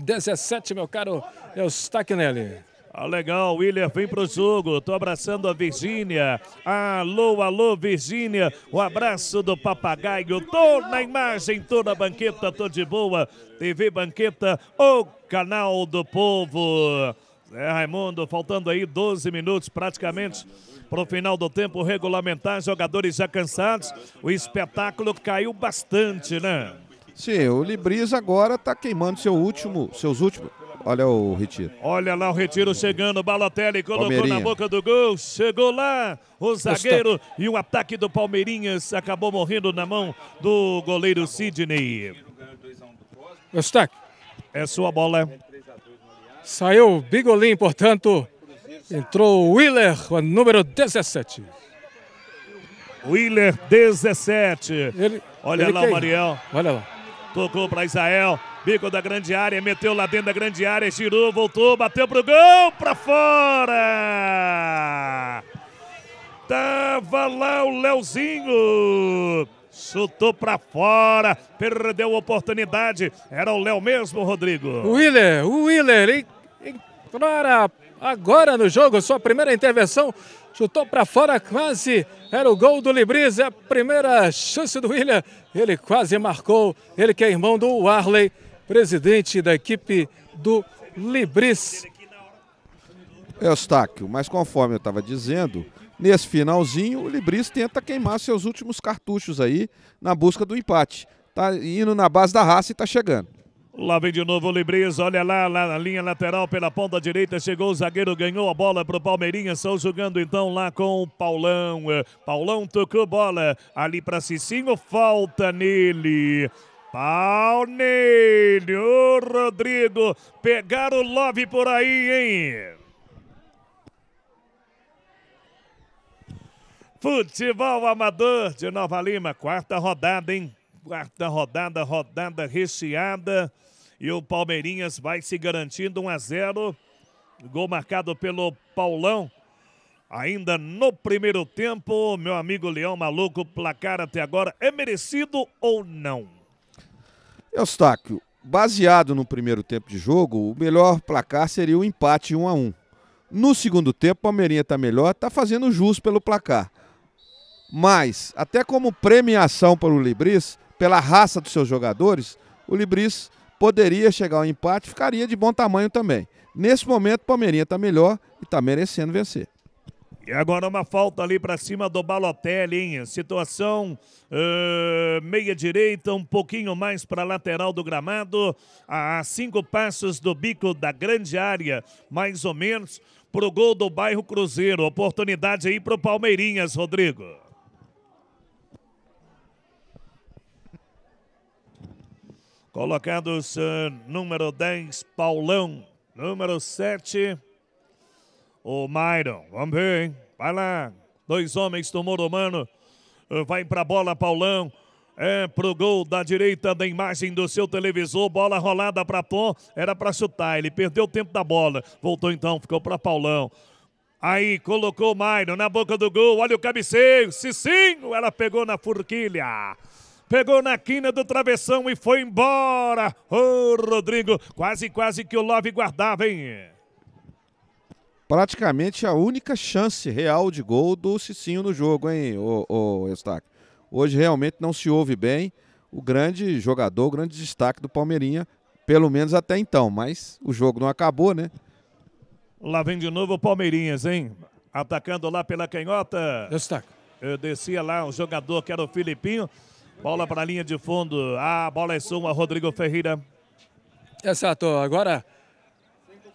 B: 17, meu caro é o Nelly. Ah, legal, William vem pro jogo. Tô abraçando a Virgínia. Alô, alô, Virgínia. O abraço do papagaio. Tô na imagem, tô na banqueta, tô de boa. TV Banqueta, o canal do povo. É, Raimundo, faltando aí 12 minutos praticamente para o final do tempo regulamentar. Jogadores já cansados. O espetáculo caiu bastante, né? Sim, o
C: Libris agora está queimando seu último, seus últimos. Olha o retiro.
B: Olha lá o retiro chegando. Balotelli colocou Palmeirinha. na boca do gol. Chegou lá o zagueiro Está... e o ataque do Palmeirinhas acabou morrendo na mão do goleiro Sidney. Stack, É sua bola. Saiu Bigolim,
D: portanto. Entrou o Willer, o número 17.
B: Willer, 17. Ele, Olha ele lá o Mariel. Olha lá. Tocou para Israel. Bico da grande área. Meteu lá dentro da grande área. Girou, voltou, bateu pro gol. Para fora. Tava lá o Leozinho. Chutou para fora, perdeu a oportunidade. Era o Léo mesmo, Rodrigo. O
D: Willer, o
B: Willer, entrara
D: agora no jogo, sua primeira intervenção, chutou para fora quase, era o gol do Libris, é a primeira chance do William, ele quase marcou, ele que é irmão do Arley, presidente da equipe do Libris.
C: É, Eustáquio, mas conforme eu estava dizendo, nesse finalzinho o Libris tenta queimar seus últimos cartuchos aí na busca do empate. Tá indo na base da raça e está chegando.
B: Lá vem de novo o Libris, olha lá, lá na linha lateral pela ponta direita, chegou o zagueiro, ganhou a bola para o Palmeirinha, só jogando então lá com o Paulão. Paulão tocou bola ali para Cicinho, falta nele. Pau nele, ô Rodrigo, pegaram o Love por aí, hein? Futebol amador de Nova Lima, quarta rodada, hein? Quarta rodada, rodada recheada. E o Palmeirinhas vai se garantindo 1 a 0. Gol marcado pelo Paulão. Ainda no primeiro tempo, meu amigo Leão Maluco, placar até agora é merecido ou não?
C: Eustáquio, baseado no primeiro tempo de jogo, o melhor placar seria o empate 1 a 1. No segundo tempo, o Palmeirinha está melhor, está fazendo jus pelo placar. Mas, até como premiação para o Libris, pela raça dos seus jogadores, o Libris poderia chegar ao empate, ficaria de bom tamanho também. Nesse momento, o Palmeirinha está melhor e está merecendo vencer.
B: E agora uma falta ali para cima do Balotelli, hein? Situação uh, meia direita, um pouquinho mais para lateral do gramado, a cinco passos do bico da grande área, mais ou menos, para o gol do bairro Cruzeiro. Oportunidade aí para o Palmeirinhas, Rodrigo. Colocados número 10, Paulão. Número 7, o Myron. Vamos ver, hein? Vai lá. Dois homens do Moro Humano. Vai pra bola, Paulão. É pro gol da direita da imagem do seu televisor. Bola rolada para Tom. Era para chutar. Ele perdeu o tempo da bola. Voltou então, ficou para Paulão. Aí colocou o Maino na boca do gol. Olha o cabeceio. Cicinho. Ela pegou na forquilha pegou na quina do travessão e foi embora. Ô, Rodrigo, quase, quase que o Love guardava, hein?
C: Praticamente a única chance real de gol do Cicinho no jogo, hein, ô, ô Eustáquio? Hoje realmente não se ouve bem o grande jogador, o grande destaque do Palmeirinha, pelo menos até então, mas o jogo não acabou, né?
B: Lá vem de novo o Palmeirinhas, hein? Atacando lá pela canhota. Destaque. Eu descia lá um jogador que era o Filipinho. Bola para a linha de fundo. A bola é sua, Rodrigo Ferreira. É Exato. Agora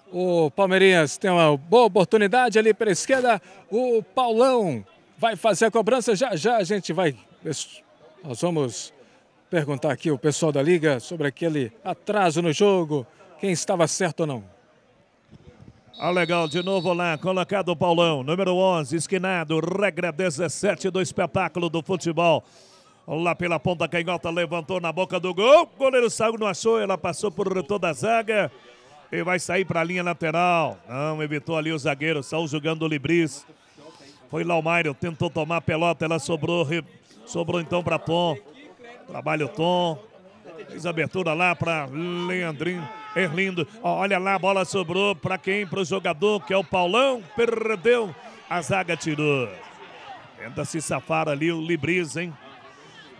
B: o Palmeirinhas tem
D: uma boa oportunidade ali a esquerda. O Paulão vai fazer a cobrança. Já já a gente vai. Nós vamos perguntar aqui o pessoal da Liga sobre
B: aquele atraso no jogo. Quem estava certo ou não. Ah, legal, de novo lá, colocado o Paulão, número 11, esquinado, regra 17 do espetáculo do futebol. Lá pela ponta canhota, levantou na boca do gol. O goleiro Sago não achou. Ela passou por toda a zaga. E vai sair para a linha lateral. Não, evitou ali o zagueiro. Saiu jogando o Libris. Foi lá o Mário, tentou tomar a pelota. Ela sobrou. Sobrou então para Tom. Trabalha o Tom. Fez abertura lá para Leandrinho. Erlindo. Olha lá, a bola sobrou para quem? Para o jogador, que é o Paulão. Perdeu. A zaga tirou. Tenta se safar ali o Libris, hein?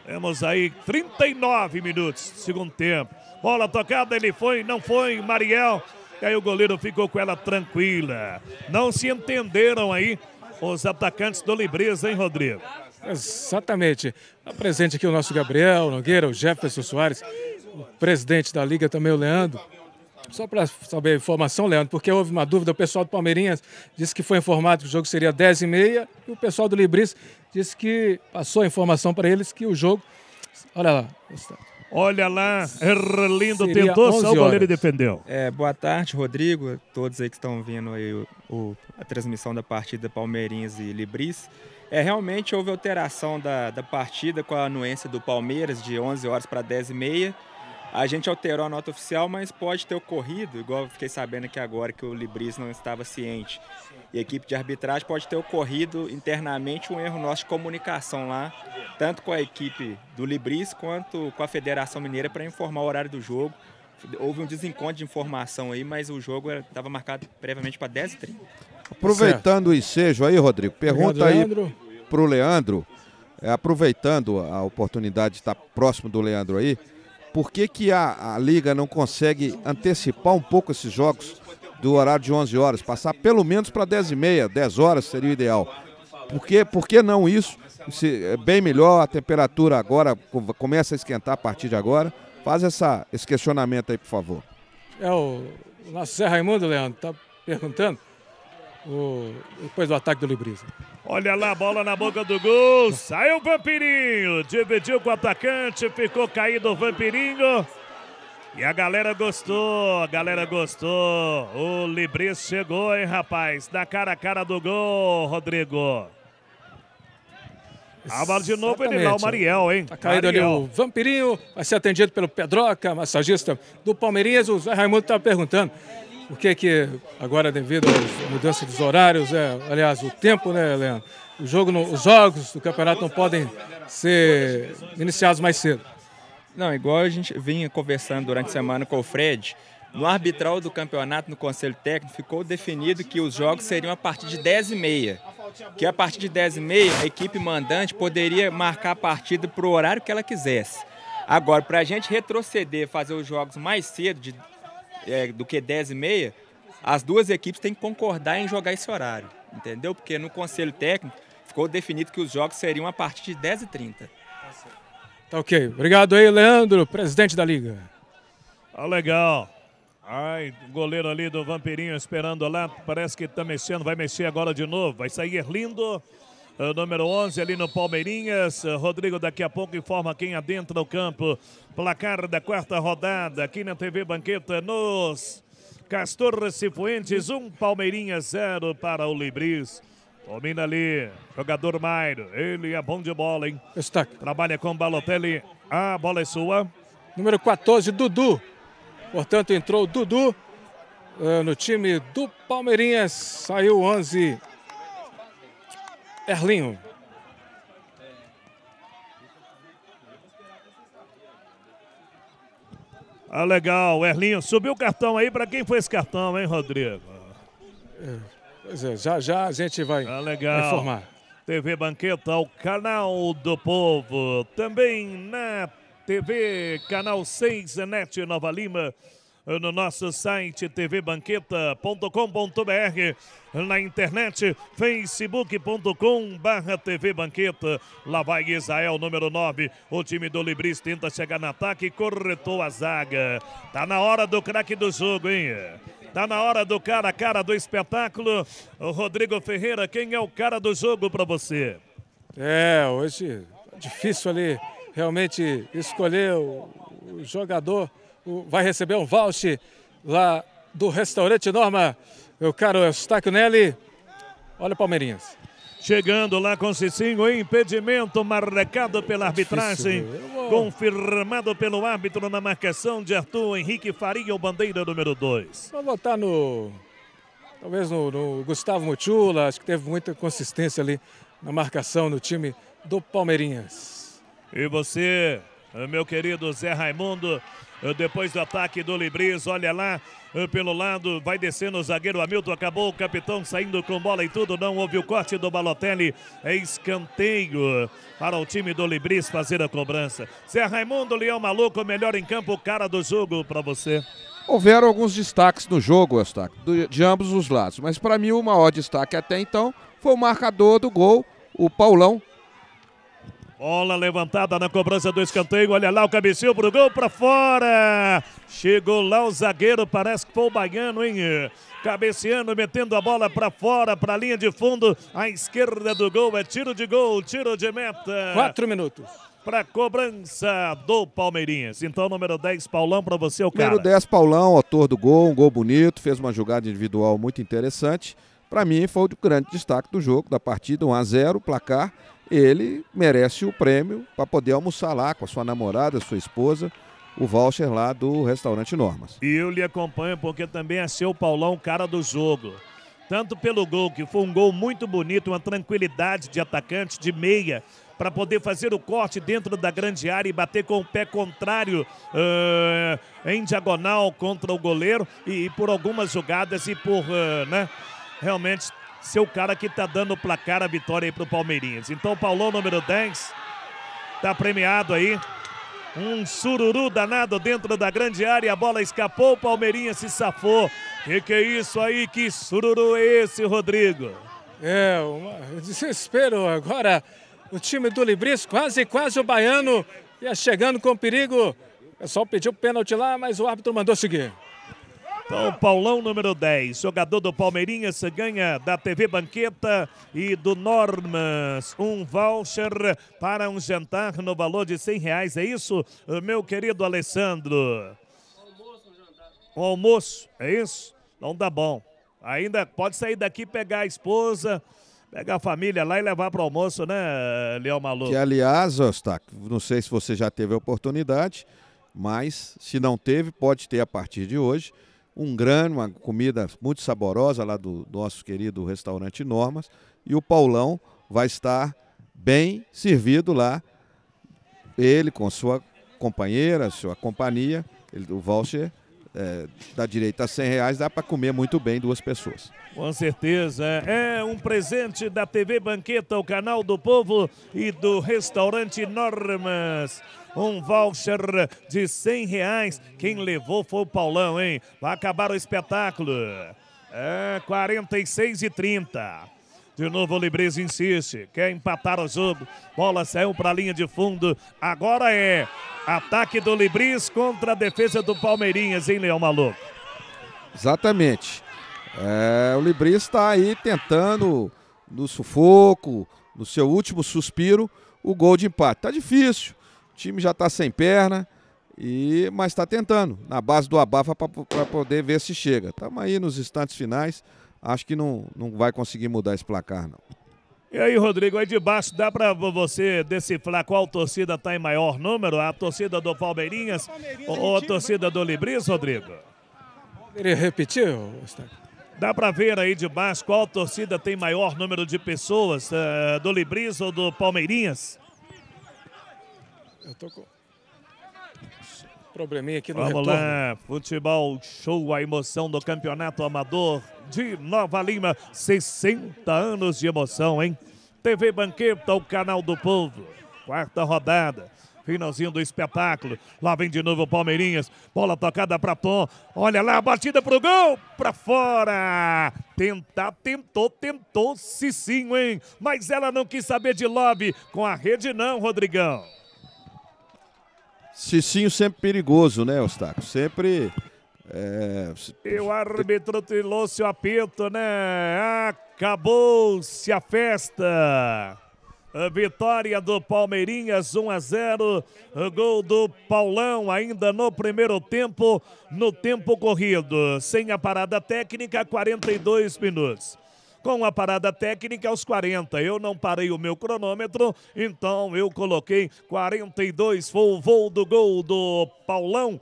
B: Temos aí 39 minutos, segundo tempo. Bola tocada, ele foi, não foi, Mariel. E aí o goleiro ficou com ela tranquila. Não se entenderam aí os atacantes do Libreza, hein, Rodrigo?
D: Exatamente. Tá presente aqui o nosso Gabriel Nogueira, o Jefferson Soares, o presidente da Liga também, o Leandro. Só para saber a informação, Leandro, porque houve uma dúvida, o pessoal do Palmeirinhas disse que foi informado que o jogo seria 10 e 30 e o pessoal do Libris disse que passou a informação para eles que o jogo. Olha lá. Olha lá,
E: Erlindo tentou, só o goleiro defendeu. É, boa tarde, Rodrigo, todos aí que estão vendo aí o, o, a transmissão da partida Palmeirinhas e Libris. É, realmente houve alteração da, da partida com a anuência do Palmeiras de 11 horas para 10 e meia. A gente alterou a nota oficial, mas pode ter ocorrido, igual fiquei sabendo que agora que o Libris não estava ciente, e a equipe de arbitragem pode ter ocorrido internamente um erro nosso de comunicação lá, tanto com a equipe do Libris quanto com a Federação Mineira para informar o horário do jogo. Houve um desencontro de informação aí, mas o jogo estava marcado previamente para 10h30.
C: Aproveitando certo. o ensejo aí, Rodrigo, pergunta aí para o Leandro, é, aproveitando a oportunidade de estar próximo do Leandro aí, por que, que a, a Liga não consegue antecipar um pouco esses jogos do horário de 11 horas, passar pelo menos para 10 e meia, 10 horas seria o ideal. Por, quê? Por que não isso? Se, é bem melhor, a temperatura agora começa a esquentar a partir de agora. Faz essa, esse questionamento aí, por favor.
D: É, o, nosso Zé Raimundo, Leandro, está perguntando
B: o, depois do ataque do Libriza. Olha lá, a bola na boca do gol, saiu o Vampirinho, dividiu com o atacante, ficou caído o Vampirinho. E a galera gostou, a galera gostou. O Libris chegou, hein, rapaz? Da cara a cara do gol, Rodrigo. A ah, bola de novo, Exatamente. ele o Mariel, hein? Tá caído Mariel. ali o Vampirinho, vai ser atendido pelo Pedroca,
D: massagista do Palmeiras. O Zé Raimundo estava tá perguntando por que que agora, devido à mudança dos horários, é, aliás, o tempo, né, Leandro? O jogo no, os jogos do campeonato não
E: podem ser iniciados mais cedo. Não, igual a gente vinha conversando durante a semana com o Fred, no arbitral do campeonato, no Conselho Técnico, ficou definido que os jogos seriam a partir de 10 e meia. Que a partir de 10 e meia, a equipe mandante poderia marcar a partida para o horário que ela quisesse. Agora, para a gente retroceder, fazer os jogos mais cedo de, é, do que 10 e meia, as duas equipes têm que concordar em jogar esse horário, entendeu? Porque no Conselho Técnico ficou definido que os jogos seriam a partir de 10 e 30
D: Tá ok. Obrigado aí, Leandro, presidente da liga.
B: Ah, legal. Ai, goleiro ali do Vampirinho esperando lá. Parece que está mexendo, vai mexer agora de novo. Vai sair lindo. O eh, número 11 ali no Palmeirinhas. Eh, Rodrigo daqui a pouco informa quem adentra o campo. Placar da quarta rodada aqui na TV Banqueta nos Castor Cifuentes. Um Palmeirinha zero para o Libris. Domina ali, jogador Mairo. Ele é bom de bola, hein? Destaque. Trabalha com Balotelli. A bola é sua. Número 14,
D: Dudu. Portanto, entrou o Dudu uh, no time do Palmeirinhas. Saiu 11, Erlinho.
B: Ah, legal. Erlinho, subiu o cartão aí. Para quem foi esse cartão, hein, Rodrigo? É. Pois é, já já a gente vai ah, legal. informar. TV Banqueta, o canal do povo. Também na TV Canal 6, NET Nova Lima no nosso site tvbanqueta.com.br, na internet facebook.com barra TV Banqueta. Lá vai Israel, número 9. O time do Libris tenta chegar no ataque, corretou a zaga. Tá na hora do craque do jogo, hein? Tá na hora do cara a cara do espetáculo. O Rodrigo Ferreira, quem é o cara do jogo para você?
D: É, hoje tá difícil ali realmente escolher o, o jogador. O, vai receber um voucher lá do restaurante Norma. Meu caro Eustáquio
B: Nelly. Olha o Palmeirinhas. Chegando lá com Cicinho, impedimento marcado pela é arbitragem, confirmado pelo árbitro na marcação de Arthur Henrique Faria, o bandeira número 2. Vou votar no. Talvez no,
D: no Gustavo Mutula, acho que teve muita consistência ali na marcação no time do
B: Palmeirinhas. E você, meu querido Zé Raimundo, eh, depois do ataque do Libris. Olha lá eh, pelo lado, vai descendo o zagueiro Hamilton, acabou o capitão saindo com bola e tudo, não houve o corte do Balotelli, é escanteio para o time do Libris fazer a cobrança. Zé Raimundo Leão Maluco, melhor em campo, cara do jogo para você.
C: Houveram alguns destaques no jogo, de ambos os lados, mas para mim o maior destaque até então foi o marcador do gol, o Paulão,
B: Bola levantada na cobrança do escanteio. Olha lá o cabeceio pro gol, para fora. Chegou lá o zagueiro, parece que foi o baiano, hein? Cabeceando, metendo a bola para fora, para a linha de fundo. À esquerda do gol, é tiro de gol, tiro de meta. Quatro minutos. Para cobrança do Palmeirinhas. Então, número 10, Paulão, para você, o cara. Número
C: 10, Paulão, autor do gol, um gol bonito, fez uma jogada individual muito interessante. Para mim, foi o grande destaque do jogo, da partida, 1 a 0 placar ele merece o prêmio para poder almoçar lá com a sua namorada, sua esposa, o voucher lá do restaurante Normas.
B: E eu lhe acompanho porque também é seu Paulão, cara do jogo. Tanto pelo gol, que foi um gol muito bonito, uma tranquilidade de atacante, de meia, para poder fazer o corte dentro da grande área e bater com o pé contrário uh, em diagonal contra o goleiro e, e por algumas jogadas e por, uh, né, realmente ser o cara que tá dando o placar a vitória aí pro Palmeirinhas. Então o Paulão, número 10, tá premiado aí. Um sururu danado dentro da grande área, a bola escapou, o Palmeirinhas se safou. Que que é isso aí? Que sururu é esse, Rodrigo? É, um desespero agora. O time do
D: Libris, quase, quase o baiano, ia chegando com perigo. O pessoal pediu pênalti lá,
B: mas o árbitro mandou seguir. Então, Paulão número 10, jogador do Palmeirinhas, ganha da TV Banqueta e do Normas um voucher para um jantar no valor de 100 reais. É isso, eh, meu querido Alessandro? Almoço, jantar. Um almoço, é isso? Não dá tá bom. Ainda pode sair daqui pegar a esposa, pegar a família lá e levar para o almoço, né, Leão Maluco? Que,
C: aliás, Ostac, não sei se você já teve a oportunidade, mas se não teve, pode ter a partir de hoje um grano, uma comida muito saborosa lá do, do nosso querido restaurante Normas. E o Paulão vai estar bem servido lá, ele com sua companheira, sua companhia, ele, o voucher é, da direita a 100 reais, dá para comer muito bem duas pessoas.
B: Com certeza, é, é um presente da TV Banqueta, o canal do povo e do restaurante Normas um voucher de 100 reais. Quem levou foi o Paulão, hein? Vai acabar o espetáculo. É, 46 e 30. De novo o Libris insiste, quer empatar o jogo. Bola saiu para a linha de fundo. Agora é ataque do Libris contra a defesa do Palmeirinhas, hein, Leão Maluco?
C: Exatamente. É, o Libris está aí tentando, no sufoco, no seu último suspiro, o gol de empate. Tá difícil time já está sem perna, e mas está tentando, na base do abafa para poder ver se chega. Estamos aí nos instantes finais, acho que não, não vai conseguir mudar esse placar, não.
B: E aí, Rodrigo, aí de baixo dá para você decifrar qual torcida está em maior número? A torcida do Palmeirinhas ou a torcida do Libris, Rodrigo? Poderia repetir, Dá para ver aí de baixo qual torcida tem maior número de pessoas, eh, do Libris ou do Palmeirinhas?
D: Eu tô com probleminha aqui no Vamos retorno. lá,
B: futebol show, a emoção do campeonato amador de Nova Lima. 60 anos de emoção, hein? TV Banqueta, o canal do povo. Quarta rodada. Finalzinho do espetáculo. Lá vem de novo o Palmeirinhas. Bola tocada para Tom. Olha lá, batida pro gol. Para fora. Tentar, tentou, tentou, sim, hein? Mas ela não quis saber de lobby. Com a rede, não, Rodrigão.
C: Cicinho sempre perigoso, né, Ostaco? Sempre. É...
B: E o árbitro trilou seu apito, né? Acabou-se a festa. A vitória do Palmeirinhas, 1 a 0. O gol do Paulão ainda no primeiro tempo, no tempo corrido. Sem a parada técnica, 42 minutos com a parada técnica aos 40. Eu não parei o meu cronômetro, então eu coloquei 42. Foi o voo do gol do Paulão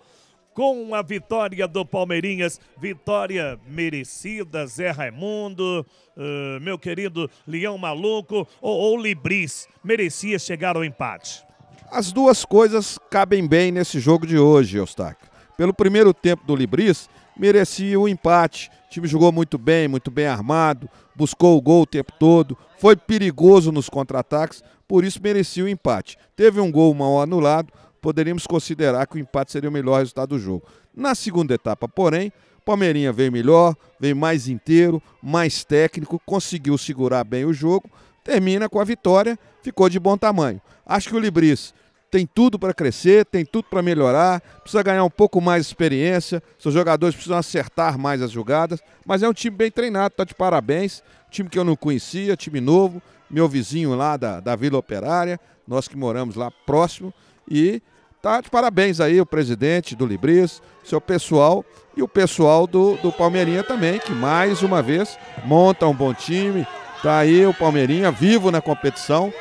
B: com a vitória do Palmeirinhas. Vitória merecida, Zé Raimundo, uh, meu querido Leão Maluco ou, ou Libris. Merecia chegar ao empate.
C: As duas coisas cabem bem nesse jogo de hoje, Eustáquio. Pelo primeiro tempo do Libris, merecia o um empate time jogou muito bem, muito bem armado, buscou o gol o tempo todo, foi perigoso nos contra-ataques, por isso merecia o empate. Teve um gol mal anulado, poderíamos considerar que o empate seria o melhor resultado do jogo. Na segunda etapa, porém, Palmeirinha veio melhor, veio mais inteiro, mais técnico, conseguiu segurar bem o jogo, termina com a vitória, ficou de bom tamanho. Acho que o Libris tem tudo para crescer, tem tudo para melhorar, precisa ganhar um pouco mais de experiência, seus jogadores precisam acertar mais as jogadas, mas é um time bem treinado, tá de parabéns. Time que eu não conhecia, time novo, meu vizinho lá da, da Vila Operária, nós que moramos lá próximo, e tá de parabéns aí o presidente do Libris, seu pessoal e o pessoal do, do Palmeirinha também, que mais uma vez monta um bom time, tá aí o Palmeirinha vivo na competição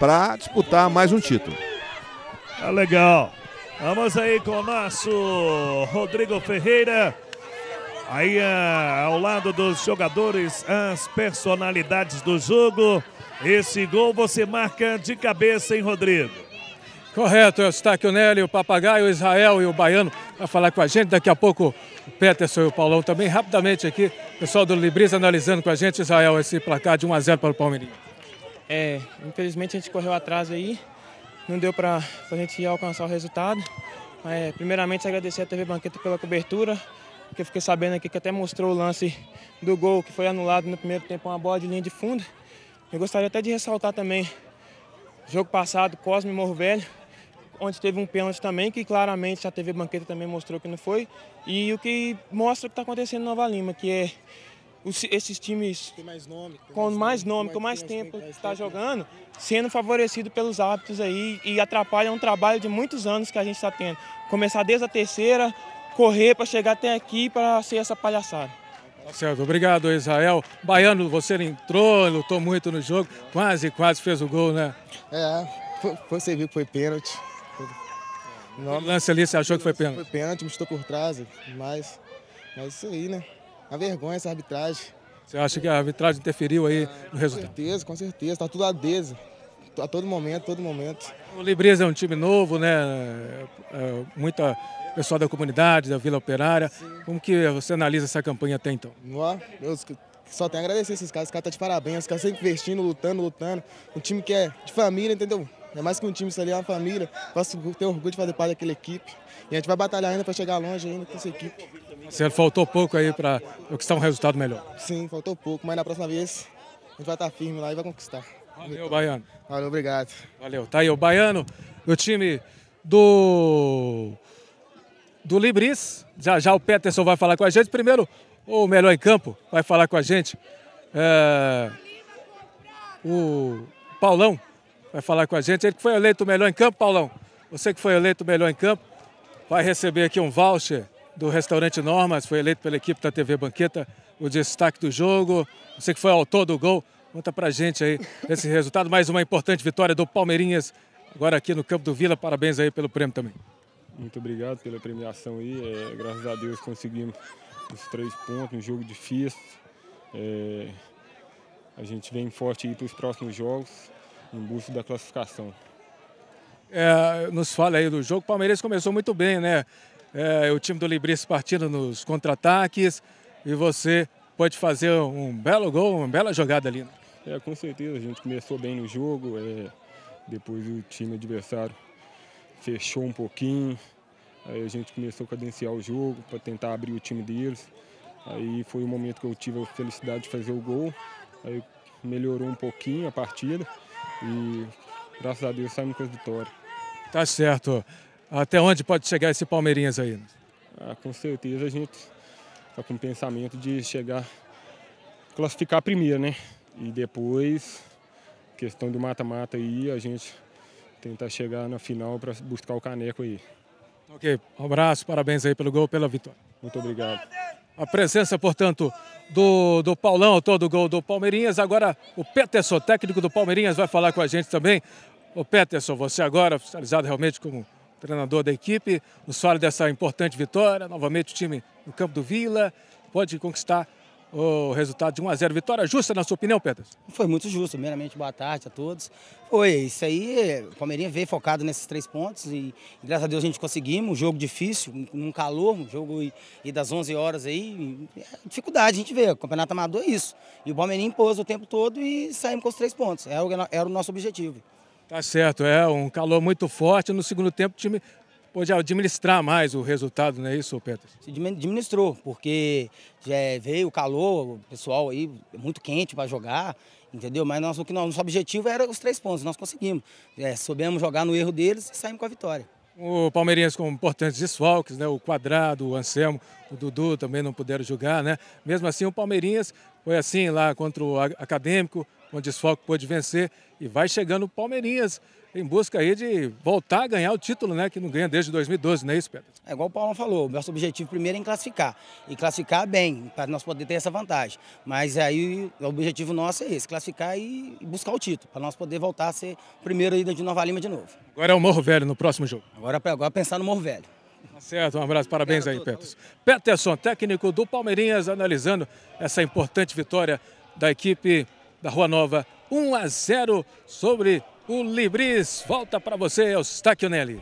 C: para disputar mais um título.
B: Tá legal. Vamos aí com o nosso Rodrigo Ferreira. Aí ah, ao lado dos jogadores, as personalidades do jogo. Esse gol você marca de cabeça, hein, Rodrigo? Correto, é o Nelly, o Papagaio, o Israel e o Baiano para falar com a
D: gente. Daqui a pouco o Peterson e o Paulão também, rapidamente aqui. Pessoal do Libris analisando com a gente, Israel, esse placar de 1 a 0 para o Palmeirinho.
E: É, infelizmente a gente correu atrás aí não deu para a gente alcançar o resultado. É, primeiramente, agradecer à TV Banqueta pela cobertura, porque fiquei sabendo aqui que até mostrou o lance do gol que foi anulado no primeiro tempo, uma bola de linha de fundo. Eu gostaria até de ressaltar também, jogo passado, Cosme Morro Velho, onde teve um pênalti também, que claramente a TV Banqueta também mostrou que não foi. E o que mostra o que está acontecendo em Nova Lima, que é os, esses times mais nome, com mais nome, com mais, tempo tempo está jogando, sendo favorecido pelos hábitos aí e atrapalha um trabalho de muitos anos que a gente está tendo. Começar desde a terceira, correr para chegar até aqui para ser essa palhaçada.
D: Tá certo, obrigado Israel. Baiano, você entrou, lutou muito no jogo, quase, quase fez o gol, né?
E: É,
A: você viu que foi pênalti. No lance ali, você achou que foi pênalti? Foi pênalti, me estou por trás, mas, mas isso aí, né? uma vergonha essa arbitragem.
D: Você acha que a arbitragem interferiu aí ah, no resultado? Com
A: certeza, com certeza. Está tudo adesa. A todo momento, todo momento.
D: O Libreza é um time novo, né? É, é, muita pessoal da comunidade, da Vila Operária. Sim. Como que você analisa essa campanha até então?
A: Ó, eu só tenho a agradecer esses caras. Os caras estão tá de parabéns. Os caras sempre investindo, lutando, lutando. Um time que é de família, entendeu? É mais que um time, isso ali é uma família. Posso ter orgulho de fazer parte daquela equipe. E a gente vai batalhar ainda para chegar longe ainda com essa equipe. Se
D: faltou pouco aí para conquistar um resultado melhor.
A: Sim, faltou pouco, mas na próxima vez a gente vai estar tá firme lá e vai conquistar. Valeu, Baiano. Valeu, obrigado. Valeu.
D: Tá aí o Baiano do time do do Libris. Já já o Peterson vai falar com a gente. Primeiro, o melhor em campo vai falar com a gente. É, o Paulão vai falar com a gente. Ele que foi eleito o melhor em campo, Paulão. Você que foi eleito o melhor em campo, vai receber aqui um voucher do restaurante Normas, foi eleito pela equipe da TV Banqueta o destaque do jogo. Você que foi autor do gol, conta pra gente aí esse resultado. Mais uma importante vitória do Palmeirinhas, agora aqui no campo do Vila. Parabéns aí pelo prêmio também.
E: Muito obrigado pela premiação aí. É, graças a Deus conseguimos os três pontos, um jogo difícil. É, a gente vem forte aí para os próximos jogos, em busca da classificação.
D: É, nos fala aí do jogo. O Palmeiras começou muito bem, né? é, o time do Libris partindo nos contra-ataques e você pode fazer um belo gol, uma bela jogada ali. Né?
E: É, com certeza, a gente começou bem no jogo, é, depois o time adversário fechou um pouquinho, aí a gente começou a cadenciar o jogo para tentar abrir o time deles. Aí foi o momento que eu tive a felicidade de fazer o gol, aí melhorou um pouquinho a partida e graças a Deus saímos com a vitória.
D: Tá certo. Até onde pode chegar esse Palmeirinhas aí?
E: Ah, com certeza a gente está com o pensamento de chegar, classificar primeiro, né? E depois, questão do mata-mata aí, a gente tentar chegar na final para buscar o caneco aí.
D: Ok, um abraço, parabéns aí pelo gol, pela vitória. Muito obrigado. A presença, portanto, do, do Paulão, todo o gol do Palmeirinhas. Agora o Peterson, técnico do Palmeirinhas, vai falar com a gente também. O Peterson, você agora, oficializado realmente como treinador da equipe, no solo dessa importante vitória. Novamente o time no campo do Vila pode conquistar o resultado de 1 a 0 Vitória
E: justa, na sua opinião, Pedro? Foi muito justo. Primeiramente, boa tarde a todos. Foi isso aí. O Palmeirinha veio focado nesses três pontos e, graças a Deus, a gente conseguimos. Um jogo difícil, num calor, um jogo e, e das 11 horas aí. É dificuldade, a gente vê. O Campeonato Amador é isso. E o Palmeirinha impôs o tempo todo e saímos com os três pontos. Era, é era é o nosso objetivo.
D: Tá certo, é um calor muito forte. No segundo tempo, o time pôde administrar mais o resultado, não é isso,
E: Petros? Se administrou, porque já é, veio o calor, o pessoal aí é muito quente para jogar, entendeu? Mas nosso, o nosso objetivo era os três pontos, nós conseguimos. É, soubemos jogar no erro deles e saímos com a vitória.
D: O Palmeirense com importantes desfalques, né? O Quadrado, o Anselmo, o Dudu também não puderam jogar, né? Mesmo assim, o Palmeirinhas foi assim lá contra o Acadêmico, onde o desfalque pôde vencer e vai chegando o Palmeirinhas em busca aí de voltar a ganhar o título, né? Que não ganha desde 2012, não é isso, Pedro? É igual o Paulo falou, nosso objetivo
E: primeiro é classificar. E classificar bem, para nós poder ter essa vantagem. Mas aí o objetivo nosso é esse, classificar e buscar o título, para nós poder voltar a ser primeiro ida de Nova Lima de novo. Agora é o Morro
D: Velho no próximo jogo.
E: Agora, agora pensar no Morro Velho.
D: Tá certo, um abraço, parabéns aí, Peterson. Peterson, técnico do Palmeirinhas, analisando essa importante vitória da equipe da Rua Nova 1 a 0 sobre o Libris. Volta
B: para você, Eustáquio Nelly.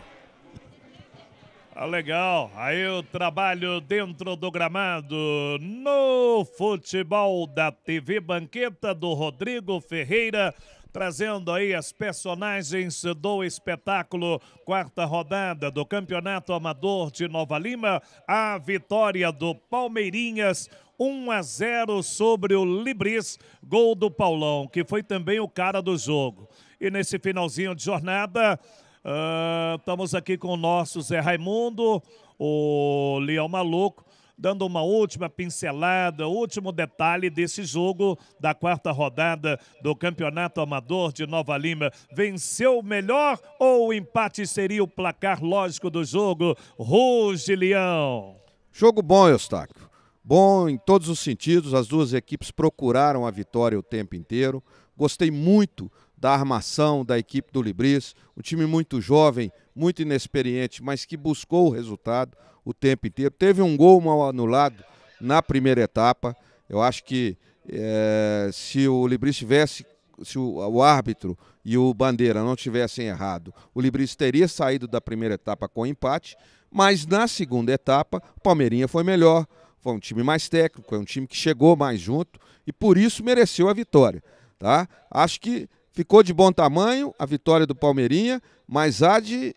B: Ah, legal, aí o trabalho dentro do gramado no futebol da TV Banqueta do Rodrigo Ferreira trazendo aí as personagens do espetáculo. Quarta rodada do Campeonato Amador de Nova Lima, a vitória do Palmeirinhas. 1 a 0 sobre o Libris, gol do Paulão, que foi também o cara do jogo. E nesse finalzinho de jornada, uh, estamos aqui com o nosso Zé Raimundo, o Leão Maluco, dando uma última pincelada, último detalhe desse jogo da quarta rodada do Campeonato Amador de Nova Lima. Venceu o melhor ou o empate seria o placar lógico do jogo? Ruge Leão.
C: Jogo bom, Eustáquio. Bom em todos os sentidos, as duas equipes procuraram a vitória o tempo inteiro. Gostei muito da armação da equipe do Libris, um time muito jovem, muito inexperiente, mas que buscou o resultado o tempo inteiro. Teve um gol mal anulado na primeira etapa. Eu acho que é, se o Libris tivesse, se o, o, árbitro e o Bandeira não tivessem errado, o Libris teria saído da primeira etapa com empate, mas na segunda etapa, o Palmeirinha foi melhor, foi um time mais técnico, é um time que chegou mais junto e por isso mereceu a vitória. Tá? Acho que ficou de bom tamanho a vitória do Palmeirinha, mas há de.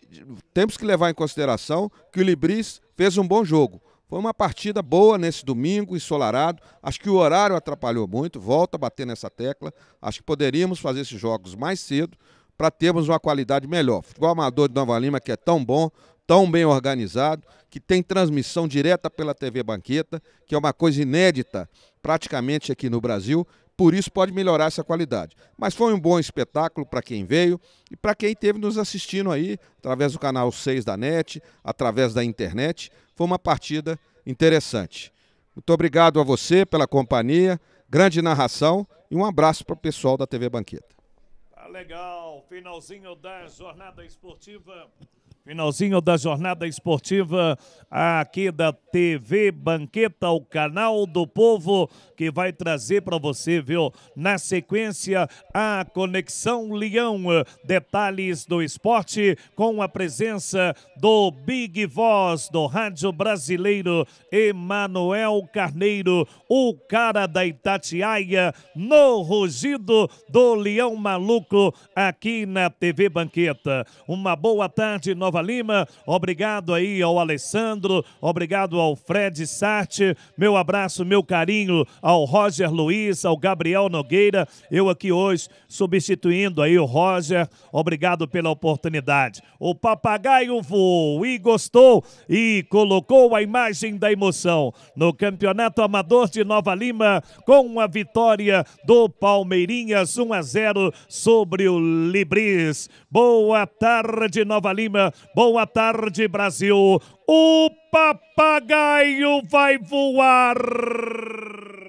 C: Temos que levar em consideração que o Libris fez um bom jogo. Foi uma partida boa nesse domingo, ensolarado. Acho que o horário atrapalhou muito, volta a bater nessa tecla. Acho que poderíamos fazer esses jogos mais cedo para termos uma qualidade melhor. O futebol amador de Nova Lima, que é tão bom, tão bem organizado, que tem transmissão direta pela TV Banqueta, que é uma coisa inédita praticamente aqui no Brasil, por isso pode melhorar essa qualidade. Mas foi um bom espetáculo para quem veio e para quem esteve nos assistindo aí, através do canal 6 da NET, através da internet. Foi uma partida interessante. Muito obrigado a você pela companhia, grande narração
B: e um abraço para o pessoal da TV Banqueta. Tá legal, finalzinho da jornada esportiva. Finalzinho da jornada esportiva aqui da TV Banqueta, o canal do povo que vai trazer para você, viu? Na sequência, a Conexão Leão. Detalhes do esporte com a presença do Big Voz do Rádio Brasileiro, Emanuel Carneiro, o cara da Itatiaia, no rugido do Leão Maluco aqui na TV Banqueta. Uma boa tarde, novamente. Nova Lima. Obrigado aí ao Alessandro, obrigado ao Fred Sarte. Meu abraço, meu carinho ao Roger Luiz, ao Gabriel Nogueira. Eu aqui hoje substituindo aí o Roger. Obrigado pela oportunidade. O papagaio voou e gostou e colocou a imagem da emoção no Campeonato Amador de Nova Lima com a vitória do Palmeirinhas 1 a 0 sobre o Libris. Boa tarde, Nova Lima. Boa tarde, Brasil. O papagaio vai voar.